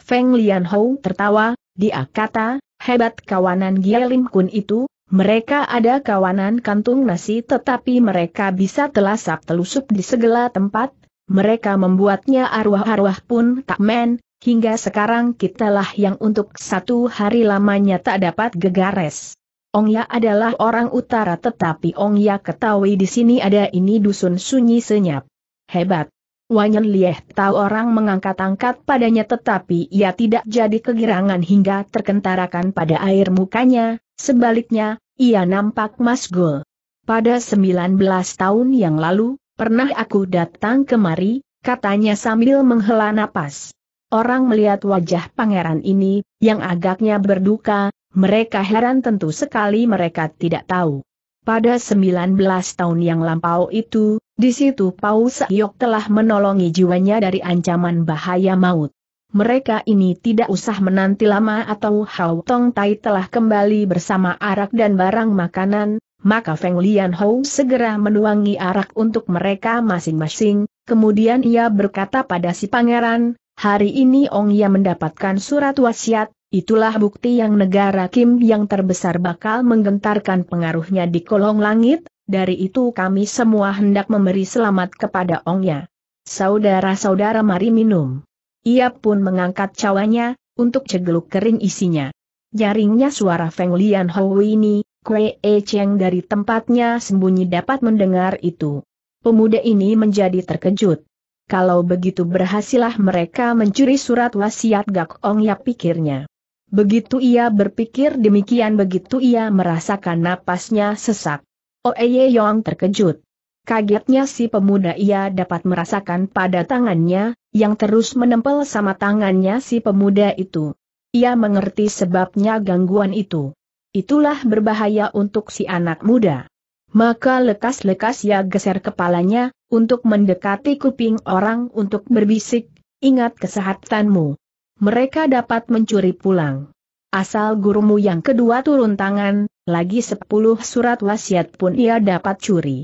Feng Lianhou tertawa, dia kata, hebat kawanan Gialim Kun itu, mereka ada kawanan kantung nasi tetapi mereka bisa telasap telusup di segala tempat, mereka membuatnya arwah-arwah pun tak men, hingga sekarang kitalah yang untuk satu hari lamanya tak dapat gegares. Ong ya adalah orang utara tetapi Ong ya ketahui di sini ada ini dusun sunyi senyap. Hebat. Wanyan Lieh tahu orang mengangkat-angkat padanya tetapi ia tidak jadi kegirangan hingga terkentarakan pada air mukanya, sebaliknya, ia nampak masgul. Pada 19 tahun yang lalu, Pernah aku datang kemari, katanya sambil menghela napas. Orang melihat wajah pangeran ini, yang agaknya berduka, mereka heran tentu sekali mereka tidak tahu. Pada 19 tahun yang lampau itu, di situ Paus Yok telah menolongi jiwanya dari ancaman bahaya maut. Mereka ini tidak usah menanti lama atau Hao Tong Tai telah kembali bersama arak dan barang makanan, maka Feng Lian Hou segera menuangi arak untuk mereka masing-masing, kemudian ia berkata pada si pangeran, hari ini Ong Ya mendapatkan surat wasiat, itulah bukti yang negara Kim yang terbesar bakal menggentarkan pengaruhnya di kolong langit, dari itu kami semua hendak memberi selamat kepada Ong Ya. Saudara-saudara mari minum. Ia pun mengangkat cawanya, untuk cegeluk kering isinya. Jaringnya suara Feng Lian Hou ini, Kue E Cheng dari tempatnya sembunyi dapat mendengar itu. Pemuda ini menjadi terkejut. Kalau begitu berhasillah mereka mencuri surat wasiat Gak Ong Yap pikirnya. Begitu ia berpikir demikian begitu ia merasakan napasnya sesak. Oeye Yong terkejut. Kagetnya si pemuda ia dapat merasakan pada tangannya, yang terus menempel sama tangannya si pemuda itu. Ia mengerti sebabnya gangguan itu itulah berbahaya untuk si anak muda. Maka lekas-lekas ia geser kepalanya, untuk mendekati kuping orang untuk berbisik, ingat kesehatanmu. Mereka dapat mencuri pulang. Asal gurumu yang kedua turun tangan, lagi sepuluh surat wasiat pun ia dapat curi.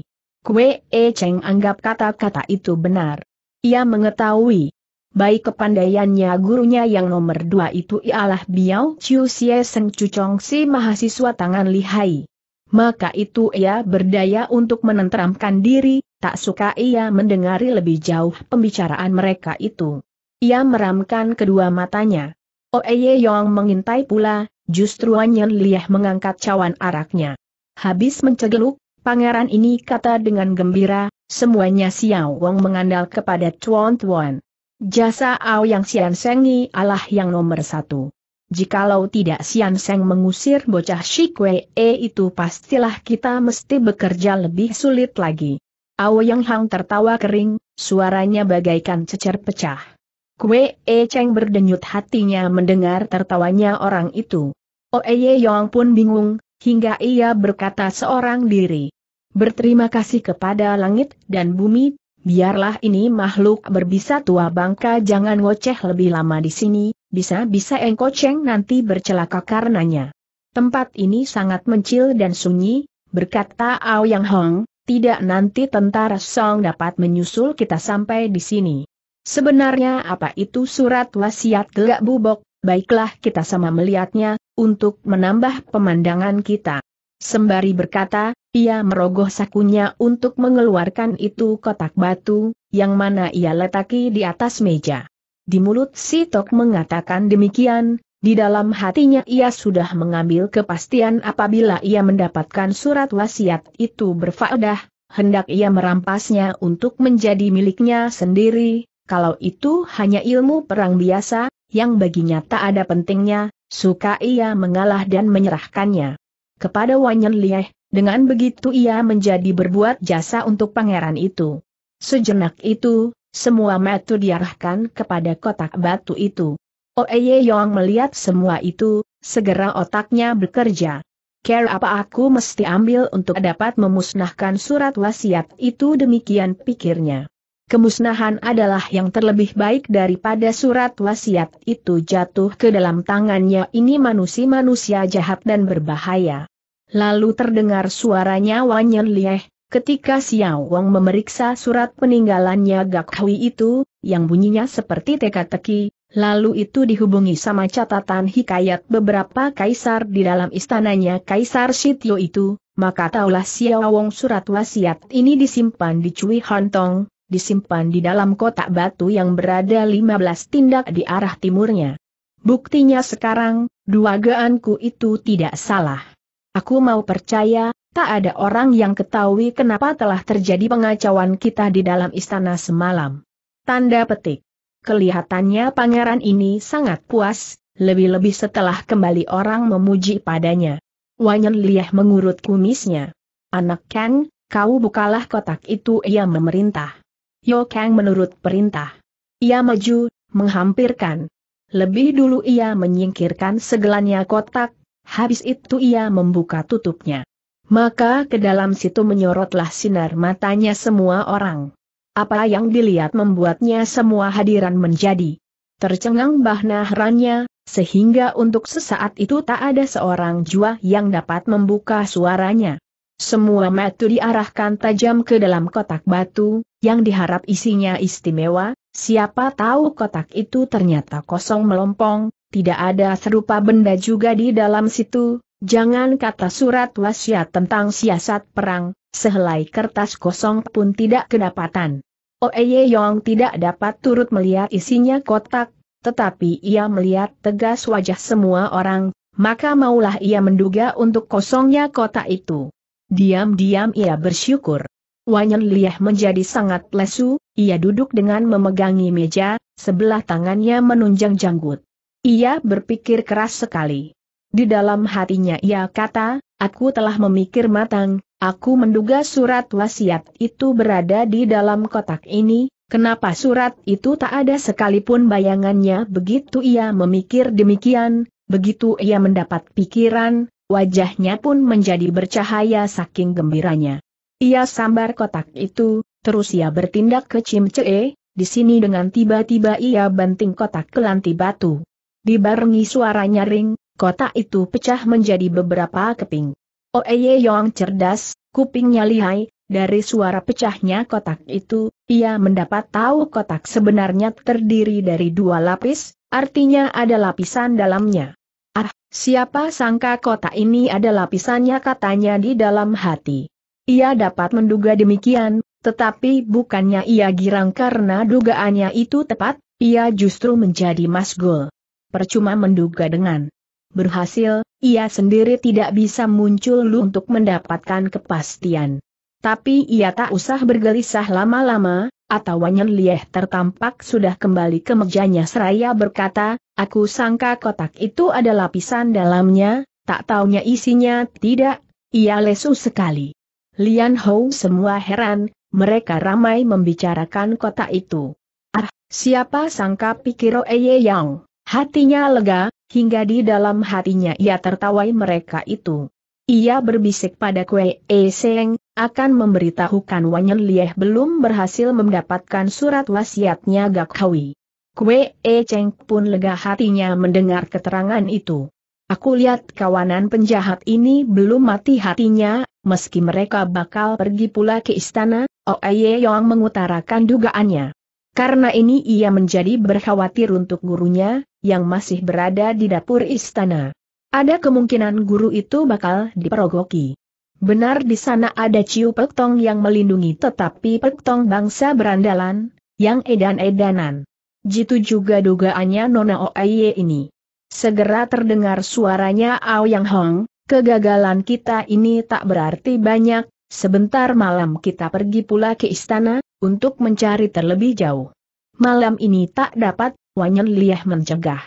Kwe E Cheng anggap kata-kata itu benar. Ia mengetahui, baik kepandaiannya gurunya yang nomor dua itu ialah Biao Chiu Sie Seng Chu si mahasiswa tangan lihai. Maka itu ia berdaya untuk menenteramkan diri, tak suka ia mendengari lebih jauh pembicaraan mereka itu. Ia meramkan kedua matanya. Oeye Yong mengintai pula, justru Anyan Liah mengangkat cawan araknya. Habis mencegeluk, pangeran ini kata dengan gembira, semuanya Xiao Wong mengandal kepada Chuan Tuan. Jasa yang Sian Sengi Allah yang nomor satu. Jikalau tidak Sian Seng mengusir bocah Shikwe e eh, itu pastilah kita mesti bekerja lebih sulit lagi. yang Hang tertawa kering, suaranya bagaikan cecer pecah. Kue E Cheng berdenyut hatinya mendengar tertawanya orang itu. Oeye oh, eh, Yong pun bingung, hingga ia berkata seorang diri. Berterima kasih kepada langit dan bumi, Biarlah ini makhluk berbisa tua bangka jangan ngoceh lebih lama di sini, bisa-bisa engkoceng nanti bercelaka karenanya. Tempat ini sangat mencil dan sunyi, berkata ao Yang Hong, tidak nanti tentara Song dapat menyusul kita sampai di sini. Sebenarnya apa itu surat wasiat gelak bubok baiklah kita sama melihatnya, untuk menambah pemandangan kita. Sembari berkata, ia merogoh sakunya untuk mengeluarkan itu kotak batu, yang mana ia letaki di atas meja. Di mulut si Tok mengatakan demikian, di dalam hatinya ia sudah mengambil kepastian apabila ia mendapatkan surat wasiat itu berfaedah, hendak ia merampasnya untuk menjadi miliknya sendiri, kalau itu hanya ilmu perang biasa, yang baginya tak ada pentingnya, suka ia mengalah dan menyerahkannya. Kepada Wanyan Lieh, dengan begitu ia menjadi berbuat jasa untuk pangeran itu. Sejenak itu, semua metu diarahkan kepada kotak batu itu. Oeye Yong melihat semua itu, segera otaknya bekerja. Care apa aku mesti ambil untuk dapat memusnahkan surat wasiat itu demikian pikirnya. Kemusnahan adalah yang terlebih baik daripada surat wasiat itu jatuh ke dalam tangannya ini manusia-manusia jahat dan berbahaya. Lalu terdengar suaranya Wanyan Lieh, ketika Xiao Wang memeriksa surat peninggalannya Gak Hui itu, yang bunyinya seperti teka-teki, lalu itu dihubungi sama catatan hikayat beberapa kaisar di dalam istananya Kaisar Shityo itu, maka taulah Xiao Wang surat wasiat ini disimpan di Cui Hontong, disimpan di dalam kotak batu yang berada 15 tindak di arah timurnya. Buktinya sekarang, dua gaanku itu tidak salah. Aku mau percaya, tak ada orang yang ketahui kenapa telah terjadi pengacauan kita di dalam istana semalam. Tanda petik. Kelihatannya pangeran ini sangat puas, lebih-lebih setelah kembali orang memuji padanya. Wanyan Liah mengurut kumisnya. Anak Kang, kau bukalah kotak itu ia memerintah. Yo Kang menurut perintah. Ia maju, menghampirkan. Lebih dulu ia menyingkirkan segelannya kotak, Habis itu ia membuka tutupnya. Maka ke dalam situ menyorotlah sinar matanya semua orang. Apa yang dilihat membuatnya semua hadiran menjadi tercengang herannya, sehingga untuk sesaat itu tak ada seorang jua yang dapat membuka suaranya. Semua metu diarahkan tajam ke dalam kotak batu, yang diharap isinya istimewa, siapa tahu kotak itu ternyata kosong melompong, tidak ada serupa benda juga di dalam situ, jangan kata surat wasiat tentang siasat perang, sehelai kertas kosong pun tidak kedapatan. Oeye oh, Yong tidak dapat turut melihat isinya kotak, tetapi ia melihat tegas wajah semua orang, maka maulah ia menduga untuk kosongnya kotak itu. Diam-diam ia bersyukur. Wanyan Liah menjadi sangat lesu, ia duduk dengan memegangi meja, sebelah tangannya menunjang janggut. Ia berpikir keras sekali. Di dalam hatinya ia kata, aku telah memikir matang, aku menduga surat wasiat itu berada di dalam kotak ini, kenapa surat itu tak ada sekalipun bayangannya begitu ia memikir demikian, begitu ia mendapat pikiran, wajahnya pun menjadi bercahaya saking gembiranya. Ia sambar kotak itu, terus ia bertindak ke Cimcee, di sini dengan tiba-tiba ia banting kotak ke lantai batu. Dibarengi suara nyaring, kotak itu pecah menjadi beberapa keping. Oeye Yong cerdas, kupingnya lihai, dari suara pecahnya kotak itu, ia mendapat tahu kotak sebenarnya terdiri dari dua lapis, artinya ada lapisan dalamnya. Ah, siapa sangka kotak ini ada lapisannya katanya di dalam hati. Ia dapat menduga demikian, tetapi bukannya ia girang karena dugaannya itu tepat, ia justru menjadi masgul percuma menduga dengan berhasil, ia sendiri tidak bisa muncul lu untuk mendapatkan kepastian. Tapi ia tak usah bergelisah lama-lama, atau Wanyan Lieh tertampak sudah kembali ke mejanya seraya berkata, aku sangka kotak itu ada lapisan dalamnya, tak taunya isinya tidak, ia lesu sekali. Lian Hou semua heran, mereka ramai membicarakan kotak itu. Ah, siapa sangka pikir Eye Yang? Hatinya lega, hingga di dalam hatinya ia tertawai mereka itu. Ia berbisik pada Kue E Seng, akan memberitahukan Wanyan Lieh belum berhasil mendapatkan surat wasiatnya Gak Hawi. Kue E Cheng pun lega hatinya mendengar keterangan itu. Aku lihat kawanan penjahat ini belum mati hatinya, meski mereka bakal pergi pula ke istana, Aye Yong mengutarakan dugaannya. Karena ini ia menjadi berkhawatir untuk gurunya, yang masih berada di dapur istana. Ada kemungkinan guru itu bakal diperogoki. Benar di sana ada Ciu Pektong yang melindungi tetapi Pektong bangsa berandalan, yang edan-edanan. Jitu juga dugaannya Nona Oaye ini. Segera terdengar suaranya Ao Yang Hong, kegagalan kita ini tak berarti banyak, sebentar malam kita pergi pula ke istana, untuk mencari terlebih jauh. Malam ini tak dapat, Wanyan Liah mencegah.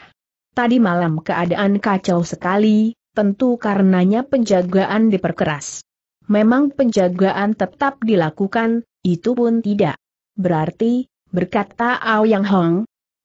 Tadi malam keadaan kacau sekali, tentu karenanya penjagaan diperkeras. Memang penjagaan tetap dilakukan, itu pun tidak. Berarti, berkata Ao Yang Hong,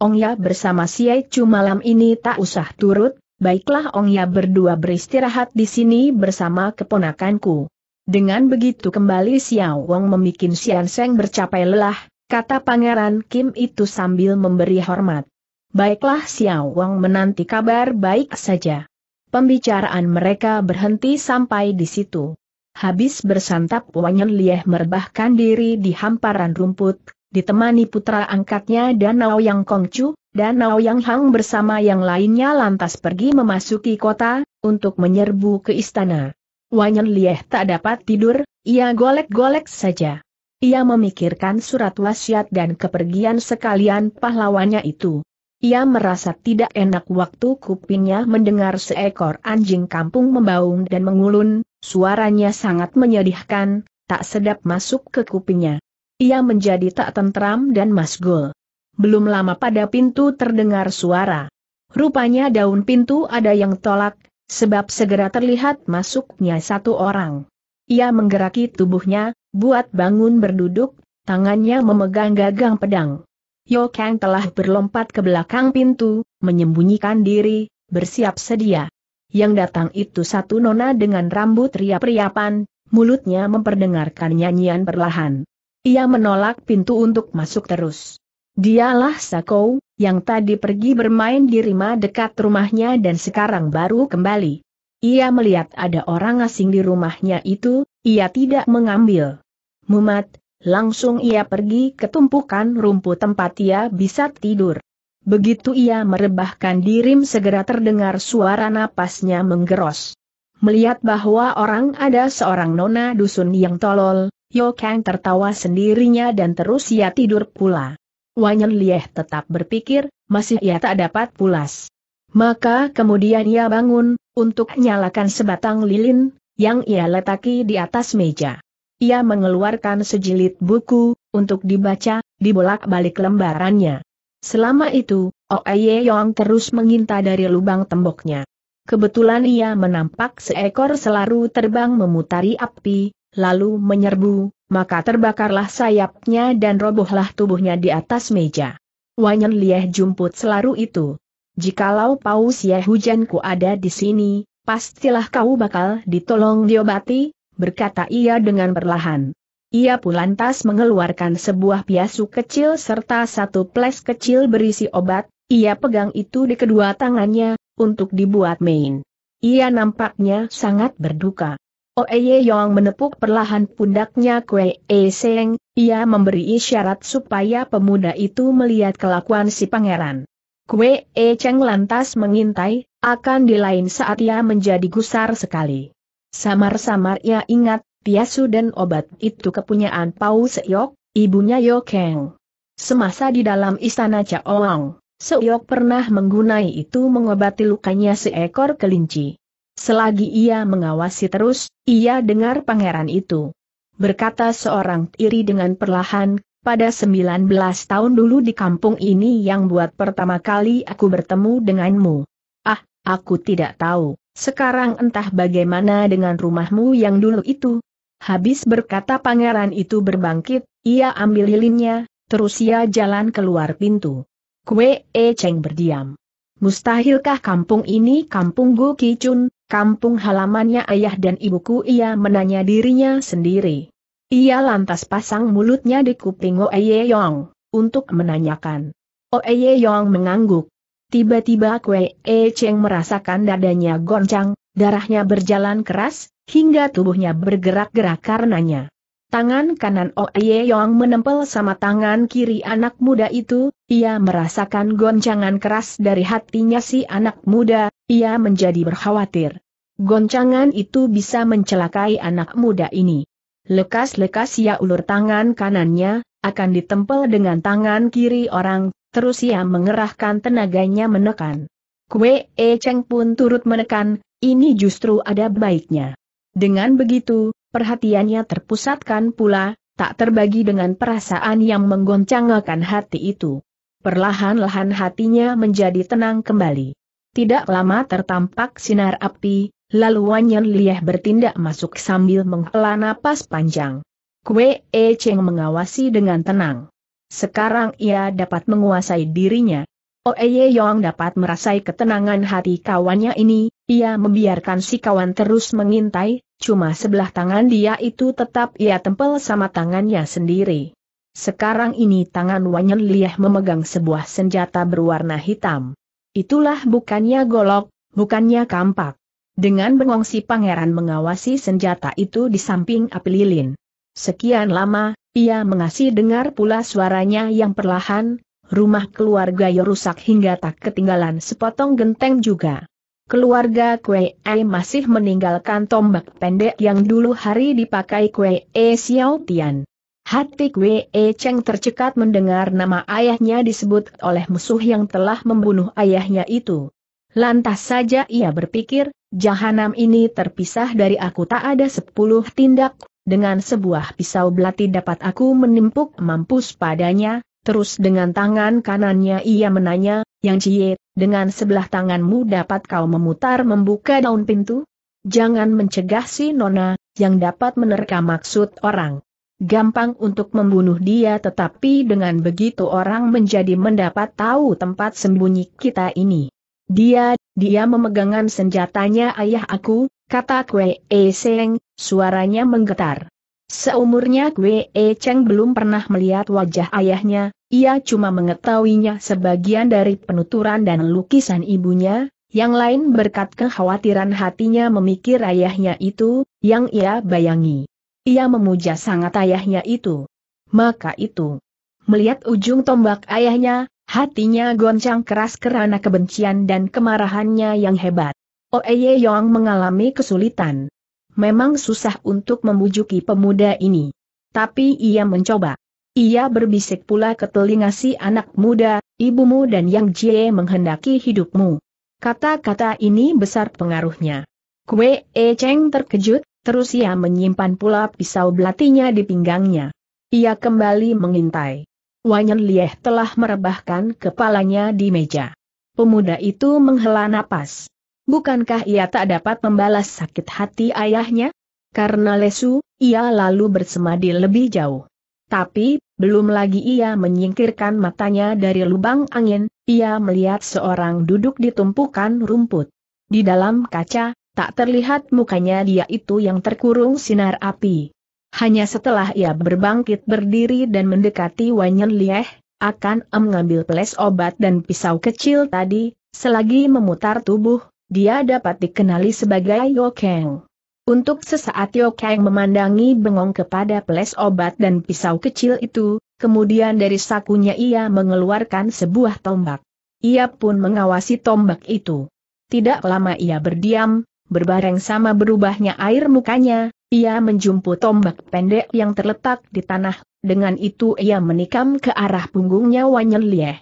Ong Ya bersama Siai Chu malam ini tak usah turut, baiklah Ong Ya berdua beristirahat di sini bersama keponakanku. Dengan begitu kembali Xiao Wang memikin Xian Seng bercapai lelah, kata Pangeran Kim itu sambil memberi hormat. Baiklah Xiao Wang menanti kabar baik saja. Pembicaraan mereka berhenti sampai di situ. Habis bersantap Wanyan Lieh merbahkan diri di hamparan rumput, ditemani putra angkatnya Danau Yang Kongcu, Danau Yang Hang bersama yang lainnya lantas pergi memasuki kota, untuk menyerbu ke istana. Wanyan Lieh tak dapat tidur, ia golek-golek saja. Ia memikirkan surat wasiat dan kepergian sekalian pahlawannya itu. Ia merasa tidak enak waktu kupingnya mendengar seekor anjing kampung membaung dan mengulun, suaranya sangat menyedihkan, tak sedap masuk ke kupingnya. Ia menjadi tak tentram dan masgul. Belum lama pada pintu terdengar suara. Rupanya daun pintu ada yang tolak, Sebab segera terlihat masuknya satu orang. Ia menggeraki tubuhnya, buat bangun berduduk, tangannya memegang gagang pedang. Yo Kang telah berlompat ke belakang pintu, menyembunyikan diri, bersiap sedia. Yang datang itu satu nona dengan rambut riap-riapan, mulutnya memperdengarkan nyanyian perlahan. Ia menolak pintu untuk masuk terus. Dialah Sakou, yang tadi pergi bermain di Rima dekat rumahnya dan sekarang baru kembali. Ia melihat ada orang asing di rumahnya itu, ia tidak mengambil. Mumat, langsung ia pergi ke tumpukan rumput tempat ia bisa tidur. Begitu ia merebahkan dirim segera terdengar suara napasnya menggeros. Melihat bahwa orang ada seorang nona dusun yang tolol, Yo Kang tertawa sendirinya dan terus ia tidur pula. Wanyan Lieh tetap berpikir, masih ia tak dapat pulas. Maka kemudian ia bangun, untuk nyalakan sebatang lilin, yang ia letaki di atas meja. Ia mengeluarkan sejilid buku, untuk dibaca, dibolak-balik lembarannya. Selama itu, Oeye oh Yong terus mengintai dari lubang temboknya. Kebetulan ia menampak seekor selaru terbang memutari api, lalu menyerbu, maka terbakarlah sayapnya dan robohlah tubuhnya di atas meja. Wanyan Lieh jumput selaru itu. Jikalau paus ya hujanku ada di sini, pastilah kau bakal ditolong diobati, berkata ia dengan perlahan. Ia pun lantas mengeluarkan sebuah piasu kecil serta satu ples kecil berisi obat, ia pegang itu di kedua tangannya, untuk dibuat main. Ia nampaknya sangat berduka. Oeye Yong menepuk perlahan pundaknya Kue E Seng, ia memberi isyarat supaya pemuda itu melihat kelakuan si pangeran. Kue E Cheng lantas mengintai, akan di lain saat ia menjadi gusar sekali. Samar-samar ia ingat, piasu dan obat itu kepunyaan Pau Seok, ibunya Yokeng. Semasa di dalam istana Caoang, Seok pernah menggunai itu mengobati lukanya seekor kelinci. Selagi ia mengawasi terus, ia dengar pangeran itu. Berkata seorang tiri dengan perlahan, pada 19 tahun dulu di kampung ini yang buat pertama kali aku bertemu denganmu. Ah, aku tidak tahu, sekarang entah bagaimana dengan rumahmu yang dulu itu. Habis berkata pangeran itu berbangkit, ia ambil lilinnya, terus ia jalan keluar pintu. Kue E Cheng berdiam. Mustahilkah kampung ini kampung Gu Kicun, kampung halamannya ayah dan ibuku ia menanya dirinya sendiri. Ia lantas pasang mulutnya di kuping Oeye Yong, untuk menanyakan. Oeye Yong mengangguk. Tiba-tiba Kwe E Cheng merasakan dadanya goncang, darahnya berjalan keras, hingga tubuhnya bergerak-gerak karenanya. Tangan kanan Oye Yong menempel sama tangan kiri anak muda itu, ia merasakan goncangan keras dari hatinya si anak muda, ia menjadi berkhawatir. Goncangan itu bisa mencelakai anak muda ini. Lekas-lekas ia ulur tangan kanannya, akan ditempel dengan tangan kiri orang, terus ia mengerahkan tenaganya menekan. Kue E Cheng pun turut menekan, ini justru ada baiknya. Dengan begitu, perhatiannya terpusatkan pula, tak terbagi dengan perasaan yang menggoncangkan hati itu. Perlahan-lahan hatinya menjadi tenang kembali. Tidak lama tertampak sinar api, Lalu Wanyan Lieh bertindak masuk sambil menghela napas panjang. Kue E Cheng mengawasi dengan tenang. Sekarang ia dapat menguasai dirinya. Oeye oh, Yong dapat merasai ketenangan hati kawannya ini, ia membiarkan si kawan terus mengintai, cuma sebelah tangan dia itu tetap ia tempel sama tangannya sendiri. Sekarang ini tangan Wanyan Liah memegang sebuah senjata berwarna hitam. Itulah bukannya golok, bukannya kampak. Dengan bengong si pangeran mengawasi senjata itu di samping api lilin. Sekian lama, ia mengasih dengar pula suaranya yang perlahan, rumah keluarga yo rusak hingga tak ketinggalan sepotong genteng juga. Keluarga Kue E masih meninggalkan tombak pendek yang dulu hari dipakai Kue E Xiao Tian. Hati Kue E Cheng tercekat mendengar nama ayahnya disebut oleh musuh yang telah membunuh ayahnya itu. Lantas saja ia berpikir, jahanam ini terpisah dari aku tak ada sepuluh tindak, dengan sebuah pisau belati dapat aku menimpuk mampus padanya, terus dengan tangan kanannya ia menanya, yang cie, dengan sebelah tanganmu dapat kau memutar membuka daun pintu? Jangan mencegah si nona, yang dapat menerka maksud orang gampang untuk membunuh dia tetapi dengan begitu orang menjadi mendapat tahu tempat sembunyi kita ini. Dia, dia memegangan senjatanya ayah aku, kata Kwe E Seng, suaranya menggetar. Seumurnya Kwe E Cheng belum pernah melihat wajah ayahnya, ia cuma mengetahuinya sebagian dari penuturan dan lukisan ibunya, yang lain berkat kekhawatiran hatinya memikir ayahnya itu, yang ia bayangi. Ia memuja sangat ayahnya itu. Maka itu, melihat ujung tombak ayahnya, Hatinya goncang keras kerana kebencian dan kemarahannya yang hebat. Oeye oh, Yong mengalami kesulitan. Memang susah untuk membujuki pemuda ini. Tapi ia mencoba. Ia berbisik pula ke telinga si anak muda, ibumu dan Yang Jie menghendaki hidupmu. Kata-kata ini besar pengaruhnya. Kue E Cheng terkejut, terus ia menyimpan pula pisau belatinya di pinggangnya. Ia kembali mengintai. Wanyan Lieh telah merebahkan kepalanya di meja. Pemuda itu menghela napas. Bukankah ia tak dapat membalas sakit hati ayahnya? Karena lesu, ia lalu bersemadi lebih jauh. Tapi, belum lagi ia menyingkirkan matanya dari lubang angin, ia melihat seorang duduk di tumpukan rumput. Di dalam kaca, tak terlihat mukanya dia itu yang terkurung sinar api. Hanya setelah ia berbangkit berdiri dan mendekati Wanyan Lieh, akan mengambil peles obat dan pisau kecil tadi, selagi memutar tubuh, dia dapat dikenali sebagai Yokeng. Untuk sesaat Yokeng memandangi bengong kepada peles obat dan pisau kecil itu, kemudian dari sakunya ia mengeluarkan sebuah tombak. Ia pun mengawasi tombak itu. Tidak lama ia berdiam, berbareng sama berubahnya air mukanya, ia menjumpu tombak pendek yang terletak di tanah, dengan itu ia menikam ke arah punggungnya Wanyelie. Lieh.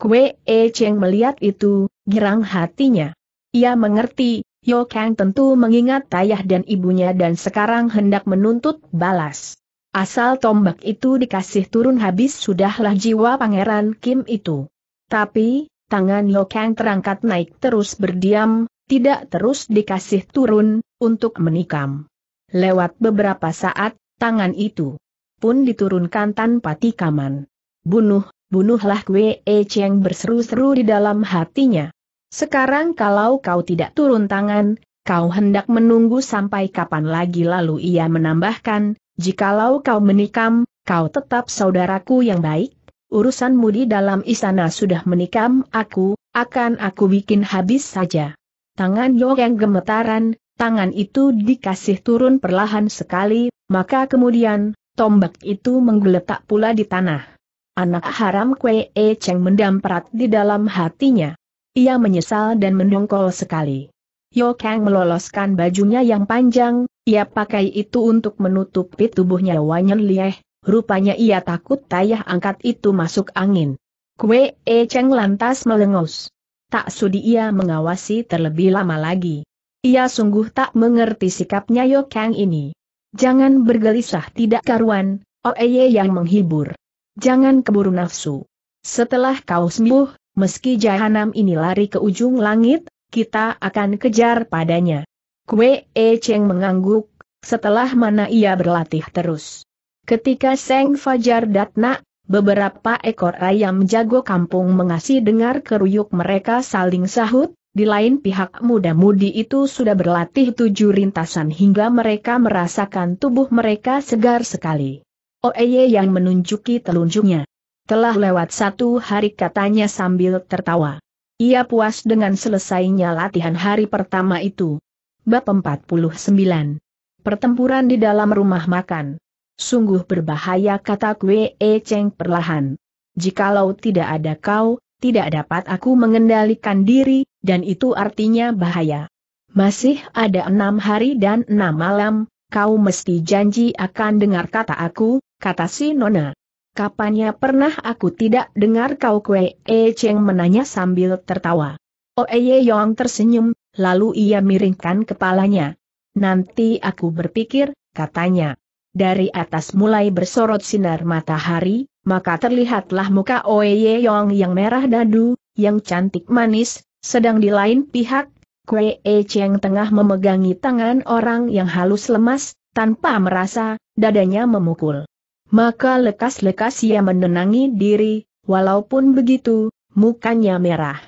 Kue E Cheng melihat itu, girang hatinya. Ia mengerti, Yo Kang tentu mengingat ayah dan ibunya dan sekarang hendak menuntut balas. Asal tombak itu dikasih turun habis sudahlah jiwa pangeran Kim itu. Tapi, tangan Kang terangkat naik terus berdiam, tidak terus dikasih turun, untuk menikam. Lewat beberapa saat, tangan itu pun diturunkan tanpa tikaman. Bunuh, bunuhlah E Cheng berseru-seru di dalam hatinya. Sekarang kalau kau tidak turun tangan, kau hendak menunggu sampai kapan lagi lalu ia menambahkan, jikalau kau menikam, kau tetap saudaraku yang baik, urusanmu di dalam istana sudah menikam aku, akan aku bikin habis saja. Tangan Yo yang gemetaran, Tangan itu dikasih turun perlahan sekali, maka kemudian, tombak itu menggeletak pula di tanah. Anak haram Kwe E Cheng mendamprat di dalam hatinya. Ia menyesal dan mendongkol sekali. Yo Kang meloloskan bajunya yang panjang, ia pakai itu untuk menutupi tubuhnya Wanyan Lieh, rupanya ia takut tayah angkat itu masuk angin. Kwe E Cheng lantas melengos. Tak sudi ia mengawasi terlebih lama lagi. Ia sungguh tak mengerti sikapnya Yo Kang ini. Jangan bergelisah tidak karuan, Oeye yang menghibur. Jangan keburu nafsu. Setelah kau sembuh, meski jahanam ini lari ke ujung langit, kita akan kejar padanya. Kue E Cheng mengangguk, setelah mana ia berlatih terus. Ketika Seng Fajar datna, beberapa ekor ayam jago kampung mengasih dengar keruyuk mereka saling sahut, di lain pihak muda-mudi itu sudah berlatih tujuh rintasan hingga mereka merasakan tubuh mereka segar sekali. Oeye yang menunjuki telunjuknya. Telah lewat satu hari katanya sambil tertawa. Ia puas dengan selesainya latihan hari pertama itu. Bab 49. Pertempuran di dalam rumah makan. Sungguh berbahaya kata Kwee Cheng perlahan. Jikalau tidak ada kau, tidak dapat aku mengendalikan diri, dan itu artinya bahaya. Masih ada enam hari dan enam malam, kau mesti janji akan dengar kata aku, kata si Nona. Kapannya pernah aku tidak dengar kau kue E Cheng menanya sambil tertawa. Oeye oh, Yong tersenyum, lalu ia miringkan kepalanya. Nanti aku berpikir, katanya. Dari atas mulai bersorot sinar matahari, maka terlihatlah muka Oye Yong yang merah dadu, yang cantik manis, sedang di lain pihak, Kwe E Cheng tengah memegangi tangan orang yang halus lemas, tanpa merasa, dadanya memukul. Maka lekas-lekas ia menenangi diri, walaupun begitu, mukanya merah.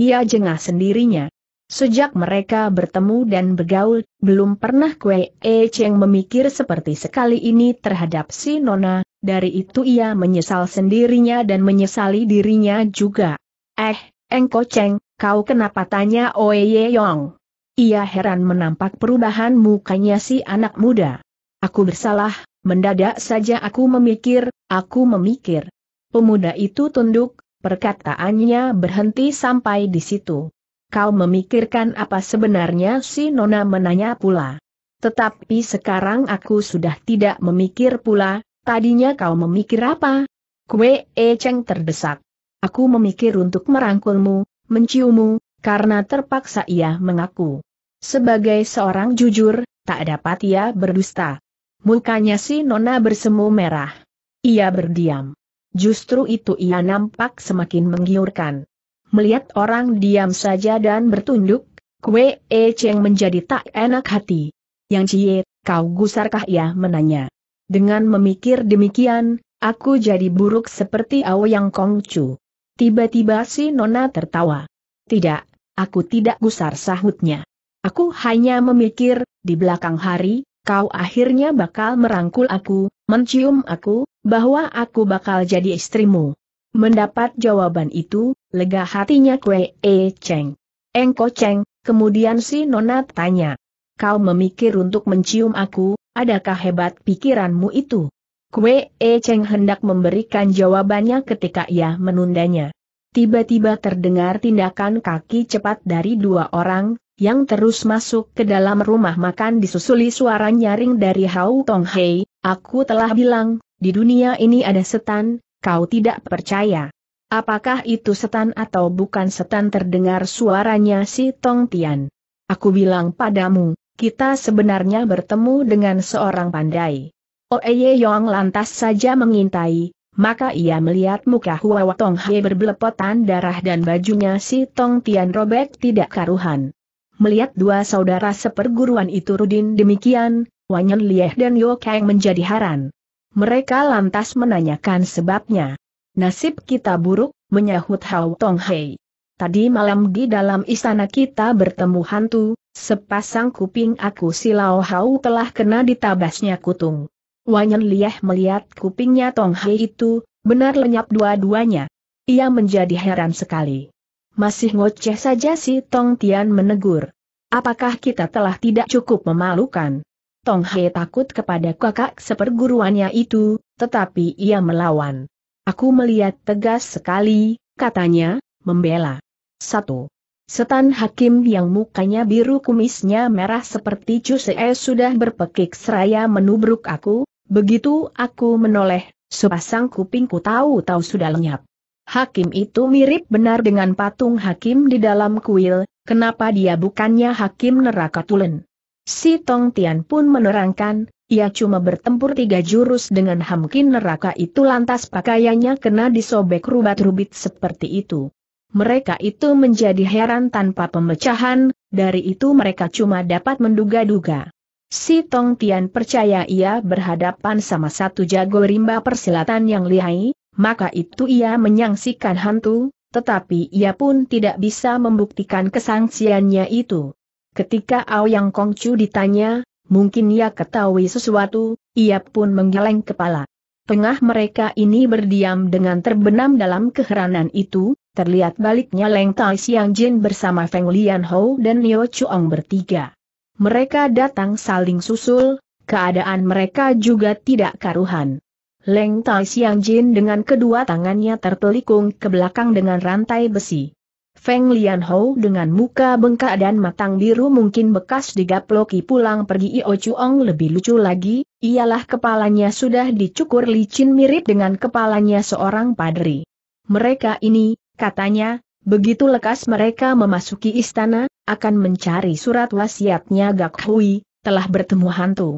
Ia jengah sendirinya. Sejak mereka bertemu dan bergaul, belum pernah Kwe E Cheng memikir seperti sekali ini terhadap si Nona, dari itu ia menyesal sendirinya dan menyesali dirinya juga. Eh, Engko Cheng, kau kenapa tanya Oe Ye Yong? Ia heran menampak perubahan mukanya si anak muda. Aku bersalah, mendadak saja aku memikir, aku memikir. Pemuda itu tunduk, perkataannya berhenti sampai di situ. Kau memikirkan apa sebenarnya si Nona menanya pula. Tetapi sekarang aku sudah tidak memikir pula, Tadinya kau memikir apa? Kue E Cheng terdesak. Aku memikir untuk merangkulmu, menciummu, karena terpaksa ia mengaku. Sebagai seorang jujur, tak dapat ia berdusta. Mukanya si Nona bersemu merah. Ia berdiam. Justru itu ia nampak semakin menggiurkan. Melihat orang diam saja dan bertunduk, Kue E Cheng menjadi tak enak hati. Yang Cie, kau gusarkah ia menanya. Dengan memikir demikian, aku jadi buruk seperti yang Kongcu. Tiba-tiba si Nona tertawa. Tidak, aku tidak gusar sahutnya. Aku hanya memikir, di belakang hari, kau akhirnya bakal merangkul aku, mencium aku, bahwa aku bakal jadi istrimu. Mendapat jawaban itu, lega hatinya kue E Cheng. Engko Cheng, kemudian si Nona tanya. Kau memikir untuk mencium aku, Adakah hebat pikiranmu itu? Kue E Cheng hendak memberikan jawabannya ketika ia menundanya. Tiba-tiba terdengar tindakan kaki cepat dari dua orang, yang terus masuk ke dalam rumah makan disusuli suara nyaring dari Hao Tong Hei, aku telah bilang, di dunia ini ada setan, kau tidak percaya. Apakah itu setan atau bukan setan terdengar suaranya si Tong Tian? Aku bilang padamu, kita sebenarnya bertemu dengan seorang pandai. Oeye Yong lantas saja mengintai, maka ia melihat muka Hua Tong He berbelepotan darah dan bajunya si Tong Tian robek tidak karuhan. Melihat dua saudara seperguruan itu Rudin demikian, Wanyan Lieh dan Yo Kang menjadi haran. Mereka lantas menanyakan sebabnya. Nasib kita buruk, menyahut Hao Tong Hei. Tadi malam di dalam istana kita bertemu hantu, Sepasang kuping aku silau hau telah kena ditabasnya kutung. Wanyan Liah melihat kupingnya Tong Hai itu, benar lenyap dua-duanya. Ia menjadi heran sekali. Masih ngoceh saja si Tong Tian menegur. Apakah kita telah tidak cukup memalukan? Tong He takut kepada kakak seperguruannya itu, tetapi ia melawan. Aku melihat tegas sekali, katanya, membela. Satu. Setan hakim yang mukanya biru kumisnya merah seperti cusee sudah berpekik seraya menubruk aku, begitu aku menoleh, sepasang kupingku tahu-tahu sudah lenyap. Hakim itu mirip benar dengan patung hakim di dalam kuil, kenapa dia bukannya hakim neraka tulen. Si Tong Tian pun menerangkan, ia cuma bertempur tiga jurus dengan hamkin neraka itu lantas pakaiannya kena disobek rubat-rubit seperti itu. Mereka itu menjadi heran tanpa pemecahan, dari itu mereka cuma dapat menduga-duga. Si Tong Tian percaya ia berhadapan sama satu jago rimba persilatan yang lihai, maka itu ia menyangsikan hantu, tetapi ia pun tidak bisa membuktikan kesangsiannya itu. Ketika Aoyang Chu ditanya, mungkin ia ketahui sesuatu, ia pun menggeleng kepala. Tengah mereka ini berdiam dengan terbenam dalam keheranan itu, Terlihat baliknya Leng Tai Siang Jin bersama Feng Lian Hou dan Nio Chuang bertiga. Mereka datang saling susul, keadaan mereka juga tidak karuhan. Leng Tai Siang Jin dengan kedua tangannya tertelikung ke belakang dengan rantai besi. Feng Lian Hou dengan muka bengkak dan matang biru mungkin bekas digaploki pulang pergi Io Chuong lebih lucu lagi, ialah kepalanya sudah dicukur licin mirip dengan kepalanya seorang padri. Mereka ini, Katanya, begitu lekas mereka memasuki istana, akan mencari surat wasiatnya Gak Hui, telah bertemu hantu.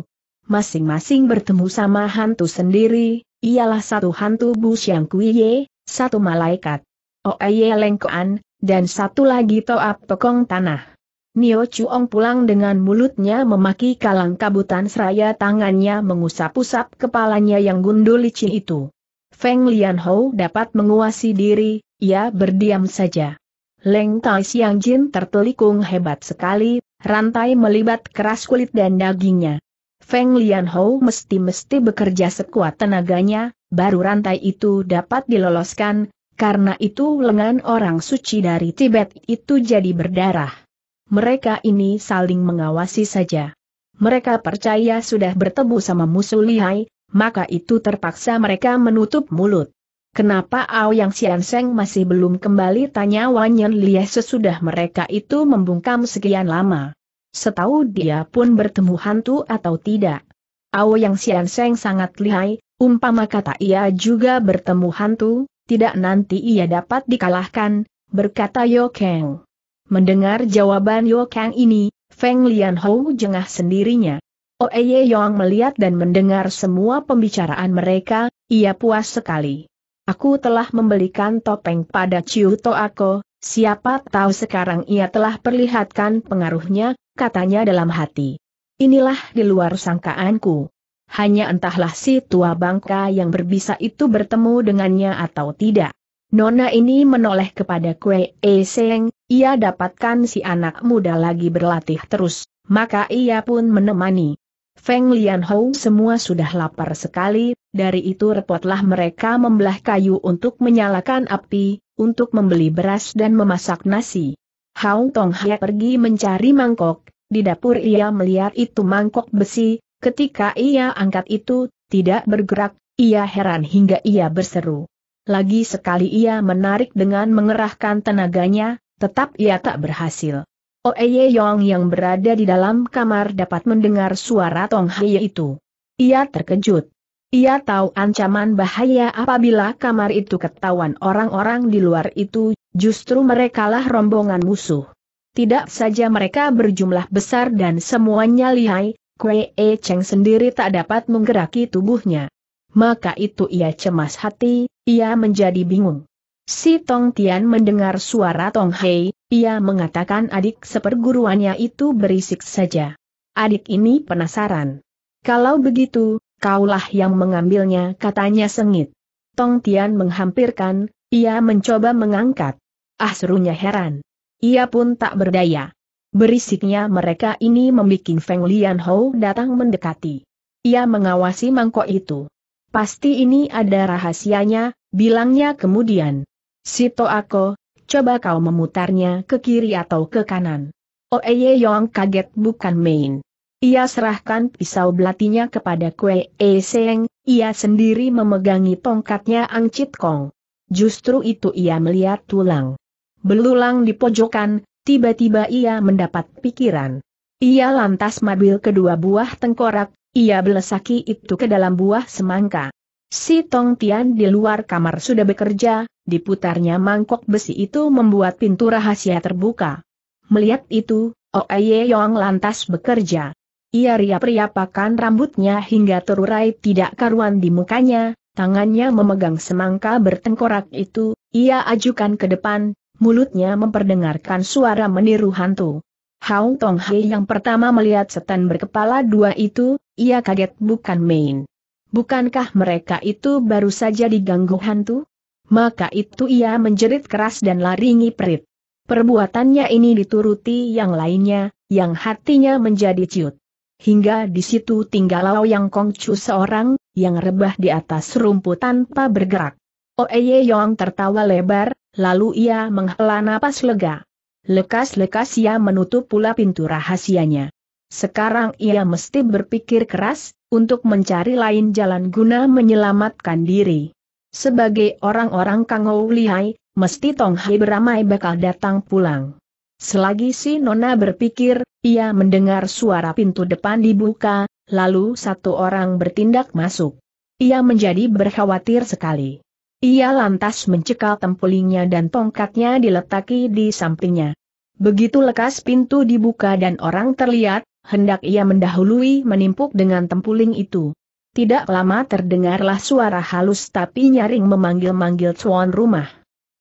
Masing-masing bertemu sama hantu sendiri, ialah satu hantu Bu Kui Kuiye, satu malaikat Oeye Lengkoan, dan satu lagi Toap Tokong Tanah. Nio Chuong pulang dengan mulutnya memaki kalang kabutan seraya tangannya mengusap-usap kepalanya yang gundul licin itu. Feng Lianhou dapat menguasai diri, ia berdiam saja. Leng Tai Siang Jin tertelikung hebat sekali, rantai melibat keras kulit dan dagingnya. Feng Lian mesti-mesti bekerja sekuat tenaganya, baru rantai itu dapat diloloskan, karena itu lengan orang suci dari Tibet itu jadi berdarah. Mereka ini saling mengawasi saja. Mereka percaya sudah bertemu sama musuh lihai, maka itu terpaksa mereka menutup mulut. Kenapa Ao Yang Sian Seng masih belum kembali tanya Wanyan Lia sesudah mereka itu membungkam sekian lama. Setahu dia pun bertemu hantu atau tidak. Ao Yang Sian Seng sangat lihai, umpama kata ia juga bertemu hantu, tidak nanti ia dapat dikalahkan, berkata Yo Kang. Mendengar jawaban Yo Kang ini, Feng Lian Hou jengah sendirinya. Ye Yong melihat dan mendengar semua pembicaraan mereka, ia puas sekali. Aku telah membelikan topeng pada Ciu Toako, siapa tahu sekarang ia telah perlihatkan pengaruhnya, katanya dalam hati. Inilah di luar sangkaanku. Hanya entahlah si tua bangka yang berbisa itu bertemu dengannya atau tidak. Nona ini menoleh kepada Kue E Seng, ia dapatkan si anak muda lagi berlatih terus, maka ia pun menemani. Feng Lianhou semua sudah lapar sekali, dari itu repotlah mereka membelah kayu untuk menyalakan api, untuk membeli beras dan memasak nasi. Hao Tong Hye pergi mencari mangkok, di dapur ia melihat itu mangkok besi, ketika ia angkat itu, tidak bergerak, ia heran hingga ia berseru. Lagi sekali ia menarik dengan mengerahkan tenaganya, tetap ia tak berhasil. Oeye Yong yang berada di dalam kamar dapat mendengar suara Tong Hye itu. Ia terkejut. Ia tahu ancaman bahaya apabila kamar itu ketahuan orang-orang di luar itu, justru merekalah rombongan musuh. Tidak saja mereka berjumlah besar dan semuanya lihai, Kwee E Cheng sendiri tak dapat menggeraki tubuhnya. Maka itu ia cemas hati, ia menjadi bingung. Si Tong Tian mendengar suara Tong Hei, ia mengatakan adik seperguruannya itu berisik saja. Adik ini penasaran. Kalau begitu, kaulah yang mengambilnya katanya sengit. Tong Tian menghampirkan, ia mencoba mengangkat. Ah serunya heran. Ia pun tak berdaya. Berisiknya mereka ini membuat Feng Lian Hou datang mendekati. Ia mengawasi mangkok itu. Pasti ini ada rahasianya, bilangnya kemudian. Sito Ako, coba kau memutarnya ke kiri atau ke kanan. Oeye Yong kaget bukan main. Ia serahkan pisau belatinya kepada Kue E Seng, ia sendiri memegangi tongkatnya Ang Chit Kong. Justru itu ia melihat tulang. Belulang di pojokan, tiba-tiba ia mendapat pikiran. Ia lantas mabil kedua buah tengkorak, ia belesaki itu ke dalam buah semangka. Si Tong Tian di luar kamar sudah bekerja, diputarnya mangkok besi itu membuat pintu rahasia terbuka. Melihat itu, Oye Yong lantas bekerja. Ia riap-riapakan rambutnya hingga terurai tidak karuan di mukanya, tangannya memegang semangka bertengkorak itu, ia ajukan ke depan, mulutnya memperdengarkan suara meniru hantu. Hao Tong Hei yang pertama melihat setan berkepala dua itu, ia kaget bukan main bukankah mereka itu baru saja diganggu hantu? Maka itu ia menjerit keras dan lari ngiprit. Perbuatannya ini dituruti yang lainnya, yang hatinya menjadi ciut. Hingga di situ tinggal Lao Yang Kongcu seorang, yang rebah di atas rumput tanpa bergerak. Oeye Yong tertawa lebar, lalu ia menghela napas lega. Lekas-lekas ia menutup pula pintu rahasianya. Sekarang ia mesti berpikir keras, untuk mencari lain jalan guna menyelamatkan diri. Sebagai orang-orang Kangou Lihai, mesti Tong Hai beramai bakal datang pulang. Selagi si Nona berpikir, ia mendengar suara pintu depan dibuka, lalu satu orang bertindak masuk. Ia menjadi berkhawatir sekali. Ia lantas mencekal tempulingnya dan tongkatnya diletaki di sampingnya. Begitu lekas pintu dibuka dan orang terlihat, hendak ia mendahului menimpuk dengan tempuling itu. Tidak lama terdengarlah suara halus tapi nyaring memanggil-manggil tuan rumah.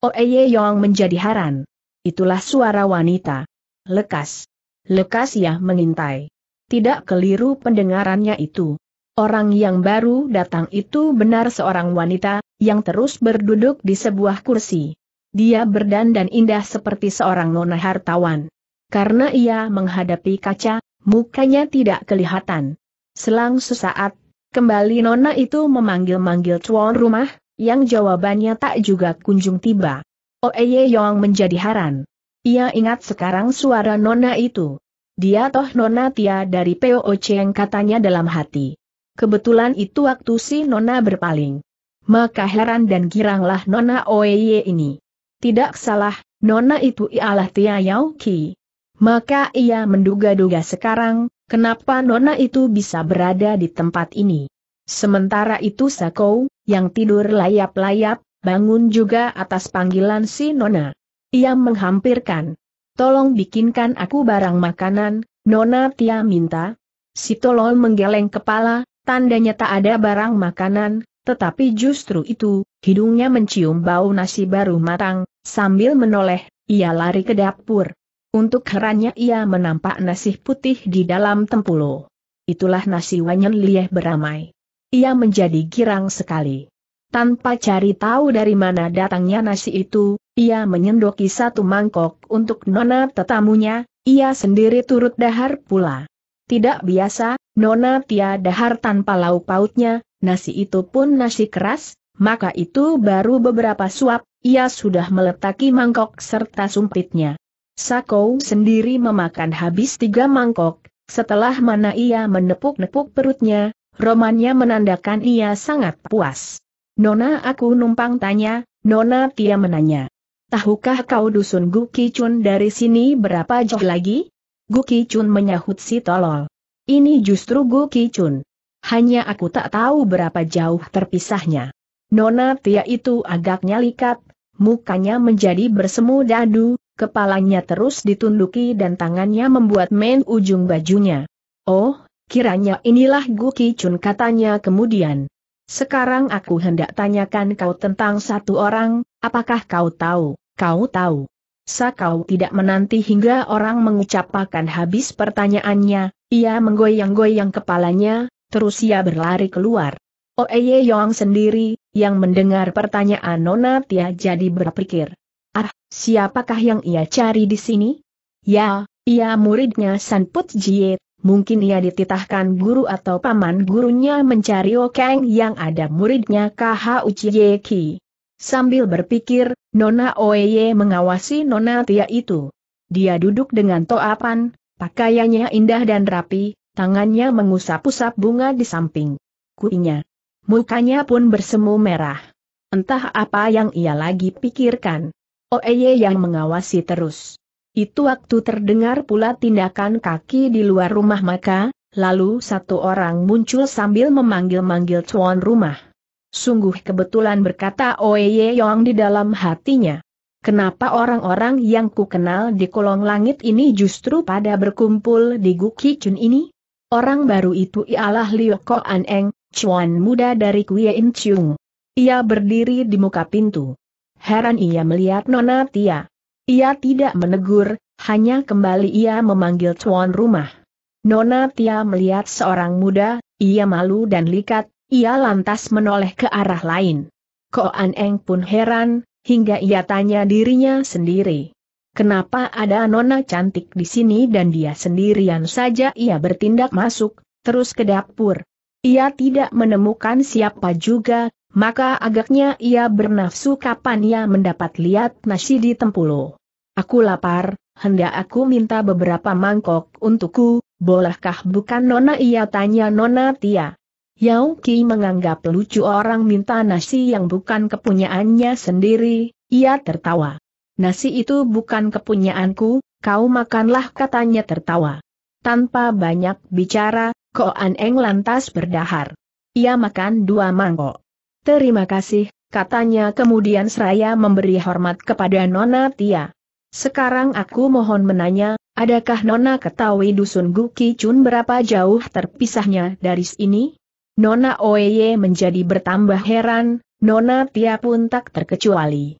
Oeye oh, Yong menjadi haran. Itulah suara wanita. Lekas. Lekas ia mengintai. Tidak keliru pendengarannya itu. Orang yang baru datang itu benar seorang wanita, yang terus berduduk di sebuah kursi. Dia berdandan indah seperti seorang nona hartawan. Karena ia menghadapi kaca, Mukanya tidak kelihatan. Selang sesaat, kembali Nona itu memanggil-manggil tuan rumah, yang jawabannya tak juga kunjung tiba. Oeye oh, eh, Yong menjadi heran. Ia ingat sekarang suara Nona itu. Dia toh Nona Tia dari POC yang katanya dalam hati. Kebetulan itu waktu si Nona berpaling. Maka heran dan giranglah Nona Oeye oh, eh, ini. Tidak salah, Nona itu ialah Tia Yao Ki. Maka ia menduga-duga sekarang, kenapa Nona itu bisa berada di tempat ini. Sementara itu Sakou, yang tidur layap-layap, bangun juga atas panggilan si Nona. Ia menghampirkan. Tolong bikinkan aku barang makanan, Nona Tia minta. Si Tolol menggeleng kepala, tandanya tak ada barang makanan, tetapi justru itu, hidungnya mencium bau nasi baru matang, sambil menoleh, ia lari ke dapur. Untuk herannya ia menampak nasi putih di dalam tempulo. Itulah nasi wanyan lieh beramai. Ia menjadi girang sekali. Tanpa cari tahu dari mana datangnya nasi itu, ia menyendoki satu mangkok untuk nona tetamunya, ia sendiri turut dahar pula. Tidak biasa, nona tia dahar tanpa lauk pautnya, nasi itu pun nasi keras, maka itu baru beberapa suap, ia sudah meletaki mangkok serta sumpitnya. Sakou sendiri memakan habis tiga mangkok, setelah mana ia menepuk-nepuk perutnya, romannya menandakan ia sangat puas. Nona aku numpang tanya, Nona Tia menanya. Tahukah kau dusun Chun dari sini berapa jauh lagi? Chun menyahut si tolol. Ini justru Chun. Hanya aku tak tahu berapa jauh terpisahnya. Nona Tia itu agaknya likat, mukanya menjadi bersemu dadu, kepalanya terus ditunduki dan tangannya membuat main ujung bajunya. Oh, kiranya inilah Guki Chun katanya kemudian. Sekarang aku hendak tanyakan kau tentang satu orang, apakah kau tahu, kau tahu. Sakau tidak menanti hingga orang mengucapkan habis pertanyaannya, ia menggoyang-goyang kepalanya, terus ia berlari keluar. Oeye Yong sendiri, yang mendengar pertanyaan Nona Tia jadi berpikir, Ah, siapakah yang ia cari di sini? Ya, ia muridnya Sanput Jie. mungkin ia dititahkan guru atau paman gurunya mencari Okeng yang ada muridnya KH Uchiye Ki. Sambil berpikir, Nona Oeye mengawasi Nona Tia itu. Dia duduk dengan toapan, pakaiannya indah dan rapi, tangannya mengusap-usap bunga di samping kuinya. Mukanya pun bersemu merah. Entah apa yang ia lagi pikirkan. Oeye yang mengawasi terus. Itu waktu terdengar pula tindakan kaki di luar rumah maka, lalu satu orang muncul sambil memanggil-manggil tuan rumah. Sungguh kebetulan berkata Oeye Yong di dalam hatinya. Kenapa orang-orang yang kukenal di kolong langit ini justru pada berkumpul di Chun ini? Orang baru itu ialah Liu Ko An Eng, cuan muda dari Kuei In Chung. Ia berdiri di muka pintu. Heran ia melihat Nona Tia. Ia tidak menegur, hanya kembali ia memanggil tuan rumah. Nona Tia melihat seorang muda, ia malu dan likat, ia lantas menoleh ke arah lain. Koan Eng pun heran, hingga ia tanya dirinya sendiri. Kenapa ada nona cantik di sini dan dia sendirian saja ia bertindak masuk, terus ke dapur. Ia tidak menemukan siapa juga, maka agaknya ia bernafsu kapan ia mendapat lihat nasi di Tempulo. Aku lapar, hendak aku minta beberapa mangkok untukku, bolehkah bukan Nona ia tanya Nona Tia. Yao Ki menganggap lucu orang minta nasi yang bukan kepunyaannya sendiri, ia tertawa. Nasi itu bukan kepunyaanku, kau makanlah katanya tertawa. Tanpa banyak bicara, Koan Eng lantas berdahar. Ia makan dua mangkok. Terima kasih, katanya kemudian seraya memberi hormat kepada Nona Tia. Sekarang aku mohon menanya, adakah Nona ketahui dusun Guki Chun berapa jauh terpisahnya dari sini? Nona Oeye menjadi bertambah heran, Nona Tia pun tak terkecuali.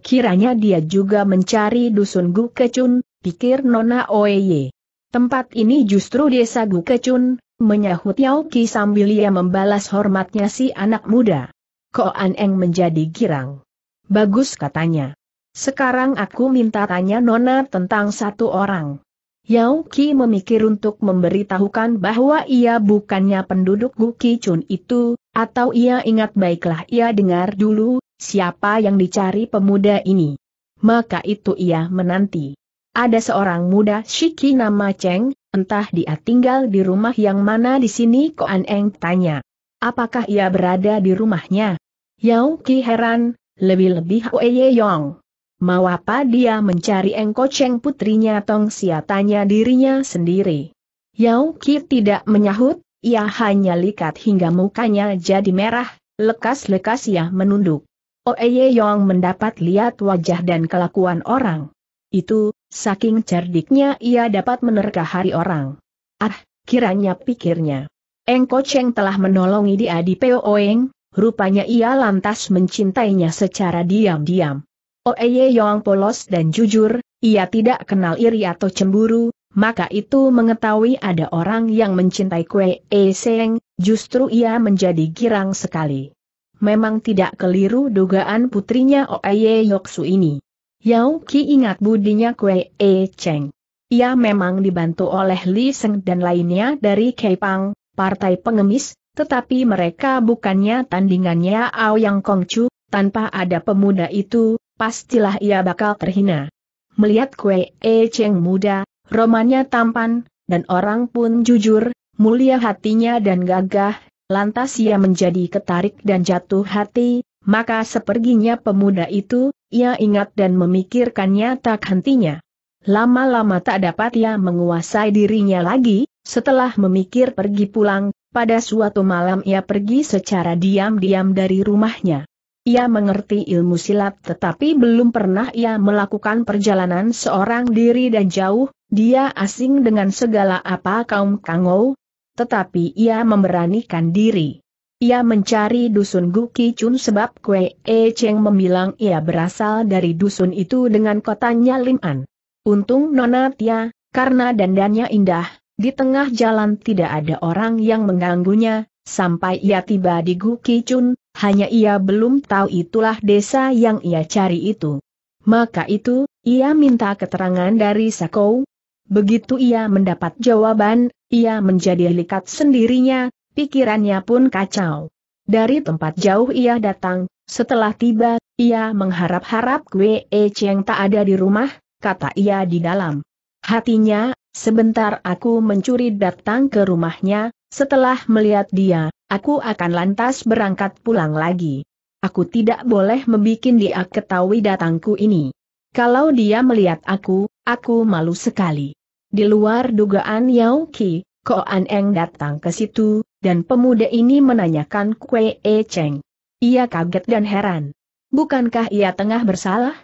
Kiranya dia juga mencari dusun Chun, pikir Nona Oeye. Tempat ini justru desa Chun, menyahut Yauki sambil ia membalas hormatnya si anak muda. Koan Eng menjadi girang. Bagus katanya. Sekarang aku minta tanya Nona tentang satu orang. Yao Qi memikir untuk memberitahukan bahwa ia bukannya penduduk Gu Ki Chun itu, atau ia ingat baiklah ia dengar dulu, siapa yang dicari pemuda ini. Maka itu ia menanti. Ada seorang muda Shiki nama Cheng, entah dia tinggal di rumah yang mana di sini Koan Eng tanya. Apakah ia berada di rumahnya? Yau Ki heran, lebih-lebih Oye Yong. Mau apa dia mencari Cheng putrinya Tong Sia tanya dirinya sendiri. Yau Ki tidak menyahut, ia hanya likat hingga mukanya jadi merah, lekas-lekas ia menunduk. Oye Yong mendapat lihat wajah dan kelakuan orang. Itu, saking cerdiknya ia dapat menerka hari orang. Ah, kiranya pikirnya. Cheng telah menolongi dia di Oeng. Rupanya ia lantas mencintainya secara diam-diam. Oeye oh, Yong polos dan jujur, ia tidak kenal iri atau cemburu, maka itu mengetahui ada orang yang mencintai Kue E Seng, justru ia menjadi girang sekali. Memang tidak keliru dugaan putrinya Oeye oh, Yoksu ini. Yao Ki ingat budinya Kue E Cheng. Ia memang dibantu oleh Li Seng dan lainnya dari Kepang, partai pengemis, tetapi mereka bukannya tandingannya Ao Yang Kongcu, tanpa ada pemuda itu, pastilah ia bakal terhina. Melihat Kue E Cheng muda, romannya tampan, dan orang pun jujur, mulia hatinya dan gagah, lantas ia menjadi ketarik dan jatuh hati, maka seperginya pemuda itu, ia ingat dan memikirkannya tak hentinya. Lama-lama tak dapat ia menguasai dirinya lagi, setelah memikir pergi pulang, pada suatu malam ia pergi secara diam-diam dari rumahnya. Ia mengerti ilmu silat tetapi belum pernah ia melakukan perjalanan seorang diri dan jauh, dia asing dengan segala apa kaum Kangou, tetapi ia memberanikan diri. Ia mencari dusun Guki Chun sebab Kwe E Cheng membilang ia berasal dari dusun itu dengan kotanya Lim An. Untung Nona Tia, karena dandannya indah, di tengah jalan tidak ada orang yang mengganggunya, sampai ia tiba di Gukicun, hanya ia belum tahu itulah desa yang ia cari itu. Maka itu, ia minta keterangan dari Sakou. Begitu ia mendapat jawaban, ia menjadi likat sendirinya, pikirannya pun kacau. Dari tempat jauh ia datang, setelah tiba, ia mengharap-harap Kwee e Cheng tak ada di rumah, kata ia di dalam hatinya, Sebentar aku mencuri datang ke rumahnya, setelah melihat dia, aku akan lantas berangkat pulang lagi. Aku tidak boleh membuat dia ketahui datangku ini. Kalau dia melihat aku, aku malu sekali. Di luar dugaan Yao Qi, Koan Eng datang ke situ, dan pemuda ini menanyakan Kue E Cheng. Ia kaget dan heran. Bukankah ia tengah bersalah?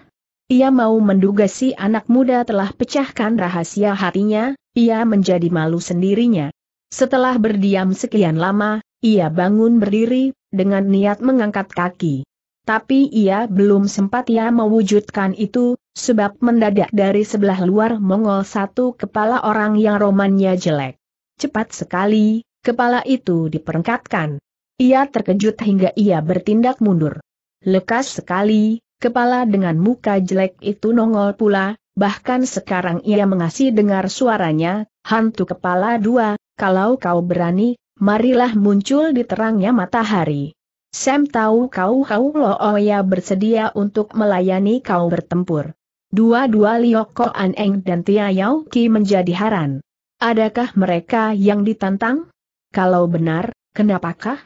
Ia mau menduga si anak muda telah pecahkan rahasia hatinya, ia menjadi malu sendirinya. Setelah berdiam sekian lama, ia bangun berdiri, dengan niat mengangkat kaki. Tapi ia belum sempat ia mewujudkan itu, sebab mendadak dari sebelah luar Mongol satu kepala orang yang romannya jelek. Cepat sekali, kepala itu diperengkatkan. Ia terkejut hingga ia bertindak mundur. Lekas sekali, Kepala dengan muka jelek itu nongol pula, bahkan sekarang ia mengasih dengar suaranya, hantu kepala dua, kalau kau berani, marilah muncul di terangnya matahari. Sam tahu kau kau oh ya bersedia untuk melayani kau bertempur. Dua-dua Lioko Aneng dan tia yau Ki menjadi haran. Adakah mereka yang ditantang? Kalau benar, kenapakah?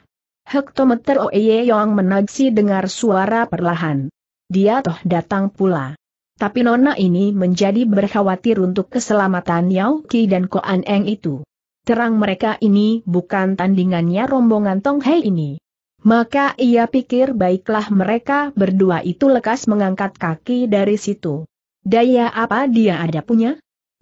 Hektometer Oeye Yong menagsi dengar suara perlahan dia toh datang pula. Tapi nona ini menjadi berkhawatir untuk keselamatan Yao Qi dan Koan Eng itu. Terang mereka ini bukan tandingannya rombongan Tong Hei ini. Maka ia pikir baiklah mereka berdua itu lekas mengangkat kaki dari situ. Daya apa dia ada punya?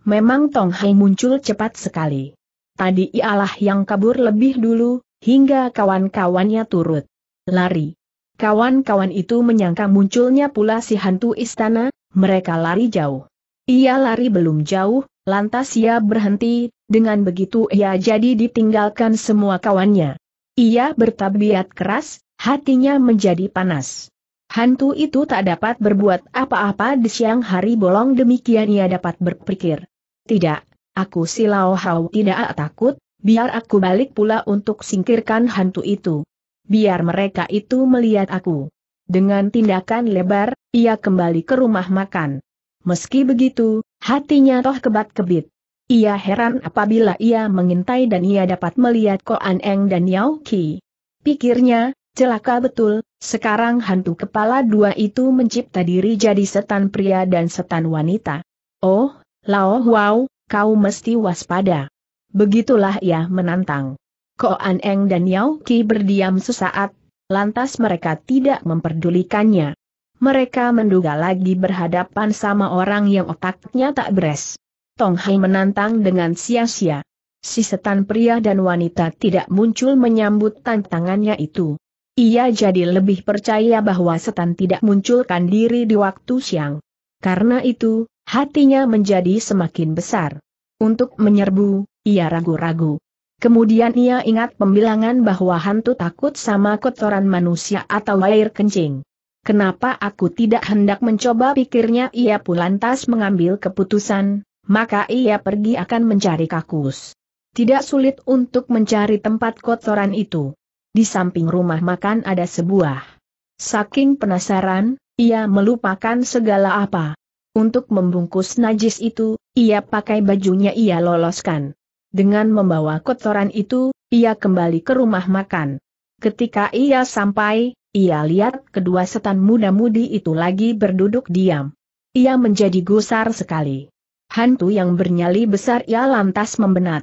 Memang Tong Hei muncul cepat sekali. Tadi ialah yang kabur lebih dulu, hingga kawan-kawannya turut lari. Kawan-kawan itu menyangka munculnya pula si hantu istana, mereka lari jauh. Ia lari belum jauh, lantas ia berhenti, dengan begitu ia jadi ditinggalkan semua kawannya. Ia bertabiat keras, hatinya menjadi panas. Hantu itu tak dapat berbuat apa-apa di siang hari bolong demikian ia dapat berpikir. Tidak, aku silau Lao tidak takut, biar aku balik pula untuk singkirkan hantu itu biar mereka itu melihat aku. Dengan tindakan lebar, ia kembali ke rumah makan. Meski begitu, hatinya toh kebat-kebit. Ia heran apabila ia mengintai dan ia dapat melihat Koan Eng dan Yao Qi. Pikirnya, celaka betul, sekarang hantu kepala dua itu mencipta diri jadi setan pria dan setan wanita. Oh, Lao Wow, kau mesti waspada. Begitulah ia menantang. Ko An Eng dan Yao Qi berdiam sesaat, lantas mereka tidak memperdulikannya. Mereka menduga lagi berhadapan sama orang yang otaknya tak beres. Tong Hai menantang dengan sia-sia. Si setan pria dan wanita tidak muncul menyambut tantangannya itu. Ia jadi lebih percaya bahwa setan tidak munculkan diri di waktu siang. Karena itu, hatinya menjadi semakin besar. Untuk menyerbu, ia ragu-ragu. Kemudian ia ingat pembilangan bahwa hantu takut sama kotoran manusia atau air kencing. Kenapa aku tidak hendak mencoba pikirnya ia pun lantas mengambil keputusan, maka ia pergi akan mencari kakus. Tidak sulit untuk mencari tempat kotoran itu. Di samping rumah makan ada sebuah. Saking penasaran, ia melupakan segala apa. Untuk membungkus najis itu, ia pakai bajunya ia loloskan. Dengan membawa kotoran itu, ia kembali ke rumah makan. Ketika ia sampai, ia lihat kedua setan muda-mudi itu lagi berduduk diam. Ia menjadi gusar sekali. Hantu yang bernyali besar ia lantas membenat.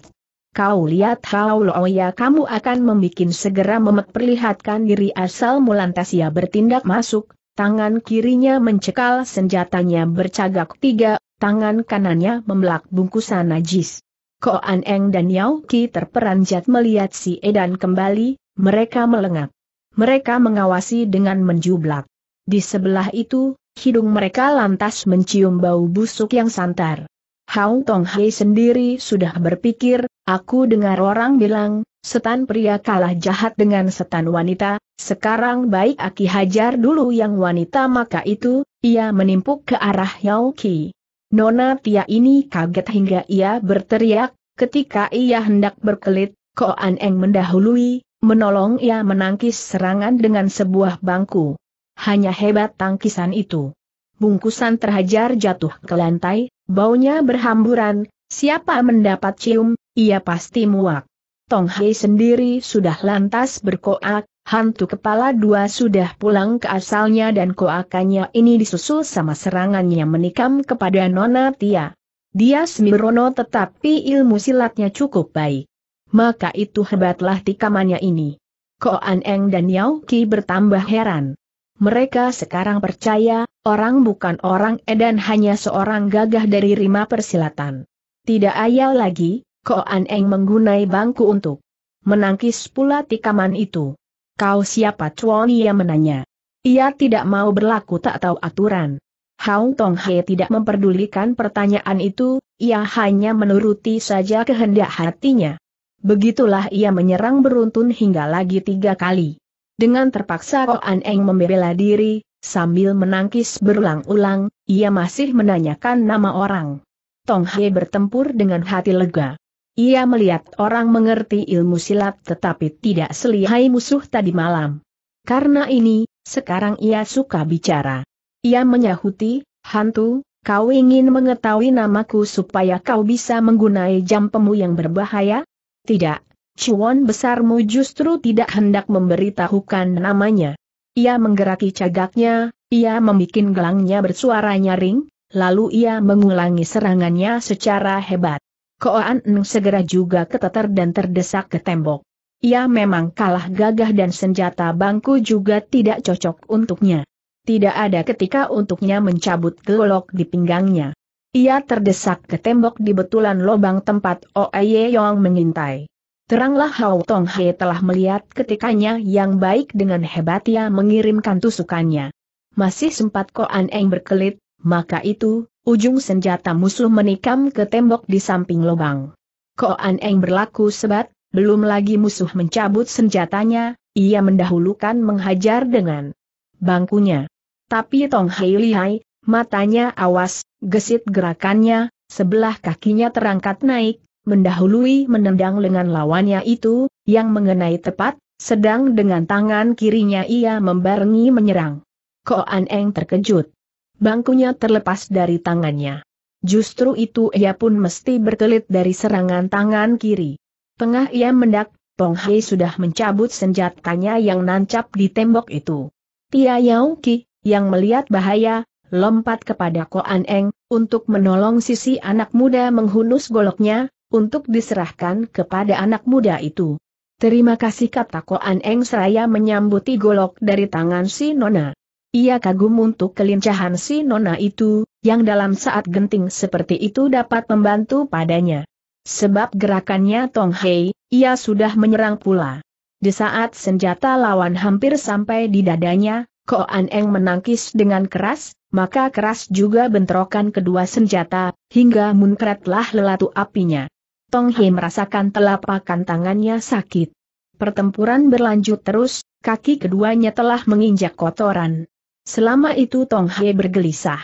Kau lihat Hao ya kamu akan membuat segera memperlihatkan diri asal mulantas ia bertindak masuk, tangan kirinya mencekal senjatanya bercagak tiga, tangan kanannya membelak bungkusan najis. Ko An Eng dan Yao Ki terperanjat melihat si Edan kembali, mereka melengak. Mereka mengawasi dengan menjublak. Di sebelah itu, hidung mereka lantas mencium bau busuk yang santar. Hao Tong Hei sendiri sudah berpikir, aku dengar orang bilang, setan pria kalah jahat dengan setan wanita, sekarang baik aki hajar dulu yang wanita maka itu, ia menimpuk ke arah Yao Ki. Nona Tia ini kaget hingga ia berteriak, ketika ia hendak berkelit, Koan Eng mendahului, menolong ia menangkis serangan dengan sebuah bangku. Hanya hebat tangkisan itu. Bungkusan terhajar jatuh ke lantai, baunya berhamburan, siapa mendapat cium, ia pasti muak. Tong Hai sendiri sudah lantas berkoak, Hantu kepala dua sudah pulang ke asalnya dan koakannya ini disusul sama serangannya menikam kepada Nona Tia. Dia semirono tetapi ilmu silatnya cukup baik. Maka itu hebatlah tikamannya ini. Koan Eng dan Yao Ki bertambah heran. Mereka sekarang percaya, orang bukan orang edan hanya seorang gagah dari rima persilatan. Tidak ayal lagi, Koan Eng menggunai bangku untuk menangkis pula tikaman itu. Kau siapa Chuan Ia menanya. Ia tidak mau berlaku tak tahu aturan. Hao Tong He tidak memperdulikan pertanyaan itu, ia hanya menuruti saja kehendak hatinya. Begitulah ia menyerang beruntun hingga lagi tiga kali. Dengan terpaksa Koan Eng membela diri, sambil menangkis berulang-ulang, ia masih menanyakan nama orang. Tong He bertempur dengan hati lega. Ia melihat orang mengerti ilmu silat tetapi tidak selihai musuh tadi malam. Karena ini, sekarang ia suka bicara. Ia menyahuti, hantu, kau ingin mengetahui namaku supaya kau bisa menggunai jampemu yang berbahaya? Tidak, cuan besarmu justru tidak hendak memberitahukan namanya. Ia menggeraki cagaknya, ia membuat gelangnya bersuara nyaring, lalu ia mengulangi serangannya secara hebat. Koan Nung segera juga keteter dan terdesak ke tembok. Ia memang kalah gagah dan senjata bangku juga tidak cocok untuknya. Tidak ada ketika untuknya mencabut golok di pinggangnya. Ia terdesak ke tembok di betulan lubang tempat Oe Yong mengintai. Teranglah Hao Tong He telah melihat ketikanya yang baik dengan hebat ia mengirimkan tusukannya. Masih sempat Koan Eng berkelit, maka itu, ujung senjata musuh menikam ke tembok di samping lubang. Koan Eng berlaku sebat, belum lagi musuh mencabut senjatanya, ia mendahulukan menghajar dengan bangkunya. Tapi Tong Hai Lihai, matanya awas, gesit gerakannya, sebelah kakinya terangkat naik, mendahului menendang lengan lawannya itu, yang mengenai tepat, sedang dengan tangan kirinya ia membarengi menyerang. Koan Eng terkejut bangkunya terlepas dari tangannya. Justru itu ia pun mesti berkelit dari serangan tangan kiri. Tengah ia mendak, Tong Hei sudah mencabut senjatanya yang nancap di tembok itu. Tia Yao Ki, yang melihat bahaya, lompat kepada Koan Eng, untuk menolong sisi anak muda menghunus goloknya, untuk diserahkan kepada anak muda itu. Terima kasih kata Koan Eng seraya menyambuti golok dari tangan si Nona. Ia kagum untuk kelincahan si nona itu, yang dalam saat genting seperti itu dapat membantu padanya. Sebab gerakannya Tong Hei, ia sudah menyerang pula. Di saat senjata lawan hampir sampai di dadanya, Koan Eng menangkis dengan keras, maka keras juga bentrokan kedua senjata, hingga munkratlah lelatu apinya. Tong Hei merasakan telapakan tangannya sakit. Pertempuran berlanjut terus, kaki keduanya telah menginjak kotoran. Selama itu Tong Hai bergelisah.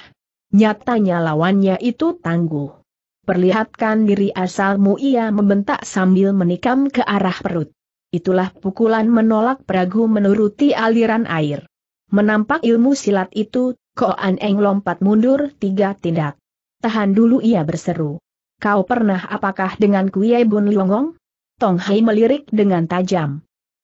Nyatanya lawannya itu tangguh. Perlihatkan diri asalmu ia membentak sambil menikam ke arah perut. Itulah pukulan menolak peragu menuruti aliran air. Menampak ilmu silat itu, Koan Eng lompat mundur tiga tindak. Tahan dulu ia berseru. Kau pernah apakah dengan Kuye Bun Liongong? Tong Hai melirik dengan tajam.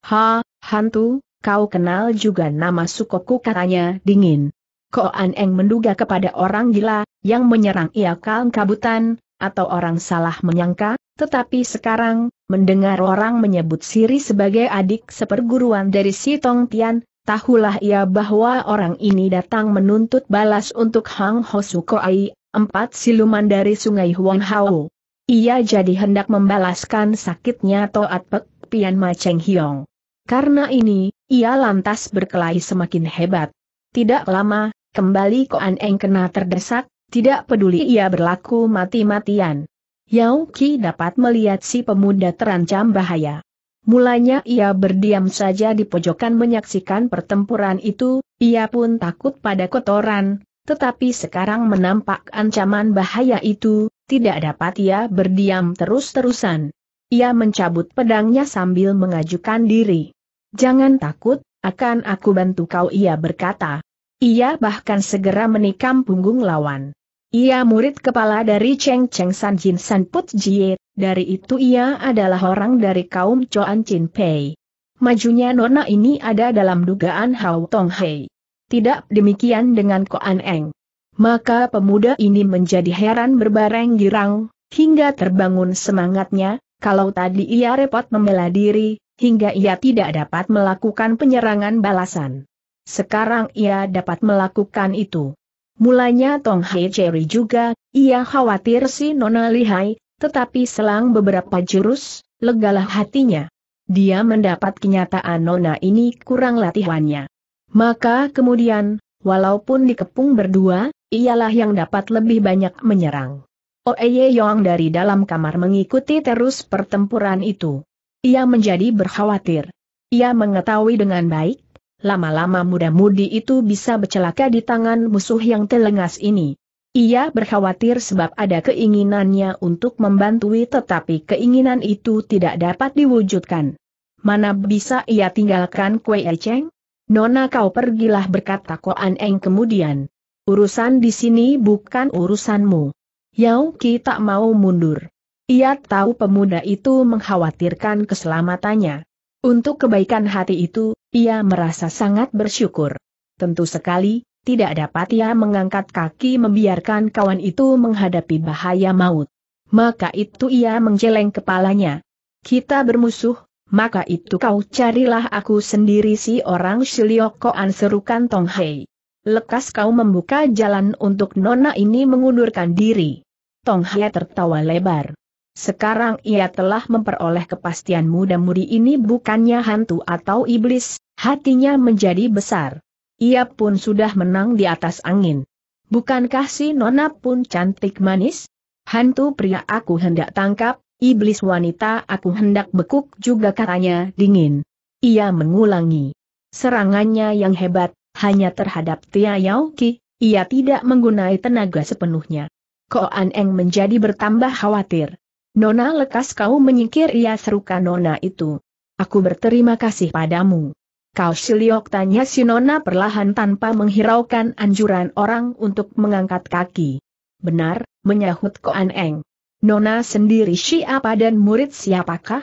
Ha, hantu, kau kenal juga nama Sukoku katanya dingin. Koan Eng menduga kepada orang gila, yang menyerang ia kabutan, atau orang salah menyangka, tetapi sekarang, mendengar orang menyebut Siri sebagai adik seperguruan dari si Tong Tian, tahulah ia bahwa orang ini datang menuntut balas untuk Hang Ho Ai empat siluman dari sungai Huang Hao. Ia jadi hendak membalaskan sakitnya Toat Pek Pian Ma Cheng Hiong. Karena ini, ia lantas berkelahi semakin hebat. Tidak lama, kembali Koan Eng kena terdesak, tidak peduli ia berlaku mati-matian. Yao Qi dapat melihat si pemuda terancam bahaya. Mulanya ia berdiam saja di pojokan menyaksikan pertempuran itu, ia pun takut pada kotoran, tetapi sekarang menampak ancaman bahaya itu, tidak dapat ia berdiam terus-terusan. Ia mencabut pedangnya sambil mengajukan diri. Jangan takut, akan aku bantu kau ia berkata. Ia bahkan segera menikam punggung lawan. Ia murid kepala dari Cheng Cheng San Jin San Put Jie, dari itu ia adalah orang dari kaum Choan Chin Pei. Majunya nona ini ada dalam dugaan Hao Tong Hei. Tidak demikian dengan Koan Eng. Maka pemuda ini menjadi heran berbareng girang, hingga terbangun semangatnya, kalau tadi ia repot membela diri, hingga ia tidak dapat melakukan penyerangan balasan. Sekarang ia dapat melakukan itu. Mulanya Tong Hei Cherry juga, ia khawatir si Nona lihai, tetapi selang beberapa jurus, legalah hatinya. Dia mendapat kenyataan Nona ini kurang latihannya. Maka kemudian, walaupun dikepung berdua, ialah yang dapat lebih banyak menyerang. Oeye Yong dari dalam kamar mengikuti terus pertempuran itu. Ia menjadi berkhawatir. Ia mengetahui dengan baik, lama-lama muda-mudi itu bisa bercelaka di tangan musuh yang telengas ini. Ia berkhawatir sebab ada keinginannya untuk membantui tetapi keinginan itu tidak dapat diwujudkan. Mana bisa ia tinggalkan kue eceng? Nona kau pergilah berkata Koan Eng kemudian. Urusan di sini bukan urusanmu. Yao kita tak mau mundur. Ia tahu pemuda itu mengkhawatirkan keselamatannya. Untuk kebaikan hati itu, ia merasa sangat bersyukur. Tentu sekali, tidak dapat ia mengangkat kaki membiarkan kawan itu menghadapi bahaya maut. Maka itu ia menjeleng kepalanya. Kita bermusuh, maka itu kau carilah aku sendiri si orang Siliokoan serukan Tong Hei. Lekas kau membuka jalan untuk nona ini mengundurkan diri. Tong Hei tertawa lebar. Sekarang ia telah memperoleh kepastian muda mudi ini bukannya hantu atau iblis, hatinya menjadi besar. Ia pun sudah menang di atas angin. Bukankah si Nona pun cantik manis? Hantu pria aku hendak tangkap, iblis wanita aku hendak bekuk juga katanya dingin. Ia mengulangi. Serangannya yang hebat, hanya terhadap Tia Yauki. ia tidak menggunai tenaga sepenuhnya. Koan Eng menjadi bertambah khawatir. Nona lekas kau menyingkir ia serukan Nona itu. Aku berterima kasih padamu. Kau siliok tanya si Nona perlahan tanpa menghiraukan anjuran orang untuk mengangkat kaki. Benar, menyahut Koan Eng. Nona sendiri siapa dan murid siapakah?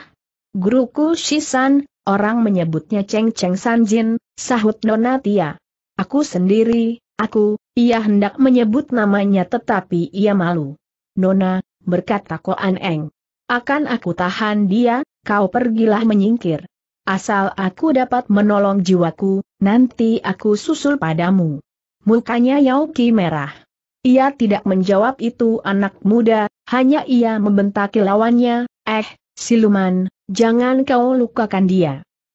Guruku Shisan, orang menyebutnya Cheng Cheng Sanjin, sahut Nona Tia. Aku sendiri, aku, ia hendak menyebut namanya tetapi ia malu. Nona, berkata Koan Eng. Akan aku tahan dia, kau pergilah menyingkir. Asal aku dapat menolong jiwaku, nanti aku susul padamu. Mukanya yauki merah. Ia tidak menjawab itu anak muda, hanya ia membentaki lawannya, eh, siluman, jangan kau lukakan dia.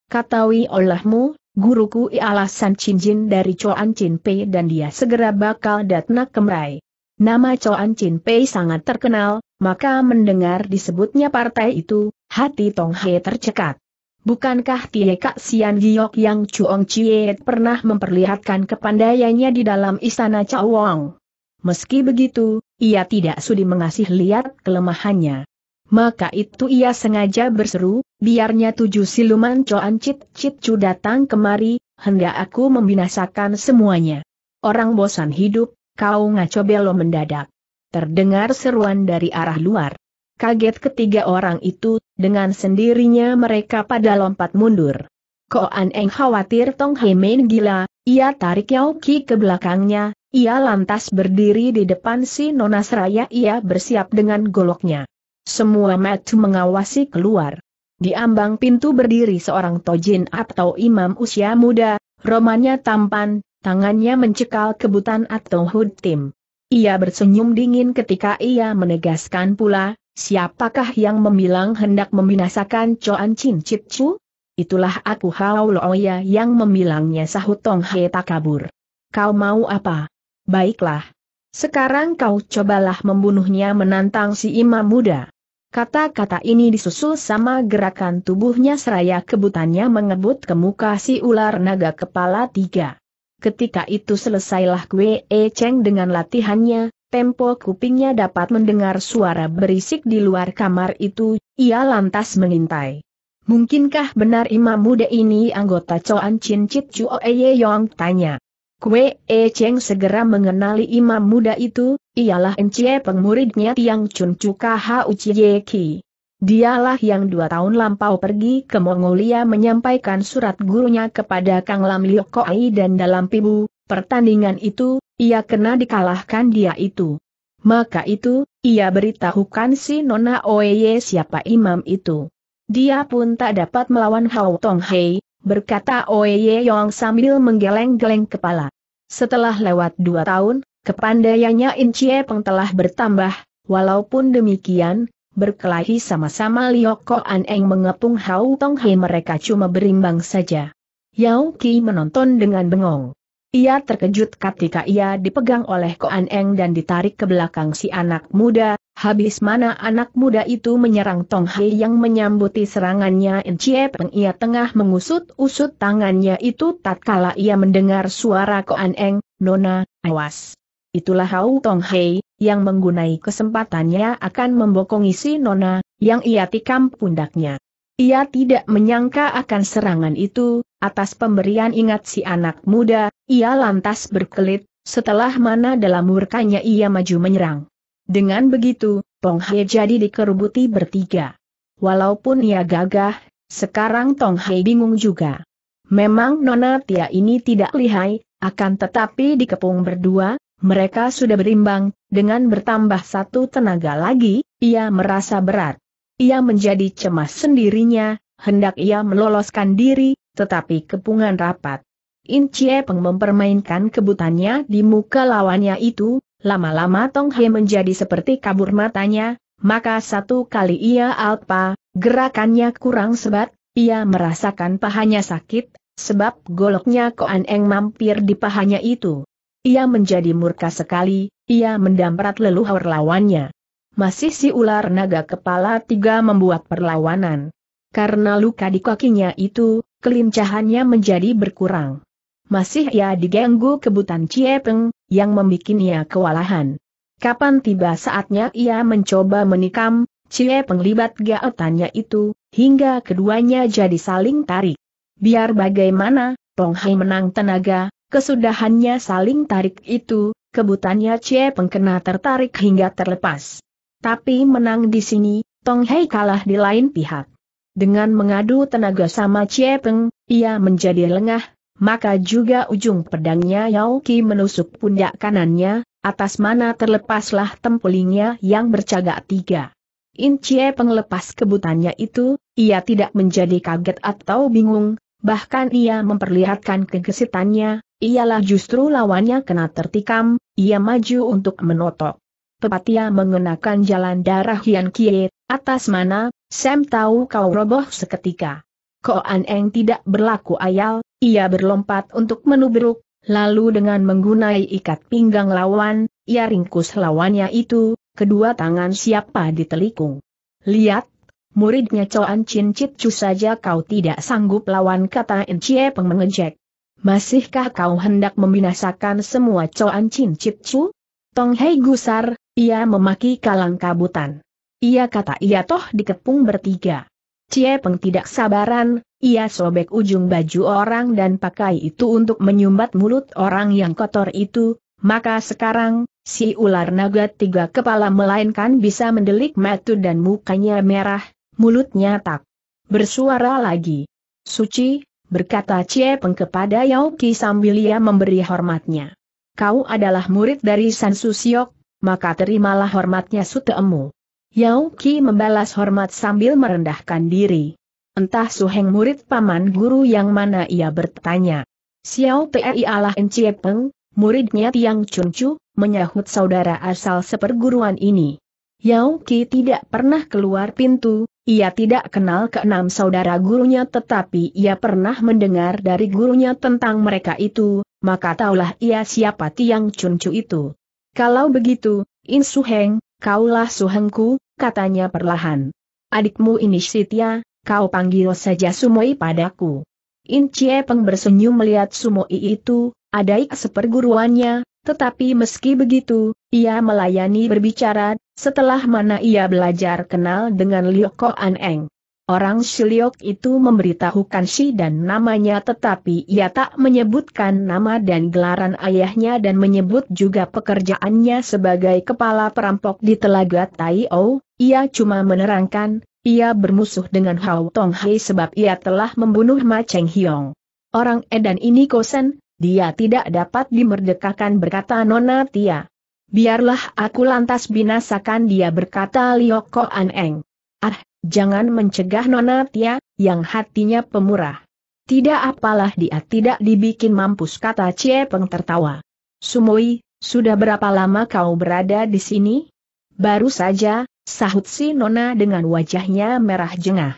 Katawi olehmu, guruku ialah San Cinjin dari Choan Chin Pei dan dia segera bakal datang kemrai. Nama coan Chin Pei sangat terkenal, maka mendengar disebutnya partai itu, hati Tong He tercekat. Bukankah Tie Kak Sian Giok yang Chuong Chiet pernah memperlihatkan kepandaiannya di dalam istana Chao Wong? Meski begitu, ia tidak sudi mengasih lihat kelemahannya. Maka itu ia sengaja berseru, biarnya tujuh siluman Coan Chit cid Cu datang kemari, hendak aku membinasakan semuanya. Orang bosan hidup, Kau ngaco belo mendadak. Terdengar seruan dari arah luar. Kaget ketiga orang itu, dengan sendirinya mereka pada lompat mundur. Koan Eng khawatir Tong Hei main gila, ia tarik Yao Ki ke belakangnya, ia lantas berdiri di depan si Nona Seraya ia bersiap dengan goloknya. Semua mata mengawasi keluar. Di ambang pintu berdiri seorang tojin atau imam usia muda, romannya tampan, tangannya mencekal kebutan atau Tim. Ia bersenyum dingin ketika ia menegaskan pula, siapakah yang memilang hendak membinasakan Choan Chin Chit Chu? Itulah aku Hao Loya yang memilangnya sahut Tong He takabur. Kau mau apa? Baiklah. Sekarang kau cobalah membunuhnya menantang si imam muda. Kata-kata ini disusul sama gerakan tubuhnya seraya kebutannya mengebut ke muka si ular naga kepala tiga ketika itu selesailah Kwe E Cheng dengan latihannya, tempo kupingnya dapat mendengar suara berisik di luar kamar itu, ia lantas mengintai. Mungkinkah benar imam muda ini anggota Coan Chin Chit Chuo e Ye Yong tanya. Kwe E Cheng segera mengenali imam muda itu, ialah Encie pengmuridnya Tiang Chun Chuka Hau Chie Ki. Dialah yang dua tahun lampau pergi ke Mongolia menyampaikan surat gurunya kepada Kang Lam Ai dan dalam pibu, pertandingan itu, ia kena dikalahkan dia itu. Maka itu, ia beritahukan si Nona Oeye siapa imam itu. Dia pun tak dapat melawan Hao Tong Hei, berkata Oeye Yong sambil menggeleng-geleng kepala. Setelah lewat dua tahun, kepandaiannya In Chie Peng telah bertambah, walaupun demikian, berkelahi sama-sama Lioko Aneng mengepung Hau Tong Hei mereka cuma berimbang saja. Yao Qi menonton dengan bengong. Ia terkejut ketika ia dipegang oleh Ko Aneng dan ditarik ke belakang si anak muda, habis mana anak muda itu menyerang Tong Hei yang menyambuti serangannya Encie Peng ia tengah mengusut-usut tangannya itu tatkala ia mendengar suara Ko Aneng. Nona, awas. Itulah Hau Tong Hei, yang menggunai kesempatannya akan membokongi si Nona, yang ia tikam pundaknya. Ia tidak menyangka akan serangan itu, atas pemberian ingat si anak muda, ia lantas berkelit, setelah mana dalam murkanya ia maju menyerang. Dengan begitu, Tong Hai jadi dikerubuti bertiga. Walaupun ia gagah, sekarang Tong Hai bingung juga. Memang Nona Tia ini tidak lihai, akan tetapi dikepung berdua, mereka sudah berimbang, dengan bertambah satu tenaga lagi, ia merasa berat. Ia menjadi cemas sendirinya, hendak ia meloloskan diri, tetapi kepungan rapat. In Chie Peng mempermainkan kebutannya di muka lawannya itu, lama-lama Tong He menjadi seperti kabur matanya, maka satu kali ia alpa, gerakannya kurang sebat, ia merasakan pahanya sakit, sebab goloknya Koan Eng mampir di pahanya itu. Ia menjadi murka sekali, ia mendamprat leluhur lawannya. Masih si ular naga kepala tiga membuat perlawanan. Karena luka di kakinya itu, kelincahannya menjadi berkurang. Masih ia diganggu kebutan Ciepeng, yang membuatnya kewalahan. Kapan tiba saatnya ia mencoba menikam, Cie libat gaotannya itu, hingga keduanya jadi saling tarik. Biar bagaimana, Pong Hai menang tenaga, Kesudahannya saling tarik itu, kebutannya Cie Pengkena tertarik hingga terlepas. Tapi menang di sini, Tong Hei kalah di lain pihak. Dengan mengadu tenaga sama Cie Peng, ia menjadi lengah, maka juga ujung pedangnya Yao Qi menusuk pundak kanannya, atas mana terlepaslah tempulingnya yang bercagak tiga. In Cie Peng lepas kebutannya itu, ia tidak menjadi kaget atau bingung, bahkan ia memperlihatkan kegesitannya, Ialah justru lawannya kena tertikam, ia maju untuk menotok. Pepatia mengenakan jalan darah Hian Kie, atas mana, Sam tahu kau roboh seketika. Koan Eng tidak berlaku ayal, ia berlompat untuk menubruk, lalu dengan menggunai ikat pinggang lawan, ia ringkus lawannya itu, kedua tangan siapa ditelikung. Lihat, muridnya Coan Chin Chit Chu saja kau tidak sanggup lawan kata Encie mengejek masihkah kau hendak membinasakan semua coan cip cu? Tong Hei gusar, ia memaki kalang kabutan. Ia kata ia toh dikepung bertiga. Cie Peng tidak sabaran, ia sobek ujung baju orang dan pakai itu untuk menyumbat mulut orang yang kotor itu, maka sekarang, si ular naga tiga kepala melainkan bisa mendelik matu dan mukanya merah, mulutnya tak bersuara lagi. Suci, berkata Cie Peng kepada Yao Ki sambil ia memberi hormatnya. Kau adalah murid dari San Susiok, maka terimalah hormatnya Suteemu. Yao Ki membalas hormat sambil merendahkan diri. Entah Suheng murid paman guru yang mana ia bertanya. Xiao Tei Allah Cie Peng, muridnya Tiang Chu, menyahut saudara asal seperguruan ini. Yao Ki tidak pernah keluar pintu, ia tidak kenal keenam saudara gurunya tetapi ia pernah mendengar dari gurunya tentang mereka itu, maka taulah ia siapa Tiang cuncu itu. Kalau begitu, In Heng, kaulah Su Hengku, katanya perlahan. Adikmu ini Sitya, kau panggil saja Sumoi padaku. In Chie Peng bersenyum melihat Sumoi itu, Adaik seperguruannya, tetapi meski begitu, ia melayani berbicara, setelah mana ia belajar kenal dengan Liu An Aneng. Orang Shiliok itu memberitahukan si dan namanya tetapi ia tak menyebutkan nama dan gelaran ayahnya dan menyebut juga pekerjaannya sebagai kepala perampok di Telaga Tai O. ia cuma menerangkan, ia bermusuh dengan Hao Tong Hai sebab ia telah membunuh Ma Cheng Hiong. Orang Edan ini kosen, dia tidak dapat dimerdekakan berkata Nona Tia. Biarlah aku lantas binasakan dia berkata Lioko Aneng. Ah, jangan mencegah Nona Tia, yang hatinya pemurah. Tidak apalah dia tidak dibikin mampus kata Cie Peng tertawa. Sumoi, sudah berapa lama kau berada di sini? Baru saja, sahut si Nona dengan wajahnya merah jengah.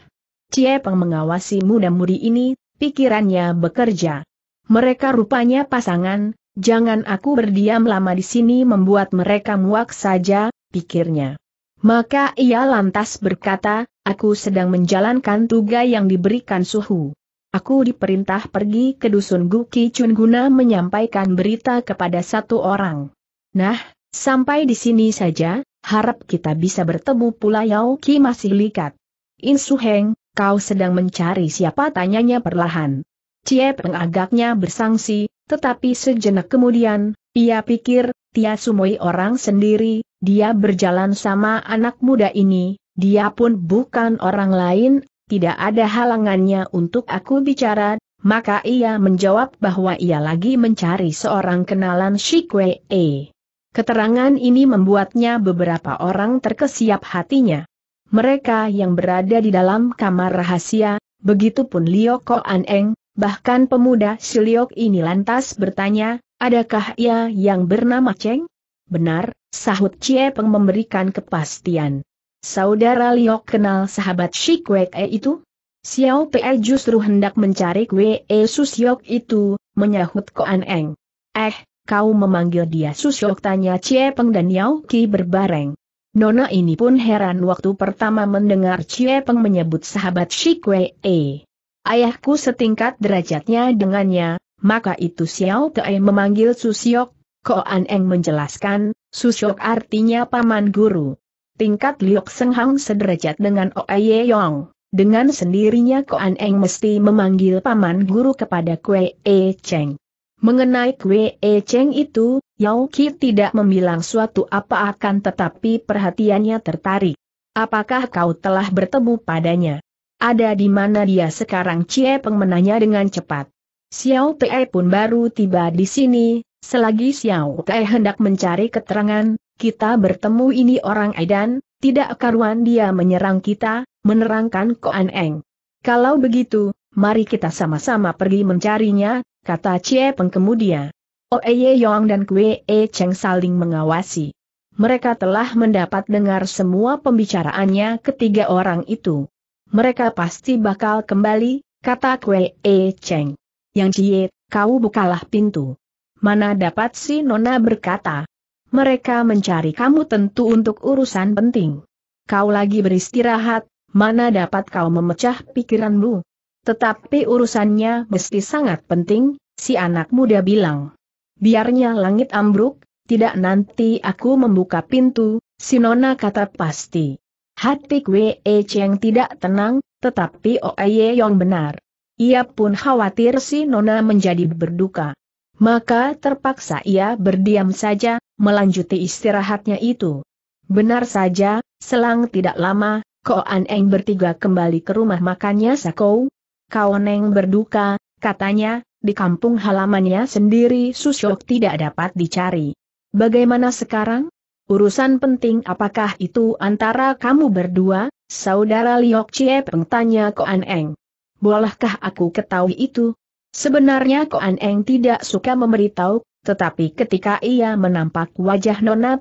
Cie Peng mengawasi muda-mudi ini, pikirannya bekerja. Mereka rupanya pasangan, jangan aku berdiam lama di sini membuat mereka muak saja, pikirnya. Maka ia lantas berkata, aku sedang menjalankan tugas yang diberikan suhu. Aku diperintah pergi ke dusun Guki Chun guna menyampaikan berita kepada satu orang. Nah, sampai di sini saja, harap kita bisa bertemu pula Yao Ki masih likat. Insu Heng, kau sedang mencari siapa tanyanya perlahan. Cie Peng agaknya bersangsi, tetapi sejenak kemudian, ia pikir, Tia Sumoi orang sendiri, dia berjalan sama anak muda ini, dia pun bukan orang lain, tidak ada halangannya untuk aku bicara, maka ia menjawab bahwa ia lagi mencari seorang kenalan Shikwe e. Keterangan ini membuatnya beberapa orang terkesiap hatinya. Mereka yang berada di dalam kamar rahasia, begitupun Lio Ko Eng. Bahkan pemuda Siliok ini lantas bertanya, adakah ia yang bernama Cheng? Benar, sahut Cie Peng memberikan kepastian. Saudara Liok kenal sahabat Shi kwee E itu? Xiao Pei justru hendak mencari Kwe E Susyok itu, menyahut Koan Eng. Eh, kau memanggil dia Susiok tanya Cie Peng dan Yao Ki berbareng. Nona ini pun heran waktu pertama mendengar Cie Peng menyebut sahabat Shi Kwe E ayahku setingkat derajatnya dengannya, maka itu Xiao Tei memanggil Susiok, An Eng menjelaskan, Susiok artinya paman guru. Tingkat Liok Senghang sederajat dengan Ye Yong. Dengan sendirinya Ko An Eng mesti memanggil paman guru kepada Kwe E Cheng. Mengenai Kwe E Cheng itu, Yao Qi tidak membilang suatu apa akan tetapi perhatiannya tertarik. Apakah kau telah bertemu padanya? Ada di mana dia sekarang Cie Peng menanya dengan cepat. Xiao Te pun baru tiba di sini, selagi Xiao Te hendak mencari keterangan, kita bertemu ini orang Aidan, tidak karuan dia menyerang kita, menerangkan Koan Eng. Kalau begitu, mari kita sama-sama pergi mencarinya, kata Cie Peng kemudian. Oeye oh, Yong dan Kwe E Cheng saling mengawasi. Mereka telah mendapat dengar semua pembicaraannya ketiga orang itu mereka pasti bakal kembali, kata Kwe E Cheng. Yang Cie, kau bukalah pintu. Mana dapat si Nona berkata. Mereka mencari kamu tentu untuk urusan penting. Kau lagi beristirahat, mana dapat kau memecah pikiranmu? Tetapi urusannya mesti sangat penting, si anak muda bilang. Biarnya langit ambruk, tidak nanti aku membuka pintu, si Nona kata pasti. Hati Kwe E Cheng tidak tenang, tetapi Oe Yong benar. Ia pun khawatir si Nona menjadi berduka. Maka terpaksa ia berdiam saja, melanjuti istirahatnya itu. Benar saja, selang tidak lama, Koan Eng bertiga kembali ke rumah makannya Sakou. Kaon Neng berduka, katanya, di kampung halamannya sendiri Susyok tidak dapat dicari. Bagaimana sekarang? Urusan penting apakah itu antara kamu berdua, saudara Liok Chie Peng tanya Koan Eng. Bolehkah aku ketahui itu? Sebenarnya Koan Eng tidak suka memberitahu, tetapi ketika ia menampak wajah Nona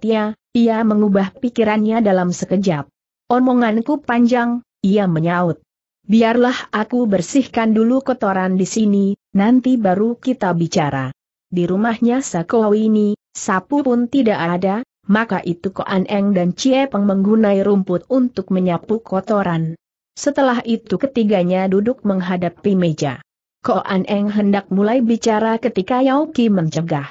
ia mengubah pikirannya dalam sekejap. Omonganku panjang, ia menyaut. Biarlah aku bersihkan dulu kotoran di sini, nanti baru kita bicara. Di rumahnya Sakowi ini, sapu pun tidak ada, maka itu Koan Eng dan Cie Peng menggunai rumput untuk menyapu kotoran. Setelah itu ketiganya duduk menghadapi meja. Koan Eng hendak mulai bicara ketika Yao Ki mencegah.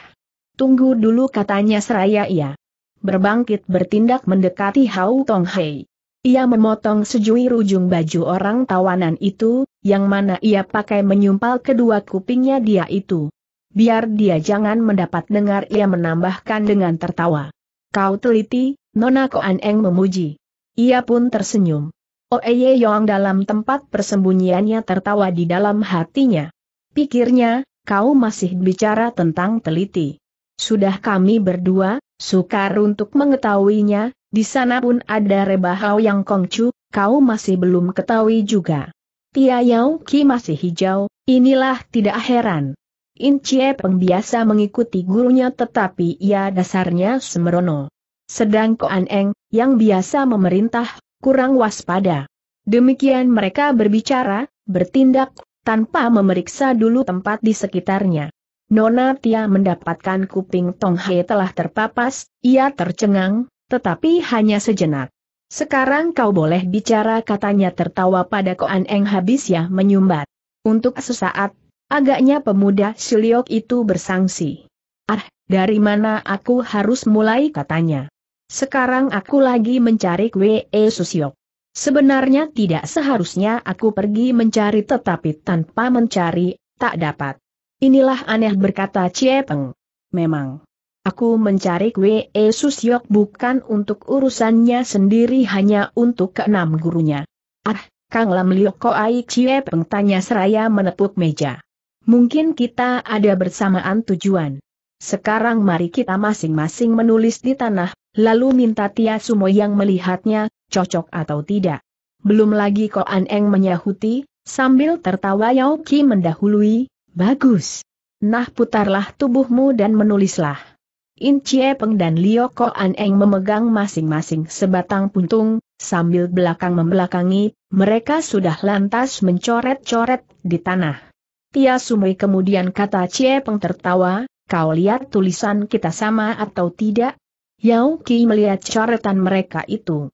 Tunggu dulu katanya seraya ia. Berbangkit bertindak mendekati Hau Tong Hei. Ia memotong sejuir rujung baju orang tawanan itu, yang mana ia pakai menyumpal kedua kupingnya dia itu. Biar dia jangan mendapat dengar ia menambahkan dengan tertawa. Kau teliti, Nona Koan Eng memuji. Ia pun tersenyum. Oeye Yong dalam tempat persembunyiannya tertawa di dalam hatinya. Pikirnya, kau masih bicara tentang teliti. Sudah kami berdua, sukar untuk mengetahuinya, di sana pun ada rebahau yang kongcu, kau masih belum ketahui juga. Tia Yau Ki masih hijau, inilah tidak heran. In Chie Peng biasa mengikuti gurunya tetapi ia dasarnya semerono. Sedang Koan Eng, yang biasa memerintah, kurang waspada. Demikian mereka berbicara, bertindak, tanpa memeriksa dulu tempat di sekitarnya. Nona Tia mendapatkan kuping Tong telah terpapas, ia tercengang, tetapi hanya sejenak. Sekarang kau boleh bicara katanya tertawa pada Koan Eng habis ya menyumbat. Untuk sesaat Agaknya pemuda Siliok itu bersangsi. Ah, dari mana aku harus mulai katanya. Sekarang aku lagi mencari kue e Susiok. Sebenarnya tidak seharusnya aku pergi mencari tetapi tanpa mencari, tak dapat. Inilah aneh berkata Ciepeng. Memang. Aku mencari kue e Susiok bukan untuk urusannya sendiri hanya untuk keenam gurunya. Ah, Kang Lam Liok Koai Ciepeng tanya seraya menepuk meja. Mungkin kita ada bersamaan tujuan. Sekarang mari kita masing-masing menulis di tanah, lalu minta Tia Sumo yang melihatnya, cocok atau tidak. Belum lagi Ko An Eng menyahuti, sambil tertawa Yao Qi mendahului, bagus. Nah putarlah tubuhmu dan menulislah. In Chie Peng dan Lio Ko An Eng memegang masing-masing sebatang puntung, sambil belakang membelakangi, mereka sudah lantas mencoret-coret di tanah. Tia Sumui kemudian kata Cie Peng tertawa, kau lihat tulisan kita sama atau tidak? Yao Ki melihat coretan mereka itu.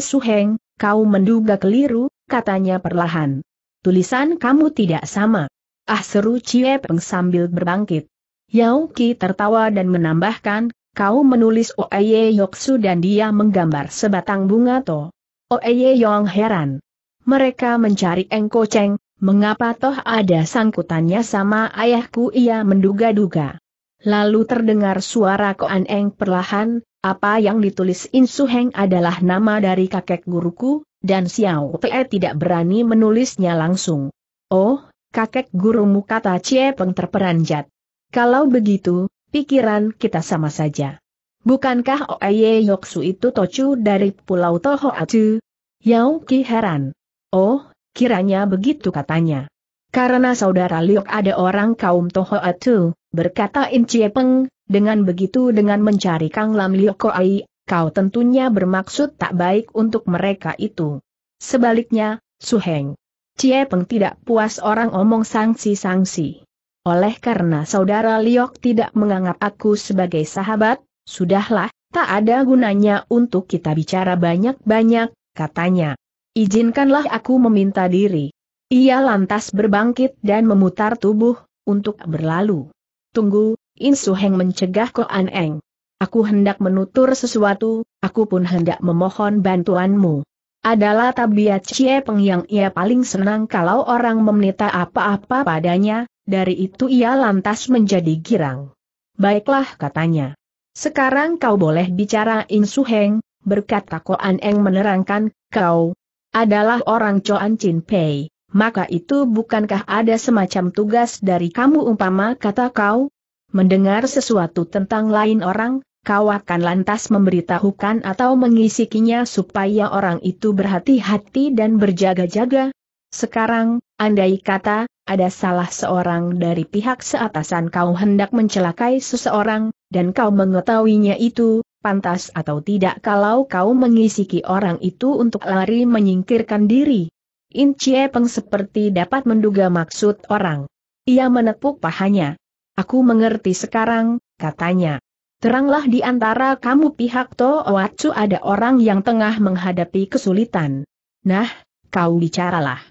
Su Heng, kau menduga keliru, katanya perlahan. Tulisan kamu tidak sama. Ah seru Cie Peng sambil berbangkit. Yao Ki tertawa dan menambahkan, kau menulis Oeye Yoksu dan dia menggambar sebatang bunga to. Oeye Yong heran. Mereka mencari Engko Cheng, Mengapa toh ada sangkutannya sama ayahku ia menduga-duga. Lalu terdengar suara Koan Eng perlahan, apa yang ditulis Insu Heng adalah nama dari kakek guruku, dan Xiao Te tidak berani menulisnya langsung. Oh, kakek gurumu kata Cie Peng terperanjat. Kalau begitu, pikiran kita sama saja. Bukankah Oye Yoksu itu tocu dari Pulau Tohoatu? Yao Ki heran. Oh, Kiranya begitu katanya. Karena saudara Liok ada orang kaum Toho Atu, berkata In Chie Peng, dengan begitu dengan mencari Kang Lam Liok ai, kau tentunya bermaksud tak baik untuk mereka itu. Sebaliknya, Suheng. Chie Peng tidak puas orang omong sanksi-sanksi. Oleh karena saudara Liok tidak menganggap aku sebagai sahabat, sudahlah, tak ada gunanya untuk kita bicara banyak-banyak, katanya. Izinkanlah aku meminta diri. Ia lantas berbangkit dan memutar tubuh, untuk berlalu. Tunggu, Insu Heng mencegah Ko An Eng. Aku hendak menutur sesuatu, aku pun hendak memohon bantuanmu. Adalah tabiat Cie Peng yang ia paling senang kalau orang meminta apa-apa padanya, dari itu ia lantas menjadi girang. Baiklah katanya. Sekarang kau boleh bicara Insu Heng, berkata Koan Eng menerangkan, kau, adalah orang Coan Chin Pei, maka itu bukankah ada semacam tugas dari kamu umpama kata kau? Mendengar sesuatu tentang lain orang, kau akan lantas memberitahukan atau mengisikinya supaya orang itu berhati-hati dan berjaga-jaga. Sekarang, andai kata, ada salah seorang dari pihak seatasan kau hendak mencelakai seseorang, dan kau mengetahuinya itu, pantas atau tidak kalau kau mengisiki orang itu untuk lari menyingkirkan diri. In Chie Peng seperti dapat menduga maksud orang. Ia menepuk pahanya. Aku mengerti sekarang, katanya. Teranglah di antara kamu pihak Toawatsu ada orang yang tengah menghadapi kesulitan. Nah, kau bicaralah.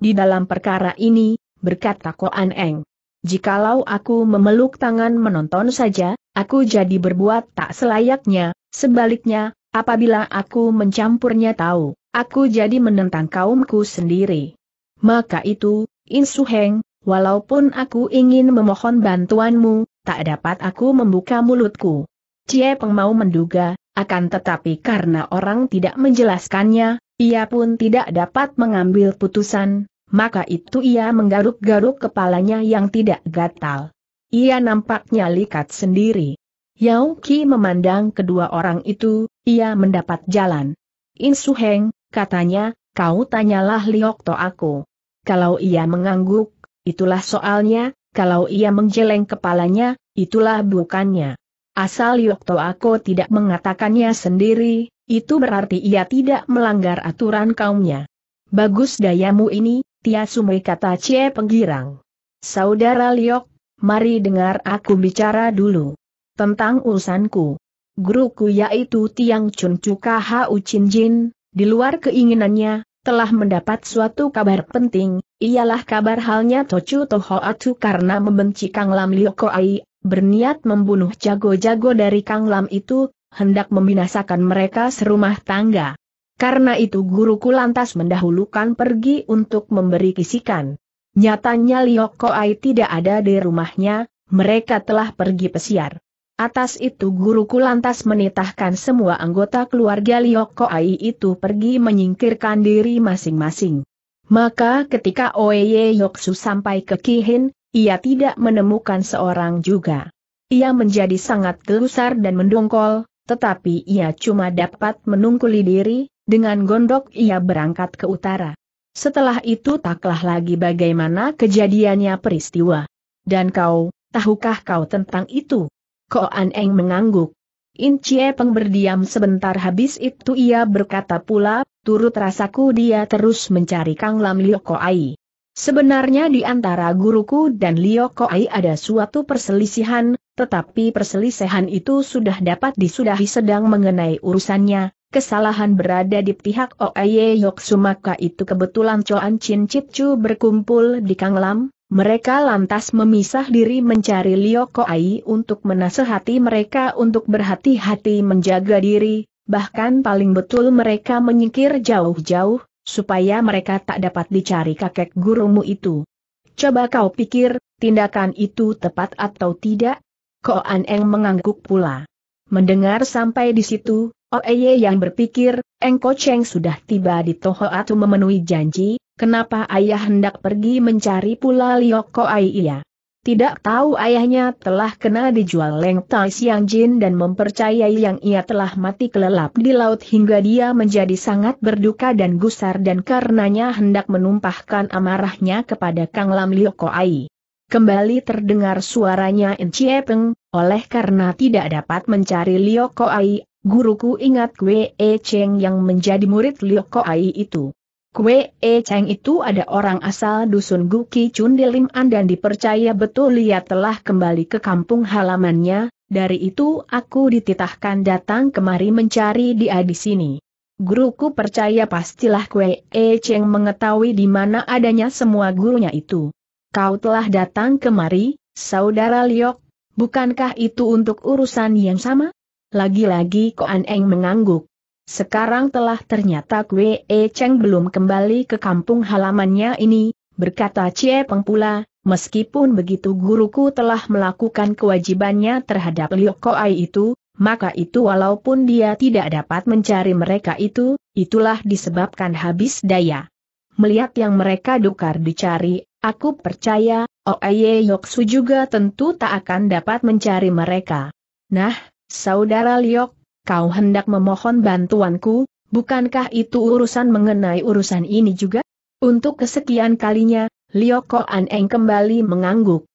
Di dalam perkara ini, berkata Koan Eng jikalau aku memeluk tangan menonton saja, aku jadi berbuat tak selayaknya, sebaliknya, apabila aku mencampurnya tahu, aku jadi menentang kaumku sendiri. Maka itu, Insu Heng, walaupun aku ingin memohon bantuanmu, tak dapat aku membuka mulutku. Cie Peng mau menduga, akan tetapi karena orang tidak menjelaskannya, ia pun tidak dapat mengambil putusan, maka itu ia menggaruk-garuk kepalanya yang tidak gatal. Ia nampaknya likat sendiri. Yao Qi memandang kedua orang itu, ia mendapat jalan. Su Heng, katanya, kau tanyalah Liok To aku. Kalau ia mengangguk, itulah soalnya, kalau ia menjeleng kepalanya, itulah bukannya. Asal Liok To aku tidak mengatakannya sendiri, itu berarti ia tidak melanggar aturan kaumnya. Bagus dayamu ini, Tia Sumri kata Cie Penggirang. Saudara Liok, mari dengar aku bicara dulu. Tentang urusanku. Guruku yaitu Tiang Chun Chuka Hau Chin Jin, di luar keinginannya, telah mendapat suatu kabar penting, ialah kabar halnya Tochu Toho Atu karena membenci Kang Lam Liokoai, berniat membunuh jago-jago dari Kang Lam itu, hendak membinasakan mereka serumah tangga. Karena itu guruku lantas mendahulukan pergi untuk memberi kisikan. Nyatanya Lioko Ai tidak ada di rumahnya, mereka telah pergi pesiar. Atas itu guruku lantas menitahkan semua anggota keluarga Lioko Ai itu pergi menyingkirkan diri masing-masing. Maka ketika Oeye Yoksu sampai ke Kihin, ia tidak menemukan seorang juga. Ia menjadi sangat gelusar dan mendongkol, tetapi ia cuma dapat menungkuli diri, dengan gondok ia berangkat ke utara. Setelah itu taklah lagi bagaimana kejadiannya peristiwa. Dan kau, tahukah kau tentang itu? Ko An Eng mengangguk. In Chie Peng berdiam sebentar habis itu ia berkata pula, turut rasaku dia terus mencari Kang Lam Liu Ai. Sebenarnya di antara guruku dan Lio Koai ada suatu perselisihan, tetapi perselisihan itu sudah dapat disudahi sedang mengenai urusannya, Kesalahan berada di pihak Oaye Sumaka itu kebetulan Choan Chin Chu berkumpul di Kang Lam. mereka lantas memisah diri mencari Lio Ai untuk menasehati mereka untuk berhati-hati menjaga diri, bahkan paling betul mereka menyingkir jauh-jauh, supaya mereka tak dapat dicari kakek gurumu itu. Coba kau pikir, tindakan itu tepat atau tidak? Kok Eng mengangguk pula. Mendengar sampai di situ, Oeye oh yang berpikir, Engko Cheng sudah tiba di toho Atu memenuhi janji, kenapa ayah hendak pergi mencari pula Liok Koai iya? Tidak tahu ayahnya telah kena dijual Leng Tai Siang Jin dan mempercayai yang ia telah mati kelelap di laut hingga dia menjadi sangat berduka dan gusar dan karenanya hendak menumpahkan amarahnya kepada Kang Lam Liu Ai. Kembali terdengar suaranya Chie Peng, oleh karena tidak dapat mencari Liu Ai, guruku ingat Wei e Cheng yang menjadi murid Liu Ai itu. Kue E Cheng itu ada orang asal dusun Guki Chun di dan dipercaya betul ia telah kembali ke kampung halamannya, dari itu aku dititahkan datang kemari mencari dia di sini. Guruku percaya pastilah Kue E Cheng mengetahui di mana adanya semua gurunya itu. Kau telah datang kemari, saudara Liok, bukankah itu untuk urusan yang sama? Lagi-lagi Koan Eng mengangguk. Sekarang telah ternyata Kwe E Cheng belum kembali ke kampung halamannya ini, berkata Cie Peng pula, meskipun begitu guruku telah melakukan kewajibannya terhadap Liu Koai itu, maka itu walaupun dia tidak dapat mencari mereka itu, itulah disebabkan habis daya. Melihat yang mereka dukar dicari, aku percaya, Oaye Yoksu juga tentu tak akan dapat mencari mereka. Nah, Saudara Liok, kau hendak memohon bantuanku, bukankah itu urusan mengenai urusan ini juga? Untuk kesekian kalinya, Lioko Aneng kembali mengangguk.